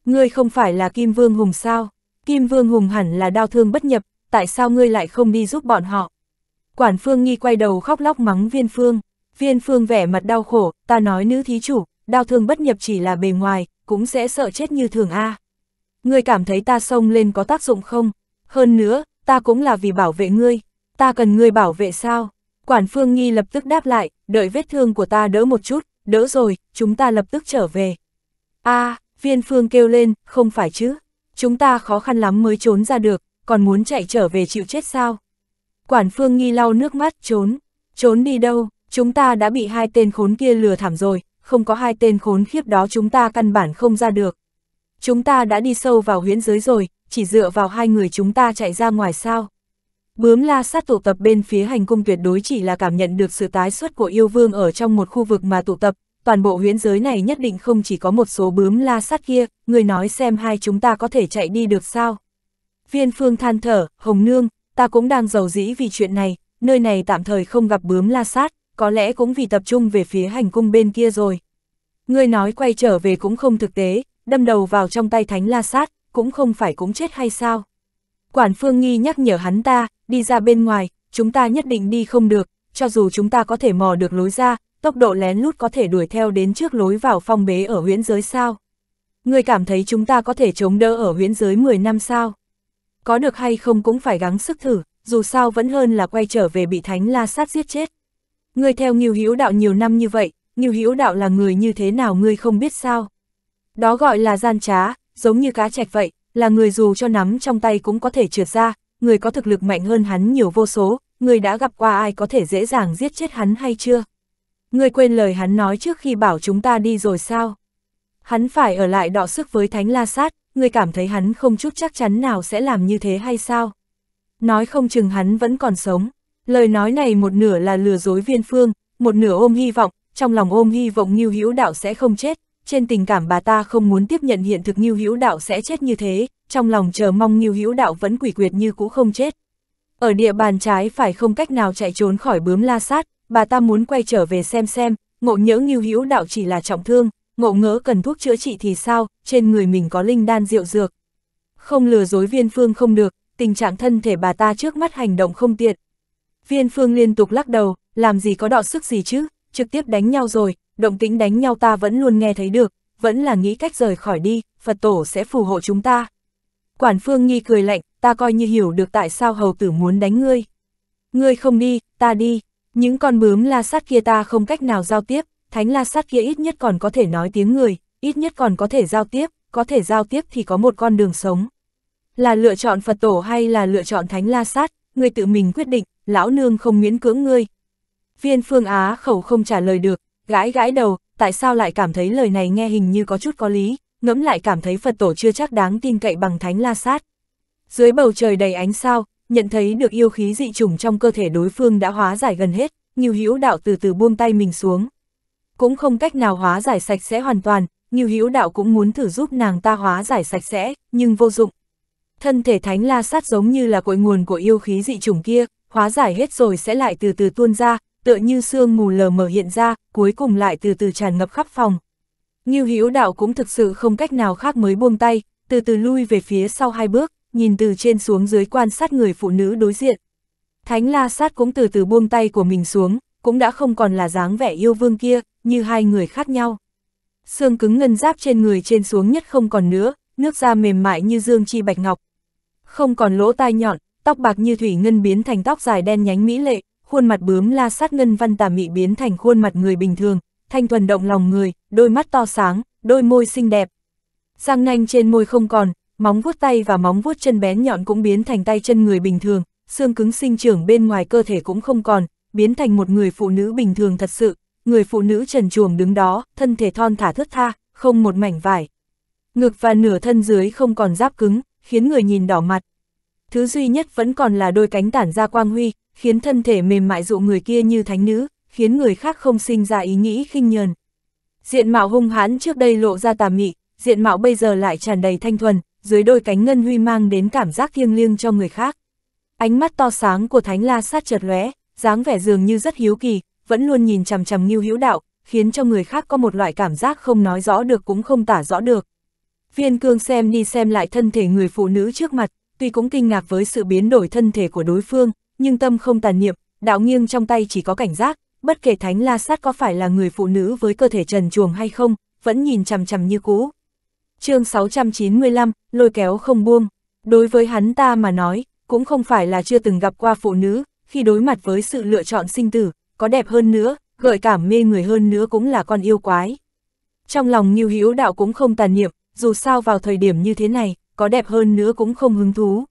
Ngươi không phải là Kim Vương Hùng sao? Kim Vương Hùng hẳn là đau thương bất nhập, tại sao ngươi lại không đi giúp bọn họ? Quản Phương Nghi quay đầu khóc lóc mắng Viên Phương. Viên phương vẻ mặt đau khổ, ta nói nữ thí chủ, đau thương bất nhập chỉ là bề ngoài, cũng sẽ sợ chết như thường a. Ngươi cảm thấy ta xông lên có tác dụng không? Hơn nữa, ta cũng là vì bảo vệ ngươi, ta cần ngươi bảo vệ sao? Quản phương nghi lập tức đáp lại, đợi vết thương của ta đỡ một chút, đỡ rồi, chúng ta lập tức trở về. a à, viên phương kêu lên, không phải chứ, chúng ta khó khăn lắm mới trốn ra được, còn muốn chạy trở về chịu chết sao? Quản phương nghi lau nước mắt, trốn, trốn đi đâu, Chúng ta đã bị hai tên khốn kia lừa thảm rồi, không có hai tên khốn khiếp đó chúng ta căn bản không ra được. Chúng ta đã đi sâu vào huyễn giới rồi, chỉ dựa vào hai người chúng ta chạy ra ngoài sao. Bướm la sát tụ tập bên phía hành cung tuyệt đối chỉ là cảm nhận được sự tái xuất của yêu vương ở trong một khu vực mà tụ tập, toàn bộ huyễn giới này nhất định không chỉ có một số bướm la sát kia, người nói xem hai chúng ta có thể chạy đi được sao. Viên phương than thở, hồng nương, ta cũng đang giàu dĩ vì chuyện này, nơi này tạm thời không gặp bướm la sát, có lẽ cũng vì tập trung về phía hành cung bên kia rồi. Ngươi nói quay trở về cũng không thực tế, đâm đầu vào trong tay thánh la sát, cũng không phải cũng chết hay sao. Quản phương nghi nhắc nhở hắn ta, đi ra bên ngoài, chúng ta nhất định đi không được, cho dù chúng ta có thể mò được lối ra, tốc độ lén lút có thể đuổi theo đến trước lối vào phong bế ở huyễn giới sao. Ngươi cảm thấy chúng ta có thể chống đỡ ở huyễn giới 10 năm sao? Có được hay không cũng phải gắng sức thử, dù sao vẫn hơn là quay trở về bị thánh la sát giết chết. Ngươi theo Ngưu Hữu Đạo nhiều năm như vậy, Ngưu Hữu Đạo là người như thế nào ngươi không biết sao? Đó gọi là gian trá, giống như cá trạch vậy, là người dù cho nắm trong tay cũng có thể trượt ra, người có thực lực mạnh hơn hắn nhiều vô số, người đã gặp qua ai có thể dễ dàng giết chết hắn hay chưa? Ngươi quên lời hắn nói trước khi bảo chúng ta đi rồi sao? Hắn phải ở lại đọ sức với Thánh La Sát, ngươi cảm thấy hắn không chút chắc chắn nào sẽ làm như thế hay sao? Nói không chừng hắn vẫn còn sống. Lời nói này một nửa là lừa dối viên phương, một nửa ôm hy vọng, trong lòng ôm hy vọng Ngưu Hữu Đạo sẽ không chết, trên tình cảm bà ta không muốn tiếp nhận hiện thực Ngưu Hữu Đạo sẽ chết như thế, trong lòng chờ mong Ngưu Hữu Đạo vẫn quỷ quyệt như cũ không chết. Ở địa bàn trái phải không cách nào chạy trốn khỏi bướm la sát, bà ta muốn quay trở về xem xem, ngộ nhỡ Ngưu Hữu Đạo chỉ là trọng thương, ngộ ngỡ cần thuốc chữa trị thì sao, trên người mình có linh đan rượu dược. Không lừa dối viên phương không được, tình trạng thân thể bà ta trước mắt hành động không tiện, Viên Phương liên tục lắc đầu, làm gì có đọ sức gì chứ, trực tiếp đánh nhau rồi, động tĩnh đánh nhau ta vẫn luôn nghe thấy được, vẫn là nghĩ cách rời khỏi đi, Phật tổ sẽ phù hộ chúng ta. Quản Phương Nghi cười lạnh, ta coi như hiểu được tại sao hầu tử muốn đánh ngươi. Ngươi không đi, ta đi, những con bướm la sát kia ta không cách nào giao tiếp, thánh la sát kia ít nhất còn có thể nói tiếng người, ít nhất còn có thể giao tiếp, có thể giao tiếp thì có một con đường sống. Là lựa chọn Phật tổ hay là lựa chọn thánh la sát, ngươi tự mình quyết định, lão nương không miễn cưỡng ngươi. Viên phương Á khẩu không trả lời được, gãi gãi đầu, tại sao lại cảm thấy lời này nghe hình như có chút có lý, ngẫm lại cảm thấy Phật tổ chưa chắc đáng tin cậy bằng thánh la sát. Dưới bầu trời đầy ánh sao, nhận thấy được yêu khí dị trùng trong cơ thể đối phương đã hóa giải gần hết, Nhiêu Hữu Đạo từ từ buông tay mình xuống. Cũng không cách nào hóa giải sạch sẽ hoàn toàn, Nhiêu Hữu Đạo cũng muốn thử giúp nàng ta hóa giải sạch sẽ, nhưng vô dụng. Thân thể Thánh La Sát giống như là cội nguồn của yêu khí dị trùng kia, hóa giải hết rồi sẽ lại từ từ tuôn ra, tựa như sương mù lờ mờ hiện ra, cuối cùng lại từ từ tràn ngập khắp phòng. Như Hữu đạo cũng thực sự không cách nào khác mới buông tay, từ từ lui về phía sau hai bước, nhìn từ trên xuống dưới quan sát người phụ nữ đối diện. Thánh La Sát cũng từ từ buông tay của mình xuống, cũng đã không còn là dáng vẻ yêu vương kia, như hai người khác nhau. Xương cứng ngân giáp trên người trên xuống nhất không còn nữa, nước da mềm mại như dương chi bạch ngọc. Không còn lỗ tai nhọn, tóc bạc như thủy ngân biến thành tóc dài đen nhánh mỹ lệ, khuôn mặt bướm la sát ngân văn tà mị biến thành khuôn mặt người bình thường, thanh thuần động lòng người, đôi mắt to sáng, đôi môi xinh đẹp. Răng nanh trên môi không còn, móng vuốt tay và móng vuốt chân bén nhọn cũng biến thành tay chân người bình thường, xương cứng sinh trưởng bên ngoài cơ thể cũng không còn, biến thành một người phụ nữ bình thường thật sự, người phụ nữ trần chuồng đứng đó, thân thể thon thả thướt tha, không một mảnh vải. Ngực và nửa thân dưới không còn giáp cứng, khiến người nhìn đỏ mặt, thứ duy nhất vẫn còn là đôi cánh tản ra quang huy, khiến thân thể mềm mại dụ người kia như thánh nữ, khiến người khác không sinh ra ý nghĩ khinh nhờn. Diện mạo hung hãn trước đây lộ ra tà mị, diện mạo bây giờ lại tràn đầy thanh thuần, dưới đôi cánh ngân huy mang đến cảm giác thiêng liêng cho người khác. Ánh mắt to sáng của Thánh La sát chợt lóe, dáng vẻ dường như rất hiếu kỳ, vẫn luôn nhìn chằm chằm Ngưu Hữu Đạo, khiến cho người khác có một loại cảm giác không nói rõ được cũng không tả rõ được. Viên Cương xem đi xem lại thân thể người phụ nữ trước mặt, tuy cũng kinh ngạc với sự biến đổi thân thể của đối phương, nhưng tâm không tàn niệm, đạo nghiêng trong tay chỉ có cảnh giác, bất kể thánh la sát có phải là người phụ nữ với cơ thể trần chuồng hay không, vẫn nhìn chằm chằm như cũ. chương 695, lôi kéo không buông. Đối với hắn ta mà nói, cũng không phải là chưa từng gặp qua phụ nữ, khi đối mặt với sự lựa chọn sinh tử, có đẹp hơn nữa, gợi cảm mê người hơn nữa cũng là con yêu quái. Trong lòng Nhiêu Hữu Đạo cũng không tàn niệm, dù sao vào thời điểm như thế này, có đẹp hơn nữa cũng không hứng thú.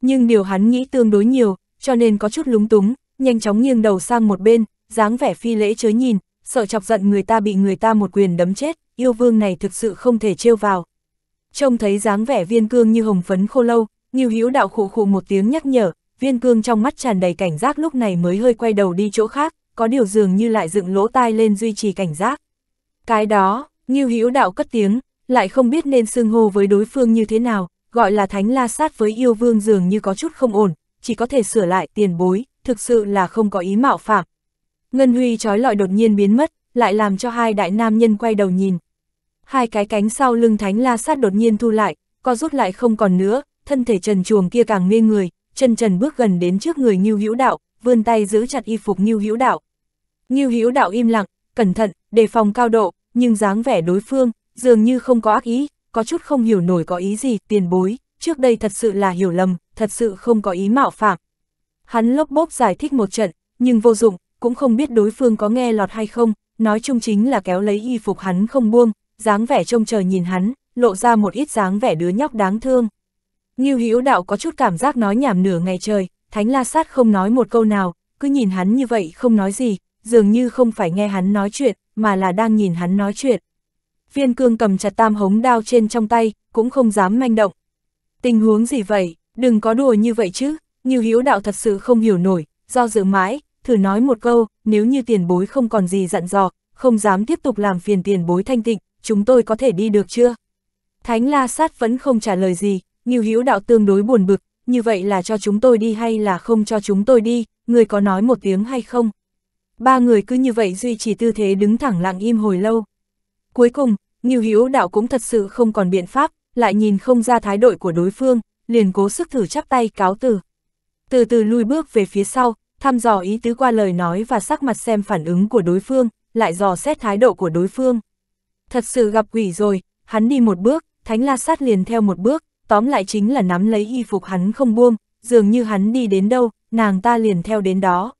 Nhưng điều hắn nghĩ tương đối nhiều, cho nên có chút lúng túng, nhanh chóng nghiêng đầu sang một bên, dáng vẻ phi lễ chớ nhìn, sợ chọc giận người ta bị người ta một quyền đấm chết, yêu vương này thực sự không thể trêu vào. Trông thấy dáng vẻ viên cương như hồng phấn khô lâu, Nghiêu Hữu đạo khụ khụ một tiếng nhắc nhở, viên cương trong mắt tràn đầy cảnh giác lúc này mới hơi quay đầu đi chỗ khác, có điều dường như lại dựng lỗ tai lên duy trì cảnh giác. Cái đó, Nghiêu Hữu đạo cất tiếng, lại không biết nên xưng hô với đối phương như thế nào, gọi là thánh la sát với yêu vương dường như có chút không ổn, chỉ có thể sửa lại tiền bối, thực sự là không có ý mạo phạm. Ngân huy trói lọi đột nhiên biến mất, lại làm cho hai đại nam nhân quay đầu nhìn. Hai cái cánh sau lưng thánh la sát đột nhiên thu lại, co rút lại không còn nữa, thân thể trần chuồng kia càng mê người, chân trần bước gần đến trước người Ngưu Hữu Đạo, vươn tay giữ chặt y phục Ngưu Hữu Đạo. Ngưu Hữu Đạo im lặng, cẩn thận, đề phòng cao độ, nhưng dáng vẻ đối phương dường như không có ác ý, có chút không hiểu nổi có ý gì, tiền bối, trước đây thật sự là hiểu lầm, thật sự không có ý mạo phạm. Hắn lốc bốp giải thích một trận, nhưng vô dụng, cũng không biết đối phương có nghe lọt hay không, nói chung chính là kéo lấy y phục hắn không buông, dáng vẻ trông chờ nhìn hắn, lộ ra một ít dáng vẻ đứa nhóc đáng thương. Ngưu Hữu Đạo có chút cảm giác nói nhảm nửa ngày trời, Thánh La Sát không nói một câu nào, cứ nhìn hắn như vậy không nói gì, dường như không phải nghe hắn nói chuyện, mà là đang nhìn hắn nói chuyện viên cương cầm chặt tam hống đao trên trong tay, cũng không dám manh động. Tình huống gì vậy, đừng có đùa như vậy chứ, như hiếu đạo thật sự không hiểu nổi, do dự mãi, thử nói một câu, nếu như tiền bối không còn gì dặn dò, không dám tiếp tục làm phiền tiền bối thanh tịnh, chúng tôi có thể đi được chưa? Thánh la sát vẫn không trả lời gì, như hiếu đạo tương đối buồn bực, như vậy là cho chúng tôi đi hay là không cho chúng tôi đi, người có nói một tiếng hay không? Ba người cứ như vậy duy trì tư thế đứng thẳng lặng im hồi lâu. Cuối cùng, Ngưu Hữu Đạo cũng thật sự không còn biện pháp, lại nhìn không ra thái độ của đối phương, liền cố sức thử chắp tay cáo từ. Từ từ lui bước về phía sau, thăm dò ý tứ qua lời nói và sắc mặt xem phản ứng của đối phương, lại dò xét thái độ của đối phương. Thật sự gặp quỷ rồi, hắn đi một bước, Thánh La Sát liền theo một bước, tóm lại chính là nắm lấy y phục hắn không buông, dường như hắn đi đến đâu, nàng ta liền theo đến đó.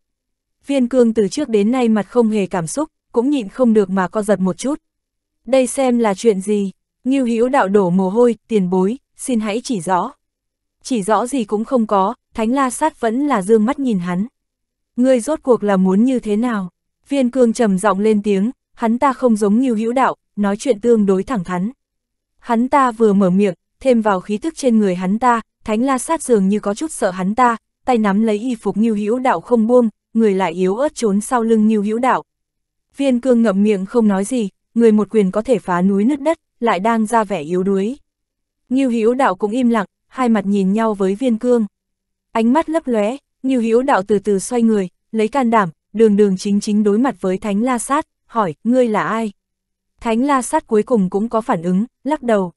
Viên cương từ trước đến nay mặt không hề cảm xúc, cũng nhịn không được mà co giật một chút, đây xem là chuyện gì? Ngưu Hữu đạo đổ mồ hôi, tiền bối, xin hãy chỉ rõ. Chỉ rõ gì cũng không có, Thánh La Sát vẫn là dương mắt nhìn hắn. Ngươi rốt cuộc là muốn như thế nào? Viên Cương trầm giọng lên tiếng, hắn ta không giống Ngưu Hữu đạo, nói chuyện tương đối thẳng thắn. Hắn ta vừa mở miệng, thêm vào khí thức trên người hắn ta, Thánh La Sát dường như có chút sợ hắn ta, tay nắm lấy y phục Ngưu Hữu đạo không buông, người lại yếu ớt trốn sau lưng Ngưu Hữu đạo. Viên Cương ngậm miệng không nói gì, người một quyền có thể phá núi nứt đất, lại đang ra vẻ yếu đuối. Nghiêu Hữu Đạo cũng im lặng, hai mặt nhìn nhau với Viên Cương. Ánh mắt lấp lóe, Nghiêu Hữu Đạo từ từ xoay người, lấy can đảm, đường đường chính chính đối mặt với Thánh La Sát, hỏi, ngươi là ai? Thánh La Sát cuối cùng cũng có phản ứng, lắc đầu.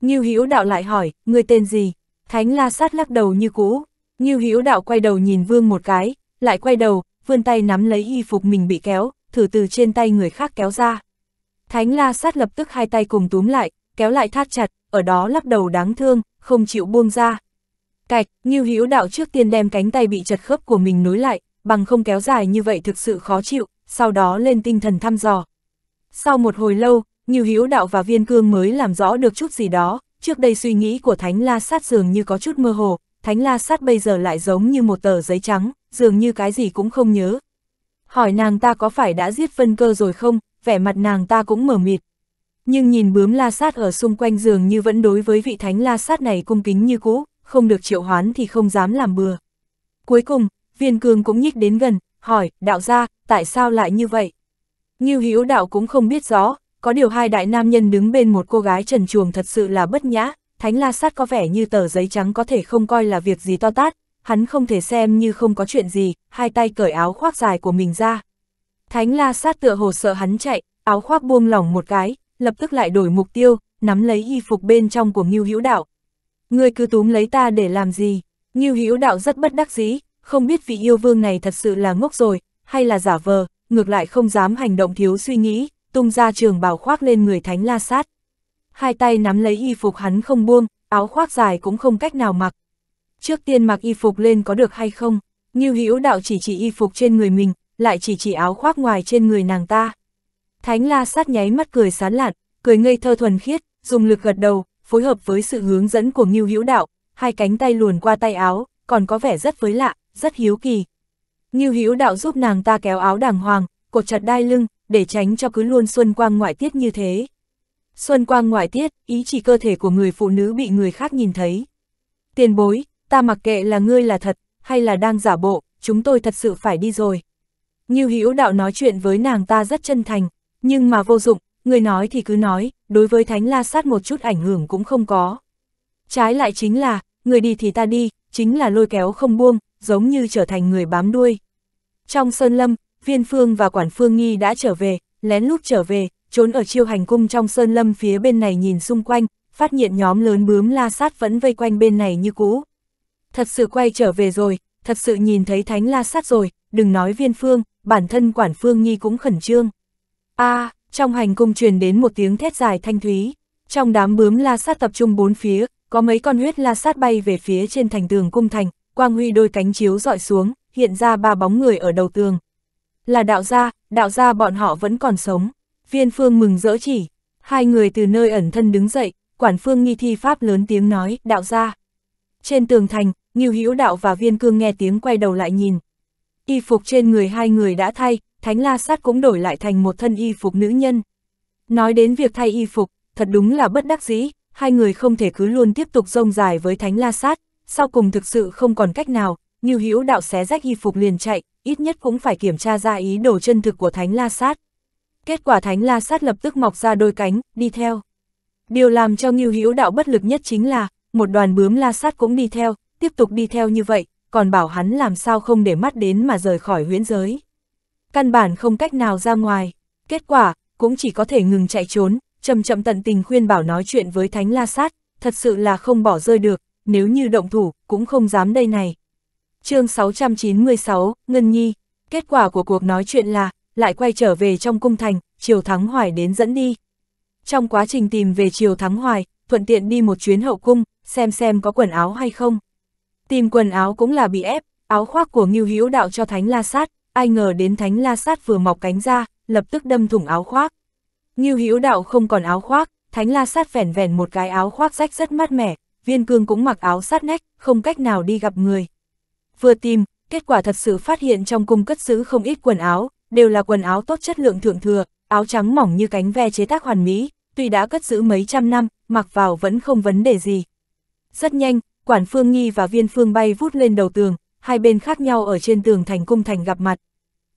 Nghiêu Hữu Đạo lại hỏi, ngươi tên gì? Thánh La Sát lắc đầu như cũ. Nghiêu Hữu Đạo quay đầu nhìn Vương một cái, lại quay đầu, vươn tay nắm lấy y phục mình bị kéo, thử từ trên tay người khác kéo ra. Thánh la sát lập tức hai tay cùng túm lại, kéo lại thắt chặt, ở đó lắc đầu đáng thương, không chịu buông ra. Cạch, Như Hữu Đạo trước tiên đem cánh tay bị chật khớp của mình nối lại, bằng không kéo dài như vậy thực sự khó chịu, sau đó lên tinh thần thăm dò. Sau một hồi lâu, Như Hữu Đạo và Viên Cương mới làm rõ được chút gì đó, trước đây suy nghĩ của Thánh La Sát dường như có chút mơ hồ, Thánh La Sát bây giờ lại giống như một tờ giấy trắng, dường như cái gì cũng không nhớ. Hỏi nàng ta có phải đã giết Vân Cơ rồi không, vẻ mặt nàng ta cũng mở mịt. Nhưng nhìn bướm la sát ở xung quanh giường như vẫn đối với vị thánh la sát này cung kính như cũ, không được triệu hoán thì không dám làm bừa. Cuối cùng, viên cường cũng nhích đến gần, hỏi, đạo gia, tại sao lại như vậy? Ngưu Hữu đạo cũng không biết rõ, có điều hai đại nam nhân đứng bên một cô gái trần chuồng thật sự là bất nhã, thánh la sát có vẻ như tờ giấy trắng có thể không coi là việc gì to tát, hắn không thể xem như không có chuyện gì, hai tay cởi áo khoác dài của mình ra, Thánh la sát tựa hồ sợ hắn chạy, áo khoác buông lỏng một cái, lập tức lại đổi mục tiêu, nắm lấy y phục bên trong của Ngưu Hữu Đạo. Ngươi cứ túm lấy ta để làm gì? Ngưu Hữu Đạo rất bất đắc dĩ, không biết vị yêu vương này thật sự là ngốc rồi, hay là giả vờ, ngược lại không dám hành động thiếu suy nghĩ, tung ra trường bào khoác lên người Thánh La Sát. Hai tay nắm lấy y phục hắn không buông, áo khoác dài cũng không cách nào mặc. Trước tiên mặc y phục lên có được hay không? Ngưu Hữu Đạo chỉ chỉ y phục trên người mình, lại chỉ chỉ áo khoác ngoài trên người nàng ta. Thánh la sát nháy mắt cười sán lạn, cười ngây thơ thuần khiết, dùng lực gật đầu, phối hợp với sự hướng dẫn của Ngưu Hữu Đạo, hai cánh tay luồn qua tay áo, còn có vẻ rất với lạ, rất hiếu kỳ. Ngưu Hữu Đạo giúp nàng ta kéo áo đàng hoàng, cột chặt đai lưng, để tránh cho cứ luôn xuân quang ngoại tiết như thế. Xuân quang ngoại tiết, ý chỉ cơ thể của người phụ nữ bị người khác nhìn thấy. Tiền bối, ta mặc kệ là ngươi là thật, hay là đang giả bộ, chúng tôi thật sự phải đi rồi. Như Hữu Đạo nói chuyện với nàng ta rất chân thành, nhưng mà vô dụng, người nói thì cứ nói, đối với Thánh La Sát một chút ảnh hưởng cũng không có. Trái lại chính là, người đi thì ta đi, chính là lôi kéo không buông, giống như trở thành người bám đuôi. Trong Sơn Lâm, Viên Phương và Quản Phương Nghi đã trở về, lén lút trở về, trốn ở chiêu hành cung trong Sơn Lâm phía bên này nhìn xung quanh, phát hiện nhóm lớn bướm La Sát vẫn vây quanh bên này như cũ. Thật sự quay trở về rồi, thật sự nhìn thấy Thánh La Sát rồi, đừng nói Viên Phương, bản thân quản phương nhi cũng khẩn trương. a à, trong hành cung truyền đến một tiếng thét dài thanh thúy, trong đám bướm la sát tập trung bốn phía, có mấy con huyết la sát bay về phía trên thành tường cung thành, quang huy đôi cánh chiếu dọi xuống, hiện ra ba bóng người ở đầu tường. Là đạo gia, đạo gia bọn họ vẫn còn sống. Viên phương mừng rỡ chỉ, hai người từ nơi ẩn thân đứng dậy, quản phương nghi thi pháp lớn tiếng nói, đạo gia. Trên tường thành, ngưu Hữu Đạo và Viên Cương nghe tiếng quay đầu lại nhìn y phục trên người hai người đã thay, Thánh La Sát cũng đổi lại thành một thân y phục nữ nhân. Nói đến việc thay y phục, thật đúng là bất đắc dĩ, hai người không thể cứ luôn tiếp tục rông dài với Thánh La Sát, sau cùng thực sự không còn cách nào, Ngưu Hữu Đạo xé rách y phục liền chạy, ít nhất cũng phải kiểm tra ra ý đồ chân thực của Thánh La Sát. Kết quả Thánh La Sát lập tức mọc ra đôi cánh, đi theo. Điều làm cho Ngưu Hữu Đạo bất lực nhất chính là, một đoàn bướm La Sát cũng đi theo, tiếp tục đi theo như vậy, còn bảo hắn làm sao không để mắt đến mà rời khỏi huyễn giới. Căn bản không cách nào ra ngoài, kết quả, cũng chỉ có thể ngừng chạy trốn, chậm chậm tận tình khuyên bảo nói chuyện với Thánh La Sát, thật sự là không bỏ rơi được, nếu như động thủ, cũng không dám đây này. chương 696, Ngân Nhi, kết quả của cuộc nói chuyện là, lại quay trở về trong cung thành, Triều Thắng Hoài đến dẫn đi. Trong quá trình tìm về Triều Thắng Hoài, thuận tiện đi một chuyến hậu cung, xem xem có quần áo hay không. Tìm quần áo cũng là bị ép, áo khoác của Ngưu Hữu Đạo cho Thánh La Sát, ai ngờ đến Thánh La Sát vừa mọc cánh ra, lập tức đâm thủng áo khoác. Ngưu Hữu Đạo không còn áo khoác, Thánh La Sát vẻn vẻn một cái áo khoác rách rất mát mẻ, Viên Cương cũng mặc áo sát nách, không cách nào đi gặp người. Vừa tìm, kết quả thật sự phát hiện trong cung cất giữ không ít quần áo, đều là quần áo tốt chất lượng thượng thừa, áo trắng mỏng như cánh ve chế tác hoàn mỹ, tuy đã cất giữ mấy trăm năm, mặc vào vẫn không vấn đề gì. Rất nhanh, Quản Phương Nghi và Viên Phương bay vút lên đầu tường, hai bên khác nhau ở trên tường thành cung thành gặp mặt.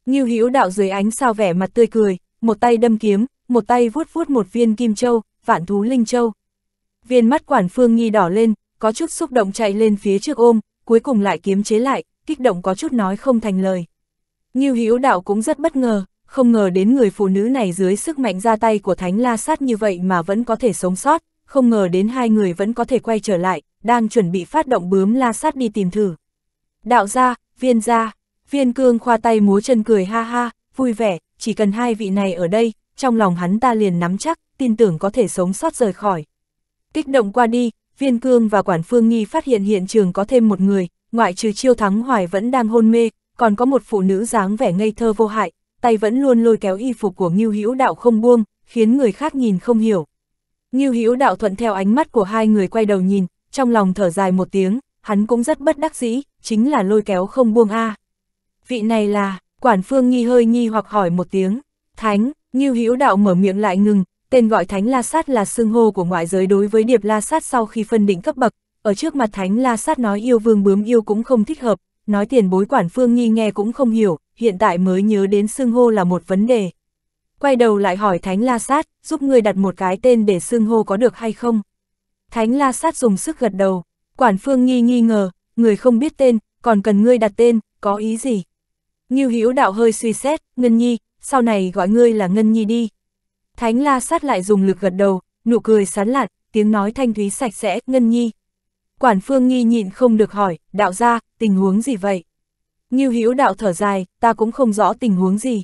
Ngưu Hữu Đạo dưới ánh sao vẻ mặt tươi cười, một tay đâm kiếm, một tay vuốt vuốt một viên kim châu, vạn thú linh châu. Viên mắt Quản Phương Nghi đỏ lên, có chút xúc động chạy lên phía trước ôm, cuối cùng lại kiếm chế lại, kích động có chút nói không thành lời. Ngưu Hữu Đạo cũng rất bất ngờ, không ngờ đến người phụ nữ này dưới sức mạnh ra tay của Thánh La Sát như vậy mà vẫn có thể sống sót, không ngờ đến hai người vẫn có thể quay trở lại, đang chuẩn bị phát động bướm la sát đi tìm thử. Đạo gia, viên gia, viên cương khoa tay múa chân cười ha ha, vui vẻ, chỉ cần hai vị này ở đây, trong lòng hắn ta liền nắm chắc, tin tưởng có thể sống sót rời khỏi. Kích động qua đi, viên cương và quản phương nghi phát hiện hiện trường có thêm một người, ngoại trừ chiêu thắng hoài vẫn đang hôn mê, còn có một phụ nữ dáng vẻ ngây thơ vô hại, tay vẫn luôn lôi kéo y phục của Ngưu Hữu Đạo không buông, khiến người khác nhìn không hiểu. Ngưu Hữu Đạo thuận theo ánh mắt của hai người quay đầu nhìn, trong lòng thở dài một tiếng, hắn cũng rất bất đắc dĩ, chính là lôi kéo không buông a. Vị này là, quản phương nghi hơi nghi hoặc hỏi một tiếng, thánh, Ngưu Hữu Đạo mở miệng lại ngừng, tên gọi thánh La Sát là xưng hô của ngoại giới đối với điệp La Sát sau khi phân định cấp bậc, ở trước mặt thánh La Sát nói yêu vương bướm yêu cũng không thích hợp, nói tiền bối quản phương nghi nghe cũng không hiểu, hiện tại mới nhớ đến xưng hô là một vấn đề quay đầu lại hỏi Thánh La Sát, giúp người đặt một cái tên để xưng hô có được hay không. Thánh La Sát dùng sức gật đầu, quản phương nghi nghi ngờ, người không biết tên, còn cần ngươi đặt tên, có ý gì? Ngưu Hữu đạo hơi suy xét, Ngân Nhi, sau này gọi ngươi là Ngân Nhi đi. Thánh La Sát lại dùng lực gật đầu, nụ cười sán lạn, tiếng nói thanh thúy sạch sẽ, Ngân Nhi. Quản phương nghi nhịn không được hỏi, đạo gia tình huống gì vậy? Ngưu Hữu đạo thở dài, ta cũng không rõ tình huống gì.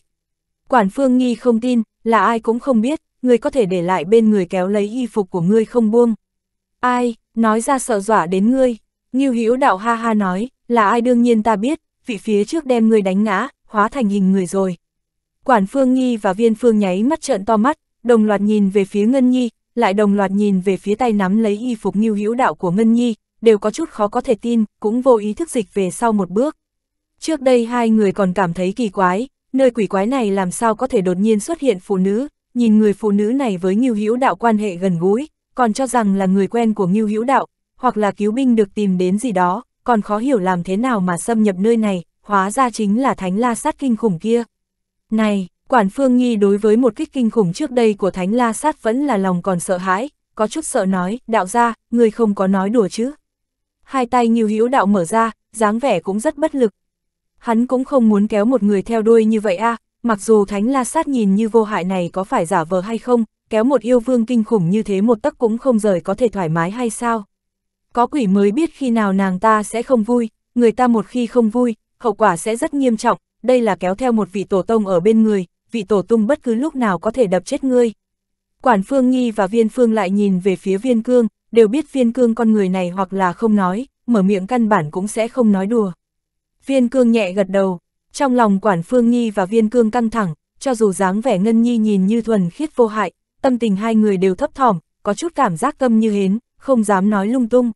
Quản phương nghi không tin, là ai cũng không biết, người có thể để lại bên người kéo lấy y phục của ngươi không buông. Ai, nói ra sợ dọa đến ngươi, Ngưu Hữu đạo ha ha nói, là ai đương nhiên ta biết, vị phía trước đem ngươi đánh ngã, hóa thành hình người rồi. Quản Phương Nghi và Viên Phương nháy mắt trợn to mắt, đồng loạt nhìn về phía Ngân Nhi, lại đồng loạt nhìn về phía tay nắm lấy y phục Ngưu Hữu đạo của Ngân Nhi, đều có chút khó có thể tin, cũng vô ý thức dịch về sau một bước. Trước đây hai người còn cảm thấy kỳ quái, nơi quỷ quái này làm sao có thể đột nhiên xuất hiện phụ nữ, nhìn người phụ nữ này với Ngưu Hữu Đạo quan hệ gần gũi, còn cho rằng là người quen của Ngưu Hữu Đạo, hoặc là cứu binh được tìm đến gì đó, còn khó hiểu làm thế nào mà xâm nhập nơi này, hóa ra chính là Thánh La Sát kinh khủng kia. Này, Quản Phương Nhi đối với một kích kinh khủng trước đây của Thánh La Sát vẫn là lòng còn sợ hãi, có chút sợ nói, đạo ra, người không có nói đùa chứ. Hai tay Ngưu Hữu Đạo mở ra, dáng vẻ cũng rất bất lực, hắn cũng không muốn kéo một người theo đuôi như vậy a à. mặc dù thánh la sát nhìn như vô hại này có phải giả vờ hay không, kéo một yêu vương kinh khủng như thế một tấc cũng không rời có thể thoải mái hay sao. Có quỷ mới biết khi nào nàng ta sẽ không vui, người ta một khi không vui, hậu quả sẽ rất nghiêm trọng, đây là kéo theo một vị tổ tông ở bên người, vị tổ tung bất cứ lúc nào có thể đập chết ngươi. Quản Phương nghi và Viên Phương lại nhìn về phía Viên Cương, đều biết Viên Cương con người này hoặc là không nói, mở miệng căn bản cũng sẽ không nói đùa. Viên cương nhẹ gật đầu, trong lòng quản phương Nhi và viên cương căng thẳng, cho dù dáng vẻ ngân nhi nhìn như thuần khiết vô hại, tâm tình hai người đều thấp thỏm, có chút cảm giác câm như hến, không dám nói lung tung.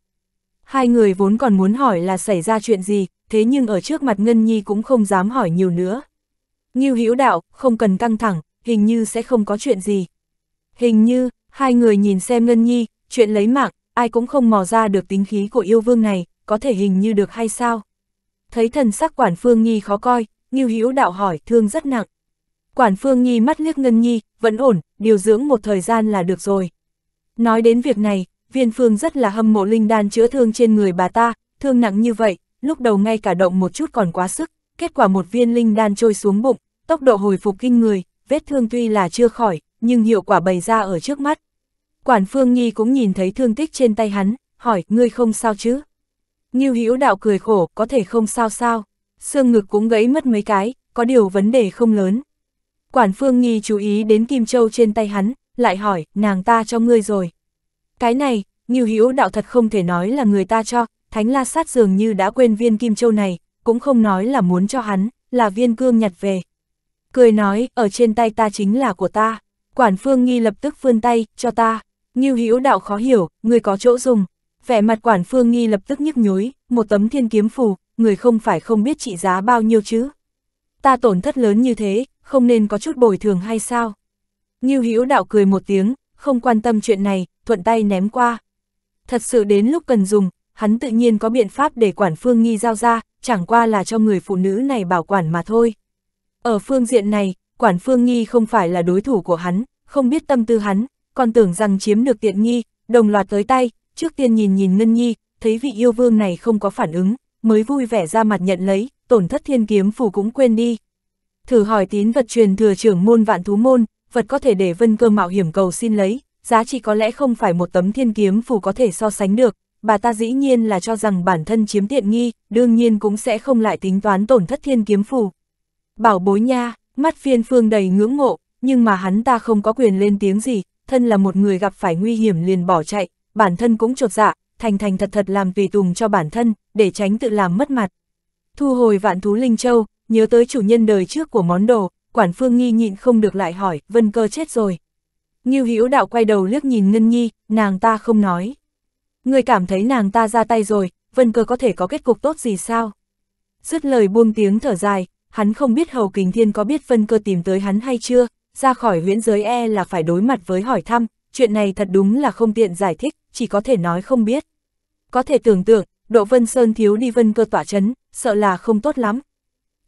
Hai người vốn còn muốn hỏi là xảy ra chuyện gì, thế nhưng ở trước mặt ngân nhi cũng không dám hỏi nhiều nữa. Nghiêu hữu đạo, không cần căng thẳng, hình như sẽ không có chuyện gì. Hình như, hai người nhìn xem ngân nhi, chuyện lấy mạng, ai cũng không mò ra được tính khí của yêu vương này, có thể hình như được hay sao? thấy thần sắc quản phương nhi khó coi, Ngưu Hữu đạo hỏi, thương rất nặng. Quản phương nhi mắt liếc ngân nhi, vẫn ổn, điều dưỡng một thời gian là được rồi. Nói đến việc này, viên phương rất là hâm mộ linh đan chữa thương trên người bà ta, thương nặng như vậy, lúc đầu ngay cả động một chút còn quá sức, kết quả một viên linh đan trôi xuống bụng, tốc độ hồi phục kinh người, vết thương tuy là chưa khỏi, nhưng hiệu quả bày ra ở trước mắt. Quản Phương Nhi cũng nhìn thấy thương tích trên tay hắn, hỏi, ngươi không sao chứ? Ngưu Hữu Đạo cười khổ, có thể không sao sao. Xương ngực cũng gãy mất mấy cái, có điều vấn đề không lớn. Quản Phương Nghi chú ý đến Kim Châu trên tay hắn, lại hỏi, nàng ta cho ngươi rồi. Cái này, Ngưu Hữu Đạo thật không thể nói là người ta cho, Thánh La Sát dường như đã quên viên Kim Châu này, cũng không nói là muốn cho hắn, là viên cương nhặt về. Cười nói, ở trên tay ta chính là của ta. Quản Phương Nghi lập tức vươn tay, cho ta. Ngưu Hữu Đạo khó hiểu, ngươi có chỗ dùng, Vẻ mặt quản phương nghi lập tức nhức nhối, một tấm thiên kiếm phù, người không phải không biết trị giá bao nhiêu chứ. Ta tổn thất lớn như thế, không nên có chút bồi thường hay sao? Như Hữu đạo cười một tiếng, không quan tâm chuyện này, thuận tay ném qua. Thật sự đến lúc cần dùng, hắn tự nhiên có biện pháp để quản phương nghi giao ra, chẳng qua là cho người phụ nữ này bảo quản mà thôi. Ở phương diện này, quản phương nghi không phải là đối thủ của hắn, không biết tâm tư hắn, còn tưởng rằng chiếm được tiện nghi, đồng loạt tới tay, trước tiên nhìn nhìn Ngân Nhi, thấy vị yêu vương này không có phản ứng, mới vui vẻ ra mặt nhận lấy, tổn thất thiên kiếm phù cũng quên đi. Thử hỏi tín vật truyền thừa trưởng môn vạn thú môn, vật có thể để vân cơ mạo hiểm cầu xin lấy, giá trị có lẽ không phải một tấm thiên kiếm phù có thể so sánh được, bà ta dĩ nhiên là cho rằng bản thân chiếm tiện nghi, đương nhiên cũng sẽ không lại tính toán tổn thất thiên kiếm phù. Bảo bối nha, mắt phiên phương đầy ngưỡng mộ, nhưng mà hắn ta không có quyền lên tiếng gì, thân là một người gặp phải nguy hiểm liền bỏ chạy, bản thân cũng trột dạ, thành thành thật thật làm tùy tùng cho bản thân, để tránh tự làm mất mặt. Thu hồi vạn thú Linh Châu, nhớ tới chủ nhân đời trước của món đồ, quản phương nghi nhịn không được lại hỏi, vân cơ chết rồi. Nghiêu Hữu đạo quay đầu liếc nhìn Ngân Nhi, nàng ta không nói. Người cảm thấy nàng ta ra tay rồi, vân cơ có thể có kết cục tốt gì sao? Dứt lời buông tiếng thở dài, hắn không biết Hầu Kình Thiên có biết vân cơ tìm tới hắn hay chưa, ra khỏi huyễn giới e là phải đối mặt với hỏi thăm, chuyện này thật đúng là không tiện giải thích, chỉ có thể nói không biết. Có thể tưởng tượng, Độ Vân Sơn thiếu đi vân cơ tỏa chấn, sợ là không tốt lắm.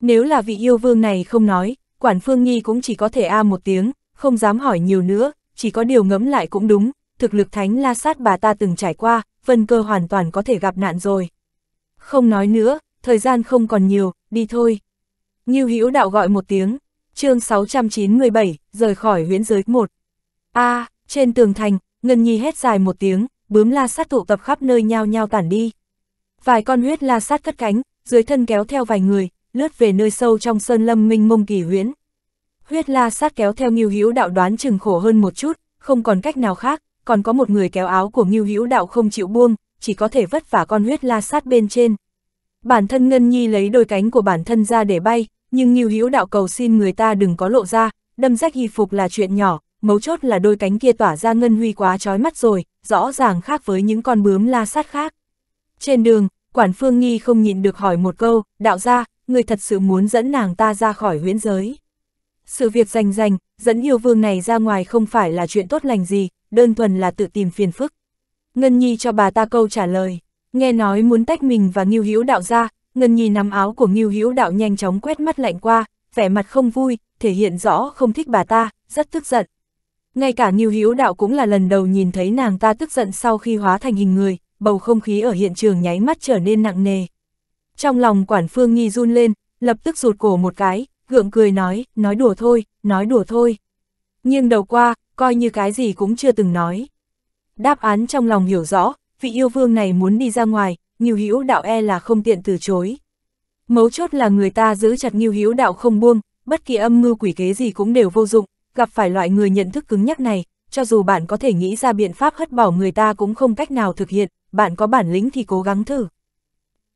Nếu là vị yêu vương này không nói, quản phương nhi cũng chỉ có thể a một tiếng, không dám hỏi nhiều nữa, chỉ có điều ngẫm lại cũng đúng, thực lực thánh la sát bà ta từng trải qua, vân cơ hoàn toàn có thể gặp nạn rồi. Không nói nữa, thời gian không còn nhiều, đi thôi. như Hữu đạo gọi một tiếng, chương 697, rời khỏi huyễn giới 1. a à, trên tường thành, Ngân Nhi hét dài một tiếng, bướm la sát tụ tập khắp nơi nhao nhao tản đi. Vài con huyết la sát cất cánh, dưới thân kéo theo vài người, lướt về nơi sâu trong sơn lâm minh mông kỳ huyễn. Huyết la sát kéo theo Ngưu Hữu đạo đoán chừng khổ hơn một chút, không còn cách nào khác, còn có một người kéo áo của Ngưu Hữu đạo không chịu buông, chỉ có thể vất vả con huyết la sát bên trên. Bản thân Ngân Nhi lấy đôi cánh của bản thân ra để bay, nhưng Ngưu Hữu đạo cầu xin người ta đừng có lộ ra, đâm rách y phục là chuyện nhỏ, mấu chốt là đôi cánh kia tỏa ra ngân huy quá trói mắt rồi, rõ ràng khác với những con bướm la sát khác. Trên đường, quản phương nghi không nhịn được hỏi một câu, đạo gia, người thật sự muốn dẫn nàng ta ra khỏi huyễn giới. Sự việc rành rành, dẫn yêu vương này ra ngoài không phải là chuyện tốt lành gì, đơn thuần là tự tìm phiền phức. Ngân Nhi cho bà ta câu trả lời, nghe nói muốn tách mình và Ngưu Hữu Đạo ra, Ngân Nhi nắm áo của Ngưu Hữu Đạo nhanh chóng quét mắt lạnh qua, vẻ mặt không vui, thể hiện rõ không thích bà ta, rất tức giận. Ngay cả Nghiêu Hữu Đạo cũng là lần đầu nhìn thấy nàng ta tức giận sau khi hóa thành hình người, bầu không khí ở hiện trường nháy mắt trở nên nặng nề. Trong lòng quản phương nghi run lên, lập tức rụt cổ một cái, gượng cười nói, nói đùa thôi, nói đùa thôi. Nhưng đầu qua, coi như cái gì cũng chưa từng nói. Đáp án trong lòng hiểu rõ, vị yêu vương này muốn đi ra ngoài, Nghiêu Hữu Đạo e là không tiện từ chối. Mấu chốt là người ta giữ chặt Nghiêu Hữu Đạo không buông, bất kỳ âm mưu quỷ kế gì cũng đều vô dụng, gặp phải loại người nhận thức cứng nhắc này, cho dù bạn có thể nghĩ ra biện pháp hất bỏ người ta cũng không cách nào thực hiện, bạn có bản lĩnh thì cố gắng thử.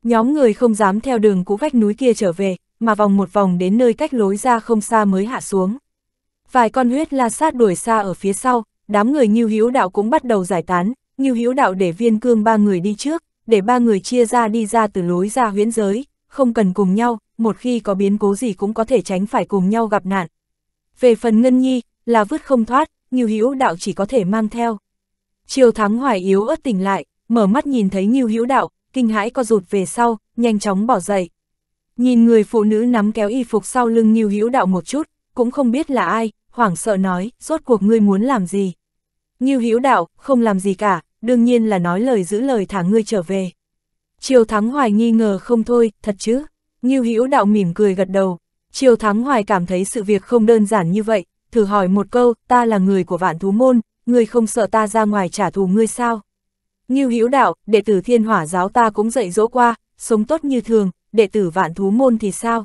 Nhóm người không dám theo đường cũ vách núi kia trở về, mà vòng một vòng đến nơi cách lối ra không xa mới hạ xuống. Vài con huyết la sát đuổi xa ở phía sau, đám người Nhiêu Hiếu Đạo cũng bắt đầu giải tán, Nhiêu Hiếu Đạo để viên cương ba người đi trước, để ba người chia ra đi ra từ lối ra huyễn giới, không cần cùng nhau, một khi có biến cố gì cũng có thể tránh phải cùng nhau gặp nạn, về phần ngân nhi, là vứt không thoát, Ngưu Hữu Đạo chỉ có thể mang theo. Triều Thắng Hoài yếu ớt tỉnh lại, mở mắt nhìn thấy Ngưu Hữu Đạo, kinh hãi co rụt về sau, nhanh chóng bỏ dậy. Nhìn người phụ nữ nắm kéo y phục sau lưng Ngưu Hữu Đạo một chút, cũng không biết là ai, hoảng sợ nói, rốt cuộc ngươi muốn làm gì? Ngưu Hữu Đạo, không làm gì cả, đương nhiên là nói lời giữ lời thả ngươi trở về. Triều Thắng Hoài nghi ngờ không thôi, thật chứ? Ngưu Hữu Đạo mỉm cười gật đầu, Triều Thắng Hoài cảm thấy sự việc không đơn giản như vậy, thử hỏi một câu, ta là người của vạn thú môn, người không sợ ta ra ngoài trả thù ngươi sao? Ngưu Hữu Đạo, đệ tử Thiên Hỏa giáo ta cũng dạy dỗ qua, sống tốt như thường, đệ tử vạn thú môn thì sao?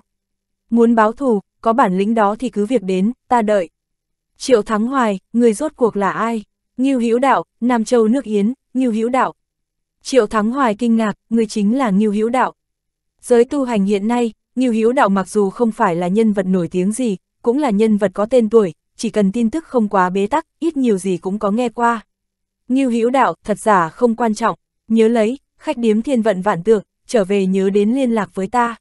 Muốn báo thù, có bản lĩnh đó thì cứ việc đến, ta đợi. Triệu Thắng Hoài, người rốt cuộc là ai? Ngưu Hữu Đạo, Nam Châu nước Yến, Ngưu Hữu Đạo. Triệu Thắng Hoài kinh ngạc, người chính là Ngưu Hữu Đạo. Giới tu hành hiện nay, Ngưu Hiếu Đạo mặc dù không phải là nhân vật nổi tiếng gì, cũng là nhân vật có tên tuổi, chỉ cần tin tức không quá bế tắc, ít nhiều gì cũng có nghe qua. Ngưu Hiếu Đạo, thật giả không quan trọng, nhớ lấy, khách điếm thiên vận vạn tượng, trở về nhớ đến liên lạc với ta.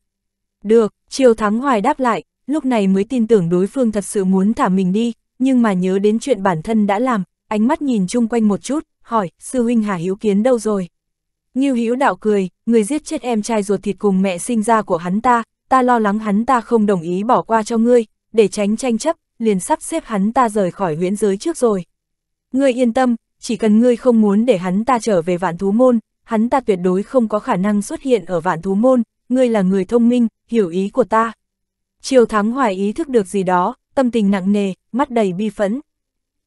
Được, Triều Thắng Hoài đáp lại, lúc này mới tin tưởng đối phương thật sự muốn thả mình đi, nhưng mà nhớ đến chuyện bản thân đã làm, ánh mắt nhìn chung quanh một chút, hỏi, sư huynh Hà Hiếu Kiến đâu rồi? Ngưu Hiếu Đạo cười, người giết chết em trai ruột thịt cùng mẹ sinh ra của hắn ta, ta lo lắng hắn ta không đồng ý bỏ qua cho ngươi, để tránh tranh chấp, liền sắp xếp hắn ta rời khỏi huyễn giới trước rồi. Ngươi yên tâm, chỉ cần ngươi không muốn để hắn ta trở về vạn thú môn, hắn ta tuyệt đối không có khả năng xuất hiện ở vạn thú môn, ngươi là người thông minh, hiểu ý của ta. Triều Thắng Hoài ý thức được gì đó, tâm tình nặng nề, mắt đầy bi phẫn.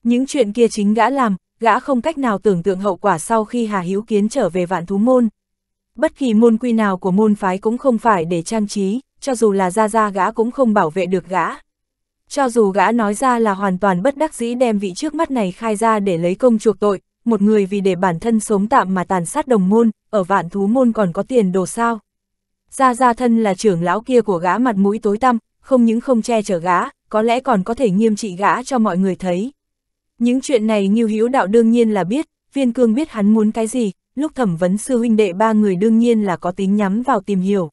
Những chuyện kia chính gã làm, gã không cách nào tưởng tượng hậu quả sau khi Hà Hiếu Kiến trở về vạn thú môn. Bất kỳ môn quy nào của môn phái cũng không phải để trang trí, cho dù là ra ra gã cũng không bảo vệ được gã. Cho dù gã nói ra là hoàn toàn bất đắc dĩ đem vị trước mắt này khai ra để lấy công chuộc tội, một người vì để bản thân sống tạm mà tàn sát đồng môn, ở vạn thú môn còn có tiền đồ sao. Ra ra thân là trưởng lão kia của gã mặt mũi tối tăm, không những không che chở gã, có lẽ còn có thể nghiêm trị gã cho mọi người thấy. Những chuyện này Ngưu hiếu Đạo đương nhiên là biết, Viên Cương biết hắn muốn cái gì, lúc thẩm vấn sư huynh đệ ba người đương nhiên là có tính nhắm vào tìm hiểu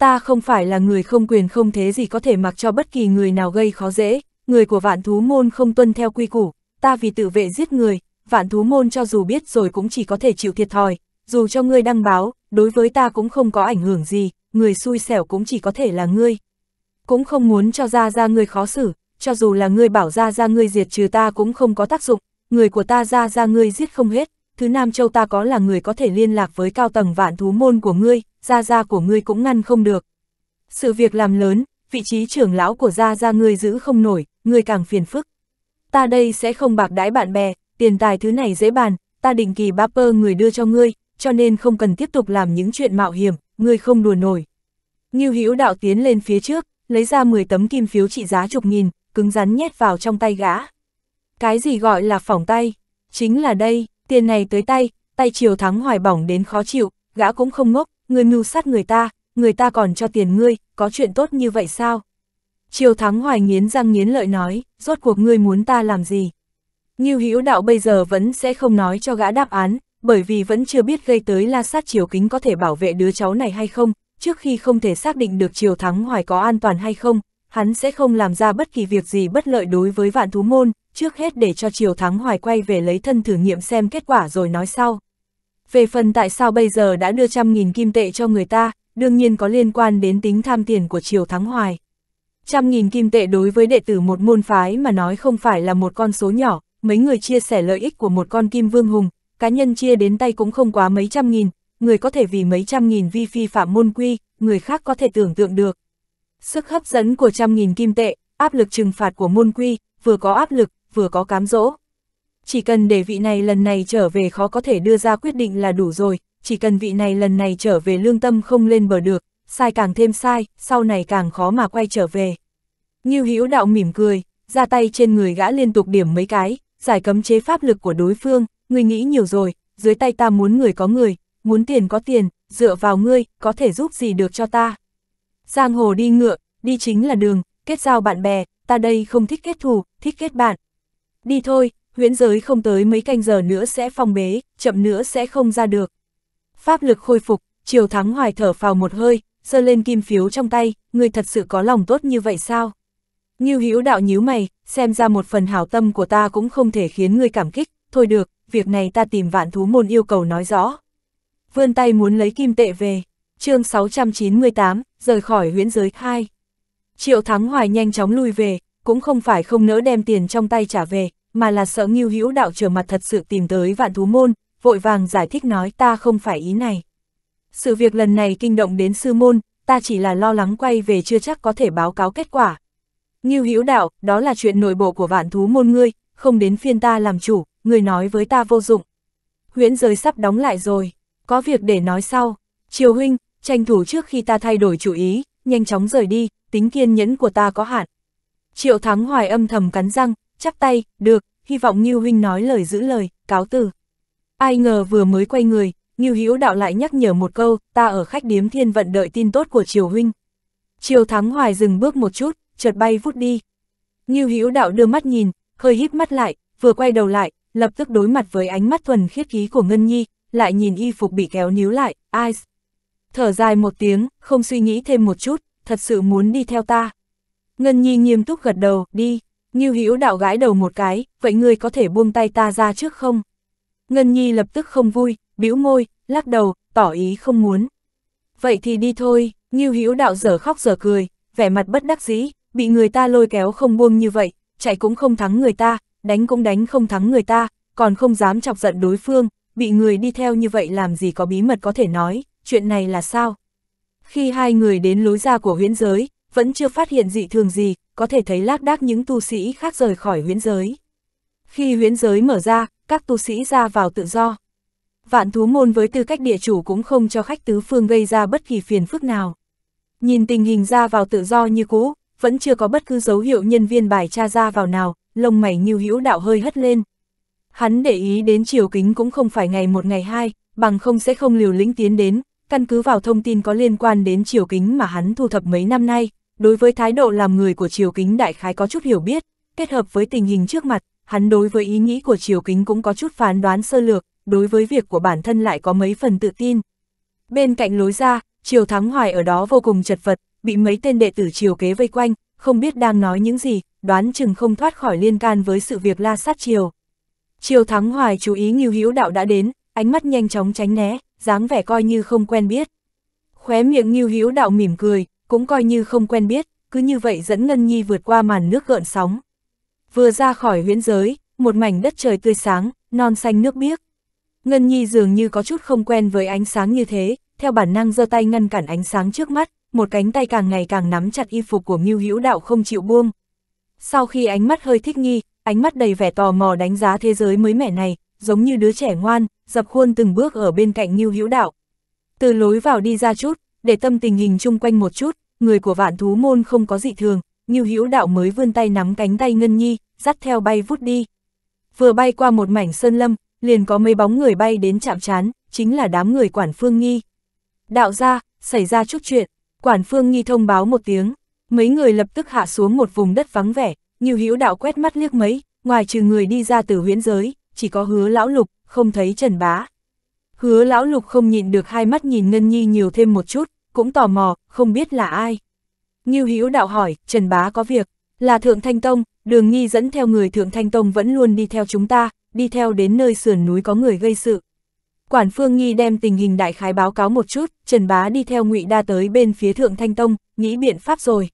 ta không phải là người không quyền không thế gì có thể mặc cho bất kỳ người nào gây khó dễ, người của vạn thú môn không tuân theo quy củ, ta vì tự vệ giết người, vạn thú môn cho dù biết rồi cũng chỉ có thể chịu thiệt thòi, dù cho ngươi đăng báo, đối với ta cũng không có ảnh hưởng gì, người xui xẻo cũng chỉ có thể là ngươi. Cũng không muốn cho ra ra ngươi khó xử, cho dù là ngươi bảo ra ra ngươi diệt trừ ta cũng không có tác dụng, người của ta ra ra ngươi giết không hết, thứ Nam Châu ta có là người có thể liên lạc với cao tầng vạn thú môn của ngươi, gia gia của ngươi cũng ngăn không được. Sự việc làm lớn, vị trí trưởng lão của gia gia ngươi giữ không nổi, ngươi càng phiền phức. Ta đây sẽ không bạc đãi bạn bè, tiền tài thứ này dễ bàn, ta định kỳ bapper người đưa cho ngươi, cho nên không cần tiếp tục làm những chuyện mạo hiểm, ngươi không đùa nổi. Ngưu Hữu đạo tiến lên phía trước, lấy ra 10 tấm kim phiếu trị giá chục nghìn, cứng rắn nhét vào trong tay gã. Cái gì gọi là phỏng tay? Chính là đây, tiền này tới tay, tay chiều thắng hoài bỏng đến khó chịu, gã cũng không ngốc, ngươi mưu sát người ta, người ta còn cho tiền ngươi, có chuyện tốt như vậy sao? Triều Thắng Hoài nghiến răng nghiến lợi nói, rốt cuộc ngươi muốn ta làm gì? Ngưu Hữu Đạo bây giờ vẫn sẽ không nói cho gã đáp án, bởi vì vẫn chưa biết gây tới la sát Triều Kính có thể bảo vệ đứa cháu này hay không, trước khi không thể xác định được Triều Thắng Hoài có an toàn hay không, hắn sẽ không làm ra bất kỳ việc gì bất lợi đối với vạn thú môn, trước hết để cho Triều Thắng Hoài quay về lấy thân thử nghiệm xem kết quả rồi nói sau. Về phần tại sao bây giờ đã đưa trăm nghìn kim tệ cho người ta, đương nhiên có liên quan đến tính tham tiền của Triều Thắng Hoài. Trăm nghìn kim tệ đối với đệ tử một môn phái mà nói không phải là một con số nhỏ, mấy người chia sẻ lợi ích của một con kim vương hùng, cá nhân chia đến tay cũng không quá mấy trăm nghìn, người có thể vì mấy trăm nghìn vi phi phạm môn quy, người khác có thể tưởng tượng được. Sức hấp dẫn của trăm nghìn kim tệ, áp lực trừng phạt của môn quy, vừa có áp lực, vừa có cám dỗ chỉ cần để vị này lần này trở về khó có thể đưa ra quyết định là đủ rồi, chỉ cần vị này lần này trở về lương tâm không lên bờ được, sai càng thêm sai, sau này càng khó mà quay trở về. Như hữu đạo mỉm cười, ra tay trên người gã liên tục điểm mấy cái, giải cấm chế pháp lực của đối phương, người nghĩ nhiều rồi, dưới tay ta muốn người có người, muốn tiền có tiền, dựa vào ngươi, có thể giúp gì được cho ta. Giang hồ đi ngựa, đi chính là đường, kết giao bạn bè, ta đây không thích kết thù, thích kết bạn. Đi thôi, huyễn giới không tới mấy canh giờ nữa sẽ phong bế, chậm nữa sẽ không ra được. Pháp lực khôi phục, Triều Thắng Hoài thở phào một hơi, giơ lên kim phiếu trong tay, người thật sự có lòng tốt như vậy sao? Ngưu Hữu đạo nhíu mày, xem ra một phần hảo tâm của ta cũng không thể khiến ngươi cảm kích, thôi được, việc này ta tìm vạn thú môn yêu cầu nói rõ. Vươn tay muốn lấy kim tệ về, chương 698, rời khỏi huyễn giới 2. Triệu Thắng Hoài nhanh chóng lui về, cũng không phải không nỡ đem tiền trong tay trả về, mà là sợ Ngưu Hữu Đạo trở mặt thật sự tìm tới vạn thú môn, vội vàng giải thích nói ta không phải ý này. Sự việc lần này kinh động đến sư môn, ta chỉ là lo lắng quay về chưa chắc có thể báo cáo kết quả. Ngưu Hữu Đạo, đó là chuyện nội bộ của vạn thú môn ngươi, không đến phiên ta làm chủ, ngươi nói với ta vô dụng. Huyễn giới sắp đóng lại rồi, có việc để nói sau. Triều huynh, tranh thủ trước khi ta thay đổi chủ ý, nhanh chóng rời đi, tính kiên nhẫn của ta có hạn. Triệu Thắng Hoài âm thầm cắn răng, chắp tay, được, hy vọng Ngưu Huynh nói lời giữ lời, cáo từ. Ai ngờ vừa mới quay người, Ngưu Hữu Đạo lại nhắc nhở một câu, ta ở khách điếm thiên vận đợi tin tốt của Triều Huynh. Triều Thắng Hoài dừng bước một chút, chợt bay vút đi. Ngưu Hữu Đạo đưa mắt nhìn, hơi híp mắt lại, vừa quay đầu lại, lập tức đối mặt với ánh mắt thuần khiết khí của Ngân Nhi, lại nhìn y phục bị kéo níu lại, ai Thở dài một tiếng, không suy nghĩ thêm một chút, thật sự muốn đi theo ta. Ngân Nhi nghiêm túc gật đầu, đi. Ngưu Hữu đạo gái đầu một cái, vậy ngươi có thể buông tay ta ra trước không? Ngân Nhi lập tức không vui, bĩu môi, lắc đầu, tỏ ý không muốn. Vậy thì đi thôi, Ngưu Hữu đạo dở khóc dở cười, vẻ mặt bất đắc dĩ, bị người ta lôi kéo không buông như vậy, chạy cũng không thắng người ta, đánh cũng đánh không thắng người ta, còn không dám chọc giận đối phương, bị người đi theo như vậy làm gì có bí mật có thể nói, chuyện này là sao? Khi hai người đến lối ra của huyễn giới, vẫn chưa phát hiện dị thường gì, có thể thấy lác đác những tu sĩ khác rời khỏi huyễn giới. Khi huyễn giới mở ra, các tu sĩ ra vào tự do. Vạn thú môn với tư cách địa chủ cũng không cho khách tứ phương gây ra bất kỳ phiền phức nào. Nhìn tình hình ra vào tự do như cũ, vẫn chưa có bất cứ dấu hiệu nhân viên bài tra ra vào nào, lông mày như hữu đạo hơi hất lên. Hắn để ý đến chiều kính cũng không phải ngày một ngày hai, bằng không sẽ không liều lĩnh tiến đến, căn cứ vào thông tin có liên quan đến chiều kính mà hắn thu thập mấy năm nay, Đối với thái độ làm người của triều kính đại khái có chút hiểu biết, kết hợp với tình hình trước mặt, hắn đối với ý nghĩ của triều kính cũng có chút phán đoán sơ lược, đối với việc của bản thân lại có mấy phần tự tin. Bên cạnh lối ra, triều thắng hoài ở đó vô cùng chật vật, bị mấy tên đệ tử triều kế vây quanh, không biết đang nói những gì, đoán chừng không thoát khỏi liên can với sự việc la sát triều. Triều thắng hoài chú ý nghiêu hữu đạo đã đến, ánh mắt nhanh chóng tránh né, dáng vẻ coi như không quen biết. Khóe miệng nghiêu hữu đạo mỉm cười, cũng coi như không quen biết, cứ như vậy dẫn Ngân Nhi vượt qua màn nước gợn sóng. Vừa ra khỏi huyễn giới, một mảnh đất trời tươi sáng, non xanh nước biếc. Ngân Nhi dường như có chút không quen với ánh sáng như thế, theo bản năng giơ tay ngăn cản ánh sáng trước mắt, một cánh tay càng ngày càng nắm chặt y phục của Mưu Hữu Đạo không chịu buông. Sau khi ánh mắt hơi thích nghi, ánh mắt đầy vẻ tò mò đánh giá thế giới mới mẻ này, giống như đứa trẻ ngoan, dập khuôn từng bước ở bên cạnh Ngưu Hữu Đạo. Từ lối vào đi ra chút, để tâm tình hình chung quanh một chút, người của vạn thú môn không có dị thường, Ngưu Hữu Đạo mới vươn tay nắm cánh tay Ngân Nhi, dắt theo bay vút đi. Vừa bay qua một mảnh sơn lâm, liền có mấy bóng người bay đến chạm trán, chính là đám người quản phương nghi. Đạo ra, xảy ra chút chuyện, quản phương nghi thông báo một tiếng, mấy người lập tức hạ xuống một vùng đất vắng vẻ, Ngưu Hữu Đạo quét mắt liếc mấy, ngoài trừ người đi ra từ huyễn giới, chỉ có hứa lão lục, không thấy Trần Bá. Hứa lão lục không nhịn được hai mắt nhìn Ngân Nhi nhiều thêm một chút, cũng tò mò, không biết là ai. Nghiêu Hữu đạo hỏi, Trần Bá có việc, là Thượng Thanh Tông, đường nghi dẫn theo người Thượng Thanh Tông vẫn luôn đi theo chúng ta, đi theo đến nơi sườn núi có người gây sự. Quản Phương Nghi đem tình hình đại khái báo cáo một chút, Trần Bá đi theo ngụy Đa tới bên phía Thượng Thanh Tông, nghĩ biện pháp rồi.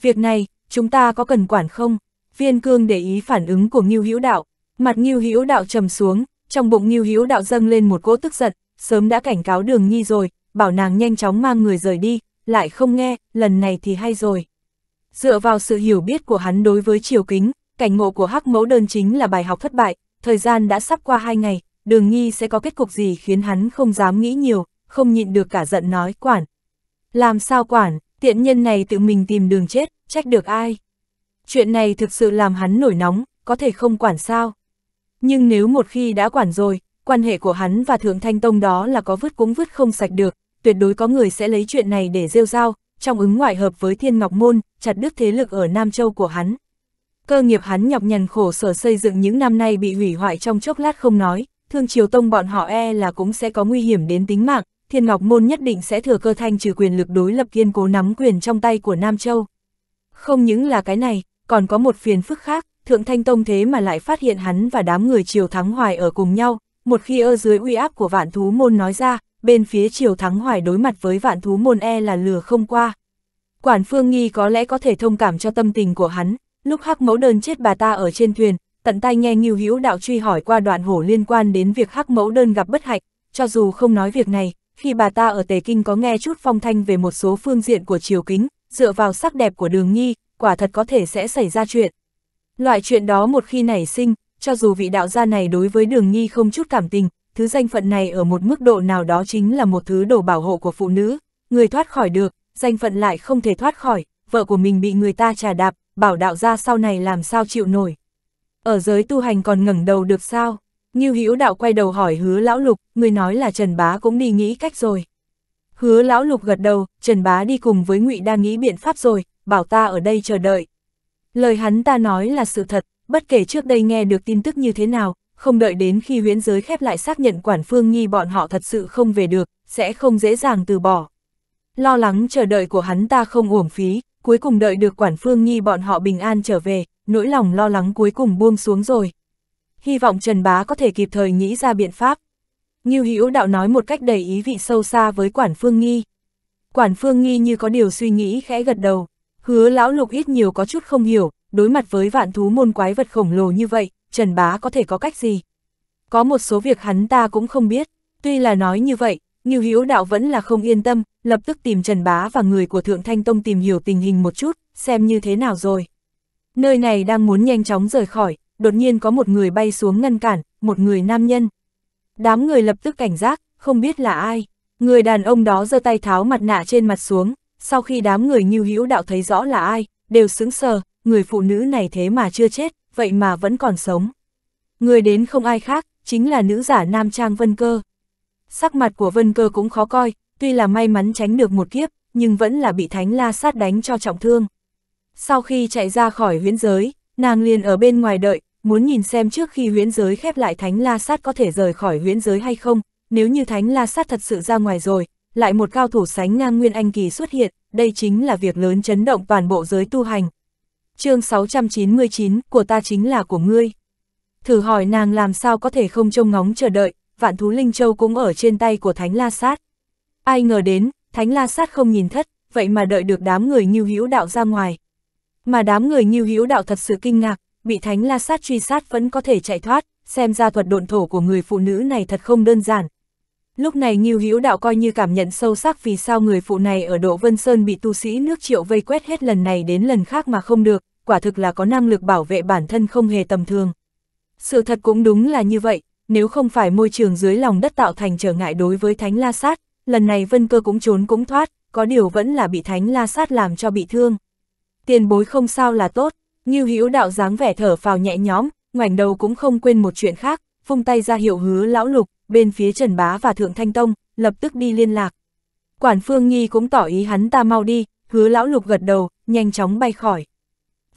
Việc này, chúng ta có cần quản không? Viên Cương để ý phản ứng của Nghiêu Hữu đạo, mặt Nghiêu Hữu đạo trầm xuống, trong bụng Ngưu hiếu đạo dâng lên một cỗ tức giận, sớm đã cảnh cáo Đường Nhi rồi, bảo nàng nhanh chóng mang người rời đi, lại không nghe, lần này thì hay rồi. Dựa vào sự hiểu biết của hắn đối với triều kính, cảnh ngộ của hắc mẫu đơn chính là bài học thất bại, thời gian đã sắp qua hai ngày, đường nhi sẽ có kết cục gì khiến hắn không dám nghĩ nhiều, không nhịn được cả giận nói quản. Làm sao quản, tiện nhân này tự mình tìm đường chết, trách được ai. Chuyện này thực sự làm hắn nổi nóng, có thể không quản sao. Nhưng nếu một khi đã quản rồi, quan hệ của hắn và Thượng Thanh Tông đó là có vứt cũng vứt không sạch được, tuyệt đối có người sẽ lấy chuyện này để rêu rao, trong ứng ngoại hợp với Thiên Ngọc Môn, chặt đứt thế lực ở Nam Châu của hắn. Cơ nghiệp hắn nhọc nhằn khổ sở xây dựng những năm nay bị hủy hoại trong chốc lát không nói, Thương Triều Tông bọn họ e là cũng sẽ có nguy hiểm đến tính mạng, Thiên Ngọc Môn nhất định sẽ thừa cơ thanh trừ quyền lực đối lập kiên cố nắm quyền trong tay của Nam Châu. Không những là cái này, còn có một phiền phức khác, Thượng Thanh Tông thế mà lại phát hiện hắn và đám người Triều Thắng Hoài ở cùng nhau, một khi ở dưới uy áp của vạn thú môn nói ra, bên phía Triều Thắng Hoài đối mặt với vạn thú môn e là lừa không qua. Quản Phương Nghi có lẽ có thể thông cảm cho tâm tình của hắn, lúc hắc mẫu đơn chết bà ta ở trên thuyền, tận tay nghe Ngưu Hữu đạo truy hỏi qua đoạn hổ liên quan đến việc hắc mẫu đơn gặp bất hạnh, cho dù không nói việc này, khi bà ta ở Tề Kinh có nghe chút phong thanh về một số phương diện của triều kính, dựa vào sắc đẹp của đường nhi, quả thật có thể sẽ xảy ra chuyện. Loại chuyện đó một khi nảy sinh, cho dù vị đạo gia này đối với đường nghi không chút cảm tình, thứ danh phận này ở một mức độ nào đó chính là một thứ đồ bảo hộ của phụ nữ, người thoát khỏi được, danh phận lại không thể thoát khỏi, vợ của mình bị người ta trà đạp, bảo đạo gia sau này làm sao chịu nổi. Ở giới tu hành còn ngẩng đầu được sao? Như Hữu đạo quay đầu hỏi Hứa lão lục, người nói là Trần Bá cũng đi nghĩ cách rồi. Hứa lão lục gật đầu, Trần Bá đi cùng với Ngụy đang nghĩ biện pháp rồi, bảo ta ở đây chờ đợi, Lời hắn ta nói là sự thật, bất kể trước đây nghe được tin tức như thế nào, không đợi đến khi huyễn giới khép lại xác nhận quản phương nghi bọn họ thật sự không về được, sẽ không dễ dàng từ bỏ. Lo lắng chờ đợi của hắn ta không uổng phí, cuối cùng đợi được quản phương nghi bọn họ bình an trở về, nỗi lòng lo lắng cuối cùng buông xuống rồi. Hy vọng Trần Bá có thể kịp thời nghĩ ra biện pháp. Ngưu Hữu Đạo nói một cách đầy ý vị sâu xa với quản phương nghi. Quản phương nghi như có điều suy nghĩ khẽ gật đầu. Hứa lão lục ít nhiều có chút không hiểu, đối mặt với vạn thú môn quái vật khổng lồ như vậy, Trần Bá có thể có cách gì? Có một số việc hắn ta cũng không biết, tuy là nói như vậy, Ngưu hiếu Đạo vẫn là không yên tâm, lập tức tìm Trần Bá và người của Thượng Thanh Tông tìm hiểu tình hình một chút, xem như thế nào rồi. Nơi này đang muốn nhanh chóng rời khỏi, đột nhiên có một người bay xuống ngăn cản, một người nam nhân. Đám người lập tức cảnh giác, không biết là ai. Người đàn ông đó giơ tay tháo mặt nạ trên mặt xuống, sau khi đám người như hữu đạo thấy rõ là ai, đều sững sờ, người phụ nữ này thế mà chưa chết, vậy mà vẫn còn sống. Người đến không ai khác, chính là nữ giả nam trang Vân Cơ. Sắc mặt của Vân Cơ cũng khó coi, tuy là may mắn tránh được một kiếp, nhưng vẫn là bị Thánh La sát đánh cho trọng thương. Sau khi chạy ra khỏi huyễn giới, nàng liền ở bên ngoài đợi, muốn nhìn xem trước khi huyễn giới khép lại Thánh La sát có thể rời khỏi huyễn giới hay không, nếu như Thánh La sát thật sự ra ngoài rồi, lại một cao thủ sánh ngang Nguyên Anh Kỳ xuất hiện, đây chính là việc lớn chấn động toàn bộ giới tu hành. chương 699 của ta chính là của ngươi. Thử hỏi nàng làm sao có thể không trông ngóng chờ đợi, vạn thú Linh Châu cũng ở trên tay của Thánh La Sát. Ai ngờ đến, Thánh La Sát không nhìn thất, vậy mà đợi được đám người Như hữu đạo ra ngoài. Mà đám người Như hữu đạo thật sự kinh ngạc, bị Thánh La Sát truy sát vẫn có thể chạy thoát, xem ra thuật độn thổ của người phụ nữ này thật không đơn giản, Lúc này Ngưu Hữu Đạo coi như cảm nhận sâu sắc vì sao người phụ này ở Độ Vân Sơn bị tu sĩ nước triệu vây quét hết lần này đến lần khác mà không được, quả thực là có năng lực bảo vệ bản thân không hề tầm thường. Sự thật cũng đúng là như vậy, nếu không phải môi trường dưới lòng đất tạo thành trở ngại đối với Thánh La Sát, lần này Vân Cơ cũng trốn cũng thoát, có điều vẫn là bị Thánh La Sát làm cho bị thương. Tiền bối không sao là tốt, Ngưu Hữu Đạo dáng vẻ thở phào nhẹ nhõm, ngoảnh đầu cũng không quên một chuyện khác, vung tay ra hiệu hứa lão lục, bên phía Trần Bá và Thượng Thanh Tông, lập tức đi liên lạc. Quản Phương Nhi cũng tỏ ý hắn ta mau đi, hứa lão lục gật đầu, nhanh chóng bay khỏi.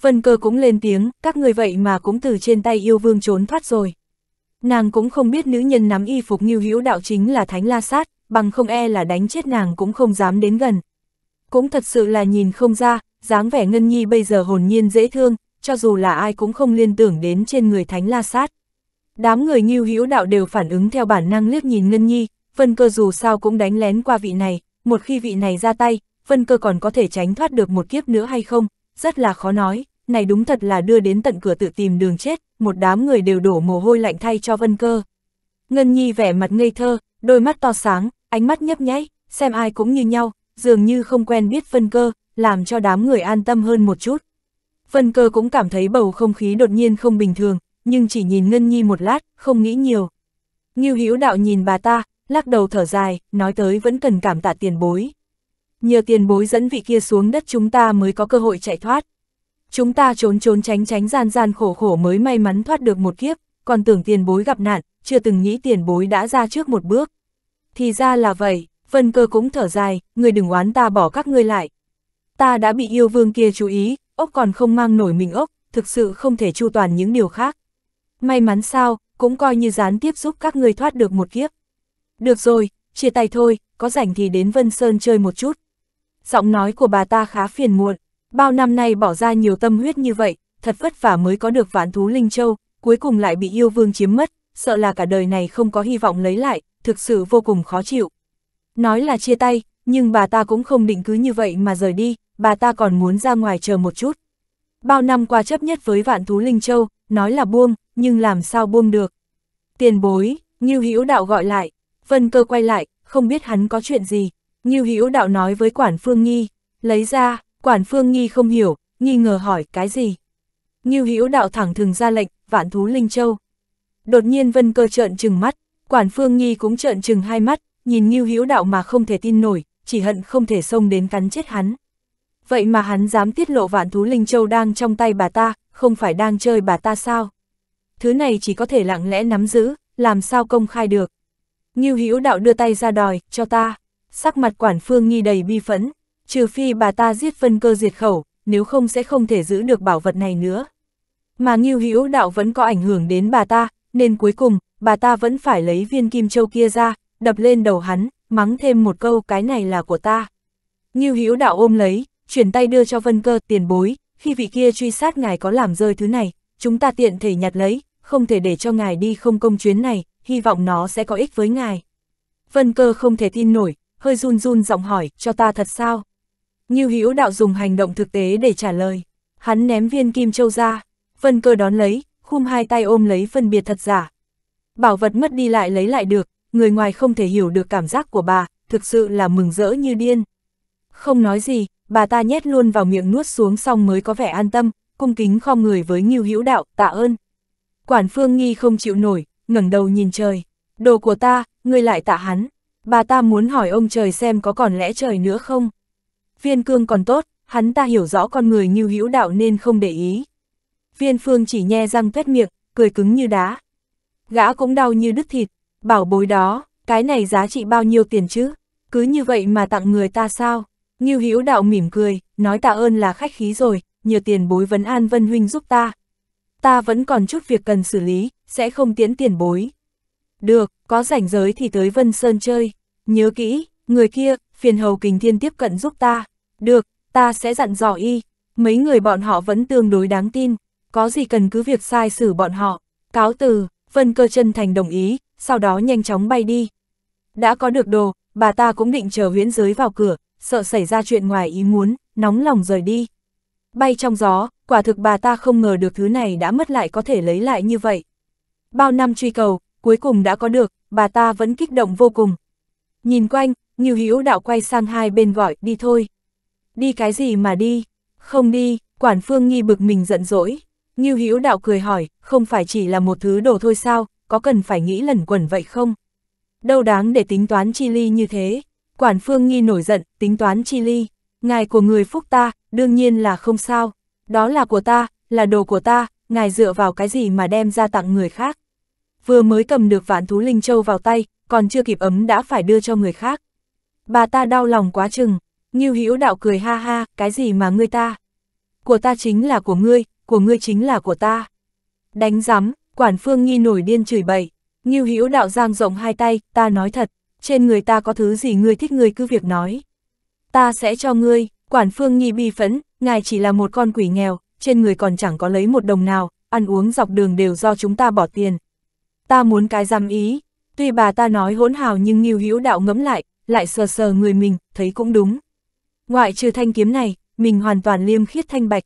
Vân cơ cũng lên tiếng, các người vậy mà cũng từ trên tay yêu vương trốn thoát rồi. Nàng cũng không biết nữ nhân nắm y phục nghiêu hữu đạo chính là Thánh La Sát, bằng không e là đánh chết nàng cũng không dám đến gần. Cũng thật sự là nhìn không ra, dáng vẻ Ngân Nhi bây giờ hồn nhiên dễ thương, cho dù là ai cũng không liên tưởng đến trên người Thánh La Sát. Đám người nghiêu hữu đạo đều phản ứng theo bản năng liếc nhìn Ngân Nhi, vân cơ dù sao cũng đánh lén qua vị này, một khi vị này ra tay, vân cơ còn có thể tránh thoát được một kiếp nữa hay không, rất là khó nói, này đúng thật là đưa đến tận cửa tự tìm đường chết, một đám người đều đổ mồ hôi lạnh thay cho vân cơ. Ngân Nhi vẻ mặt ngây thơ, đôi mắt to sáng, ánh mắt nhấp nháy, xem ai cũng như nhau, dường như không quen biết vân cơ, làm cho đám người an tâm hơn một chút. Vân cơ cũng cảm thấy bầu không khí đột nhiên không bình thường, nhưng chỉ nhìn Ngân Nhi một lát, không nghĩ nhiều. Ngưu Hữu Đạo nhìn bà ta, lắc đầu thở dài, nói tới vẫn cần cảm tạ tiền bối. Nhờ tiền bối dẫn vị kia xuống đất chúng ta mới có cơ hội chạy thoát. Chúng ta trốn trốn tránh tránh gian gian khổ khổ mới may mắn thoát được một kiếp, còn tưởng tiền bối gặp nạn, chưa từng nghĩ tiền bối đã ra trước một bước. Thì ra là vậy, Vân Cơ cũng thở dài, người đừng oán ta bỏ các ngươi lại. Ta đã bị yêu vương kia chú ý, ốc còn không mang nổi mình ốc, thực sự không thể chu toàn những điều khác. May mắn sao, cũng coi như gián tiếp giúp các người thoát được một kiếp. Được rồi, chia tay thôi, có rảnh thì đến Vân Sơn chơi một chút. Giọng nói của bà ta khá phiền muộn, bao năm nay bỏ ra nhiều tâm huyết như vậy, thật vất vả mới có được vạn thú Linh Châu, cuối cùng lại bị yêu vương chiếm mất, sợ là cả đời này không có hy vọng lấy lại, thực sự vô cùng khó chịu. Nói là chia tay, nhưng bà ta cũng không định cứ như vậy mà rời đi, bà ta còn muốn ra ngoài chờ một chút. Bao năm qua chấp nhất với vạn thú Linh Châu, nói là buông, nhưng làm sao buông được. Tiền bối, Ngưu Hữu Đạo gọi lại, Vân Cơ quay lại, không biết hắn có chuyện gì. Ngưu Hữu Đạo nói với Quản Phương Nghi, lấy ra, Quản Phương Nghi không hiểu, nghi ngờ hỏi cái gì. Ngưu Hữu Đạo thẳng thừng ra lệnh, vạn thú Linh Châu. Đột nhiên Vân Cơ trợn trừng mắt, Quản Phương Nghi cũng trợn trừng hai mắt, nhìn Ngưu Hữu Đạo mà không thể tin nổi, chỉ hận không thể xông đến cắn chết hắn. Vậy mà hắn dám tiết lộ vạn thú Linh Châu đang trong tay bà ta, không phải đang chơi bà ta sao? thứ này chỉ có thể lặng lẽ nắm giữ, làm sao công khai được. Ngưu Hữu Đạo đưa tay ra đòi, cho ta. Sắc mặt quản phương nghi đầy bi phẫn, trừ phi bà ta giết phân cơ diệt khẩu, nếu không sẽ không thể giữ được bảo vật này nữa. Mà Ngưu Hữu Đạo vẫn có ảnh hưởng đến bà ta, nên cuối cùng, bà ta vẫn phải lấy viên kim châu kia ra, đập lên đầu hắn, mắng thêm một câu cái này là của ta. Ngưu Hữu Đạo ôm lấy, chuyển tay đưa cho Vân Cơ tiền bối, khi vị kia truy sát ngài có làm rơi thứ này, chúng ta tiện thể nhặt lấy, không thể để cho ngài đi không công chuyến này, hy vọng nó sẽ có ích với ngài. Vân cơ không thể tin nổi, hơi run run giọng hỏi, cho ta thật sao? Như Hữu đạo dùng hành động thực tế để trả lời. Hắn ném viên kim châu ra, vân cơ đón lấy, khum hai tay ôm lấy phân biệt thật giả. Bảo vật mất đi lại lấy lại được, người ngoài không thể hiểu được cảm giác của bà, thực sự là mừng rỡ như điên. Không nói gì, bà ta nhét luôn vào miệng nuốt xuống xong mới có vẻ an tâm, cung kính khom người với Ngưu Hữu Đạo, tạ ơn. Quản phương nghi không chịu nổi, ngẩng đầu nhìn trời. Đồ của ta, ngươi lại tạ hắn. Bà ta muốn hỏi ông trời xem có còn lẽ trời nữa không. Viên cương còn tốt, hắn ta hiểu rõ con người như hữu đạo nên không để ý. Viên phương chỉ nhe răng tuét miệng, cười cứng như đá. Gã cũng đau như đứt thịt, bảo bối đó, cái này giá trị bao nhiêu tiền chứ? Cứ như vậy mà tặng người ta sao? Như hữu đạo mỉm cười, nói tạ ơn là khách khí rồi, nhờ tiền bối vấn an vân huynh giúp ta, ta vẫn còn chút việc cần xử lý, sẽ không tiễn tiền bối. Được, có rảnh giới thì tới Vân Sơn chơi. Nhớ kỹ, người kia, phiền hầu kình thiên tiếp cận giúp ta. Được, ta sẽ dặn dò y. Mấy người bọn họ vẫn tương đối đáng tin. Có gì cần cứ việc sai xử bọn họ. Cáo từ, Vân cơ chân thành đồng ý, sau đó nhanh chóng bay đi. Đã có được đồ, bà ta cũng định chờ huyễn giới vào cửa, sợ xảy ra chuyện ngoài ý muốn, nóng lòng rời đi. Bay trong gió, quả thực bà ta không ngờ được thứ này đã mất lại có thể lấy lại như vậy. Bao năm truy cầu, cuối cùng đã có được, bà ta vẫn kích động vô cùng. Nhìn quanh, Nghiêu Hữu đạo quay sang hai bên gọi, đi thôi. Đi cái gì mà đi? Không đi, quản phương nghi bực mình giận dỗi. Nghiêu Hữu đạo cười hỏi, không phải chỉ là một thứ đồ thôi sao, có cần phải nghĩ lẩn quẩn vậy không? Đâu đáng để tính toán chi ly như thế? Quản phương nghi nổi giận, tính toán chi ly. Ngài của người phúc ta, đương nhiên là không sao. Đó là của ta, là đồ của ta, ngài dựa vào cái gì mà đem ra tặng người khác. Vừa mới cầm được vạn thú linh châu vào tay, còn chưa kịp ấm đã phải đưa cho người khác. Bà ta đau lòng quá chừng, Ngưu Hữu Đạo cười ha ha, cái gì mà ngươi ta? Của ta chính là của ngươi, của ngươi chính là của ta. Đánh rắm, Quản Phương Nghi nổi điên chửi bậy, Ngưu Hữu Đạo giang rộng hai tay, ta nói thật, trên người ta có thứ gì ngươi thích ngươi cứ việc nói. Ta sẽ cho ngươi, Quản Phương Nghi bi phẫn, ngài chỉ là một con quỷ nghèo, trên người còn chẳng có lấy một đồng nào, ăn uống dọc đường đều do chúng ta bỏ tiền. Ta muốn cái giam ý, tuy bà ta nói hỗn hào nhưng nghiêu hữu đạo ngẫm lại, lại sờ sờ người mình, thấy cũng đúng. Ngoại trừ thanh kiếm này, mình hoàn toàn liêm khiết thanh bạch.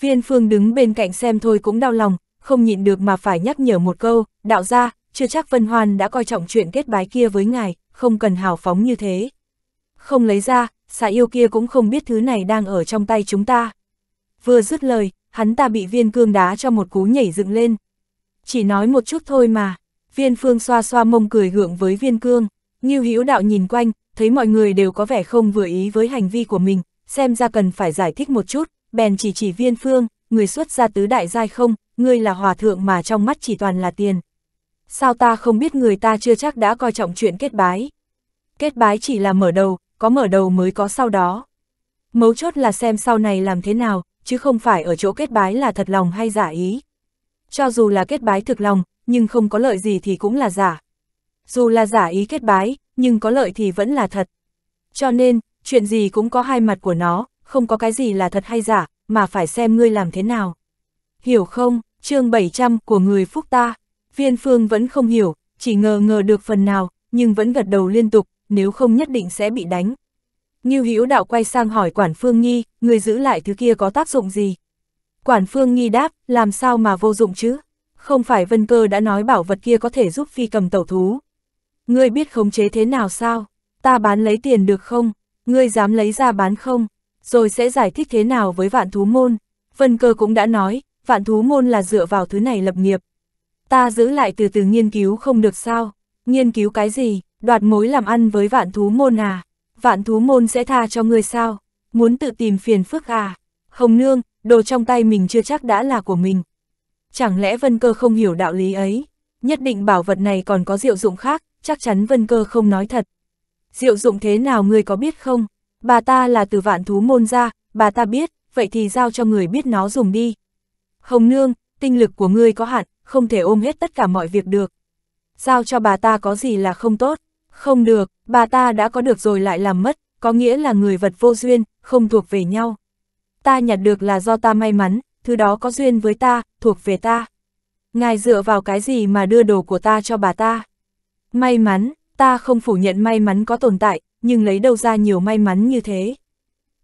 Viên phương đứng bên cạnh xem thôi cũng đau lòng, không nhịn được mà phải nhắc nhở một câu, đạo ra, chưa chắc Vân Hoan đã coi trọng chuyện kết bái kia với ngài, không cần hào phóng như thế không lấy ra, xà yêu kia cũng không biết thứ này đang ở trong tay chúng ta. Vừa dứt lời, hắn ta bị viên cương đá cho một cú nhảy dựng lên. Chỉ nói một chút thôi mà, viên phương xoa xoa mông cười gượng với viên cương, như hữu đạo nhìn quanh, thấy mọi người đều có vẻ không vừa ý với hành vi của mình, xem ra cần phải giải thích một chút, bèn chỉ chỉ viên phương, người xuất gia tứ đại giai không, ngươi là hòa thượng mà trong mắt chỉ toàn là tiền. Sao ta không biết người ta chưa chắc đã coi trọng chuyện kết bái. Kết bái chỉ là mở đầu, có mở đầu mới có sau đó. Mấu chốt là xem sau này làm thế nào, chứ không phải ở chỗ kết bái là thật lòng hay giả ý. Cho dù là kết bái thực lòng, nhưng không có lợi gì thì cũng là giả. Dù là giả ý kết bái, nhưng có lợi thì vẫn là thật. Cho nên, chuyện gì cũng có hai mặt của nó, không có cái gì là thật hay giả, mà phải xem ngươi làm thế nào. Hiểu không, chương 700 của người phúc ta, viên phương vẫn không hiểu, chỉ ngờ ngờ được phần nào, nhưng vẫn gật đầu liên tục, nếu không nhất định sẽ bị đánh. Như Hữu đạo quay sang hỏi Quản Phương Nhi, người giữ lại thứ kia có tác dụng gì? Quản Phương Nhi đáp, làm sao mà vô dụng chứ? Không phải Vân Cơ đã nói bảo vật kia có thể giúp phi cầm tẩu thú. Ngươi biết khống chế thế nào sao? Ta bán lấy tiền được không? Ngươi dám lấy ra bán không? Rồi sẽ giải thích thế nào với vạn thú môn? Vân Cơ cũng đã nói, vạn thú môn là dựa vào thứ này lập nghiệp. Ta giữ lại từ từ nghiên cứu không được sao? Nghiên cứu cái gì? đoạt mối làm ăn với vạn thú môn à, vạn thú môn sẽ tha cho ngươi sao, muốn tự tìm phiền phức à, hồng nương, đồ trong tay mình chưa chắc đã là của mình. Chẳng lẽ Vân Cơ không hiểu đạo lý ấy, nhất định bảo vật này còn có diệu dụng khác, chắc chắn Vân Cơ không nói thật. Diệu dụng thế nào ngươi có biết không, bà ta là từ vạn thú môn ra, bà ta biết, vậy thì giao cho người biết nó dùng đi. Hồng nương, tinh lực của ngươi có hạn, không thể ôm hết tất cả mọi việc được. Giao cho bà ta có gì là không tốt. Không được, bà ta đã có được rồi lại làm mất, có nghĩa là người vật vô duyên, không thuộc về nhau. Ta nhặt được là do ta may mắn, thứ đó có duyên với ta, thuộc về ta. Ngài dựa vào cái gì mà đưa đồ của ta cho bà ta? May mắn, ta không phủ nhận may mắn có tồn tại, nhưng lấy đâu ra nhiều may mắn như thế.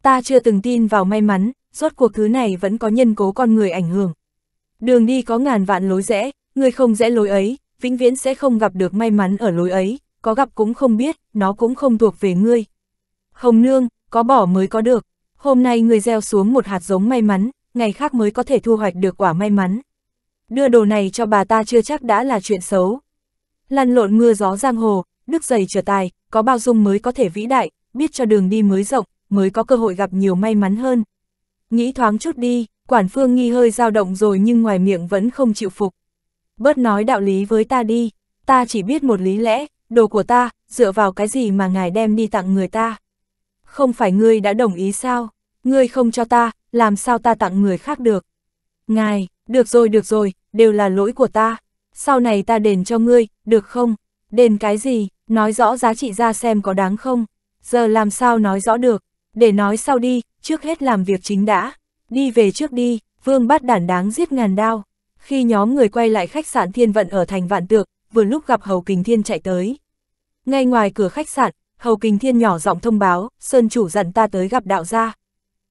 Ta chưa từng tin vào may mắn, rốt cuộc thứ này vẫn có nhân cố con người ảnh hưởng. Đường đi có ngàn vạn lối rẽ, người không rẽ lối ấy, vĩnh viễn sẽ không gặp được may mắn ở lối ấy, có gặp cũng không biết, nó cũng không thuộc về ngươi. Hồng nương, có bỏ mới có được, hôm nay ngươi gieo xuống một hạt giống may mắn, ngày khác mới có thể thu hoạch được quả may mắn. Đưa đồ này cho bà ta chưa chắc đã là chuyện xấu. Lăn lộn mưa gió giang hồ, đức dày trở tài, có bao dung mới có thể vĩ đại, biết cho đường đi mới rộng, mới có cơ hội gặp nhiều may mắn hơn. Nghĩ thoáng chút đi, quản phương nghi hơi dao động rồi nhưng ngoài miệng vẫn không chịu phục. Bớt nói đạo lý với ta đi, ta chỉ biết một lý lẽ, đồ của ta, dựa vào cái gì mà ngài đem đi tặng người ta? Không phải ngươi đã đồng ý sao? Ngươi không cho ta, làm sao ta tặng người khác được? Ngài, được rồi được rồi, đều là lỗi của ta. Sau này ta đền cho ngươi, được không? Đền cái gì? Nói rõ giá trị ra xem có đáng không? Giờ làm sao nói rõ được? Để nói sau đi, trước hết làm việc chính đã. Đi về trước đi, vương bắt đản đáng giết ngàn đao. Khi nhóm người quay lại khách sạn thiên vận ở thành vạn tược, vừa lúc gặp Hầu Kình Thiên chạy tới. Ngay ngoài cửa khách sạn, Hầu Kình Thiên nhỏ giọng thông báo, Sơn chủ dặn ta tới gặp đạo gia.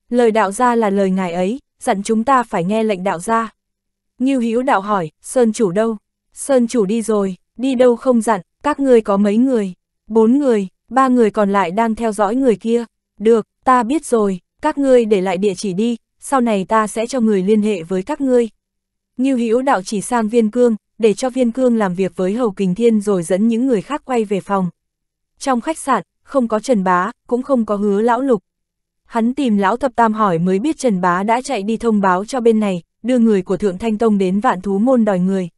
Lời đạo gia là lời ngài ấy, dặn chúng ta phải nghe lệnh đạo gia. Ngưu Hữu đạo hỏi, Sơn chủ đâu? Sơn chủ đi rồi, đi đâu không dặn, các ngươi có mấy người? Bốn người, ba người còn lại đang theo dõi người kia. Được, ta biết rồi, các ngươi để lại địa chỉ đi, sau này ta sẽ cho người liên hệ với các ngươi. Ngưu Hữu đạo chỉ sang Viên Cương, để cho viên cương làm việc với Hầu Kình Thiên rồi dẫn những người khác quay về phòng. Trong khách sạn, không có Trần Bá, cũng không có hứa lão lục. Hắn tìm lão thập tam hỏi mới biết Trần Bá đã chạy đi thông báo cho bên này, đưa người của Thượng Thanh Tông đến vạn thú môn đòi người.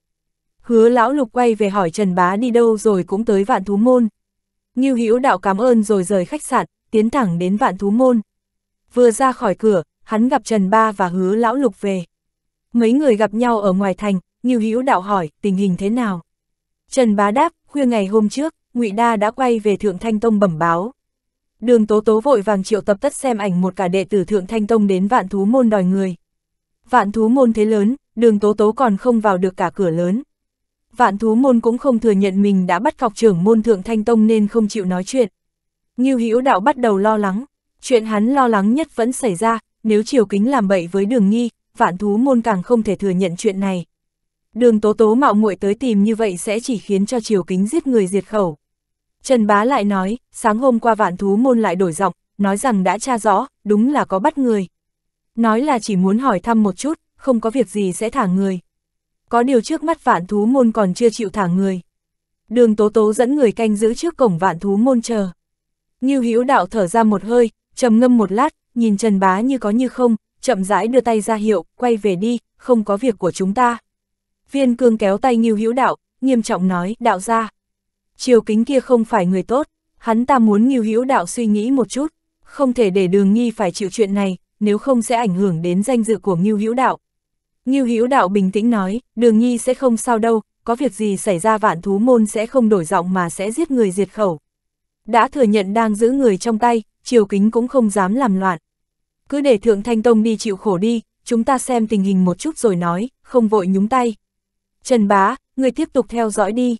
Hứa lão lục quay về hỏi Trần Bá đi đâu rồi cũng tới vạn thú môn. Ngưu Hữu đạo cảm ơn rồi rời khách sạn, tiến thẳng đến vạn thú môn. Vừa ra khỏi cửa, hắn gặp Trần Ba và hứa lão lục về. Mấy người gặp nhau ở ngoài thành, Ngưu Hữu Đạo hỏi, tình hình thế nào? Trần Bá đáp, khuya ngày hôm trước, Ngụy Đa đã quay về Thượng Thanh Tông bẩm báo. Đường Tố Tố vội vàng triệu tập tất xem ảnh một cả đệ tử Thượng Thanh Tông đến Vạn Thú Môn đòi người. Vạn Thú Môn thế lớn, đường Tố Tố còn không vào được cả cửa lớn. Vạn Thú Môn cũng không thừa nhận mình đã bắt cọc trưởng môn Thượng Thanh Tông nên không chịu nói chuyện. Ngưu Hữu Đạo bắt đầu lo lắng, chuyện hắn lo lắng nhất vẫn xảy ra, nếu Triều Kính làm bậy với Đường Nghi, Vạn Thú Môn càng không thể thừa nhận chuyện này. Đường tố tố mạo muội tới tìm như vậy sẽ chỉ khiến cho triều kính giết người diệt khẩu. Trần Bá lại nói, sáng hôm qua vạn thú môn lại đổi giọng, nói rằng đã tra rõ, đúng là có bắt người. Nói là chỉ muốn hỏi thăm một chút, không có việc gì sẽ thả người. Có điều trước mắt vạn thú môn còn chưa chịu thả người. Đường tố tố dẫn người canh giữ trước cổng vạn thú môn chờ. Như hữu đạo thở ra một hơi, trầm ngâm một lát, nhìn Trần Bá như có như không, chậm rãi đưa tay ra hiệu, quay về đi, không có việc của chúng ta viên cương kéo tay Ngưu Hữu Đạo, nghiêm trọng nói, đạo gia, Triều kính kia không phải người tốt, hắn ta muốn Ngưu Hữu Đạo suy nghĩ một chút, không thể để đường nghi phải chịu chuyện này, nếu không sẽ ảnh hưởng đến danh dự của Ngưu Hữu Đạo. Ngưu Hữu Đạo bình tĩnh nói, đường nghi sẽ không sao đâu, có việc gì xảy ra vạn thú môn sẽ không đổi giọng mà sẽ giết người diệt khẩu. Đã thừa nhận đang giữ người trong tay, triều kính cũng không dám làm loạn. Cứ để Thượng Thanh Tông đi chịu khổ đi, chúng ta xem tình hình một chút rồi nói, không vội nhúng tay. Trần Bá, người tiếp tục theo dõi đi.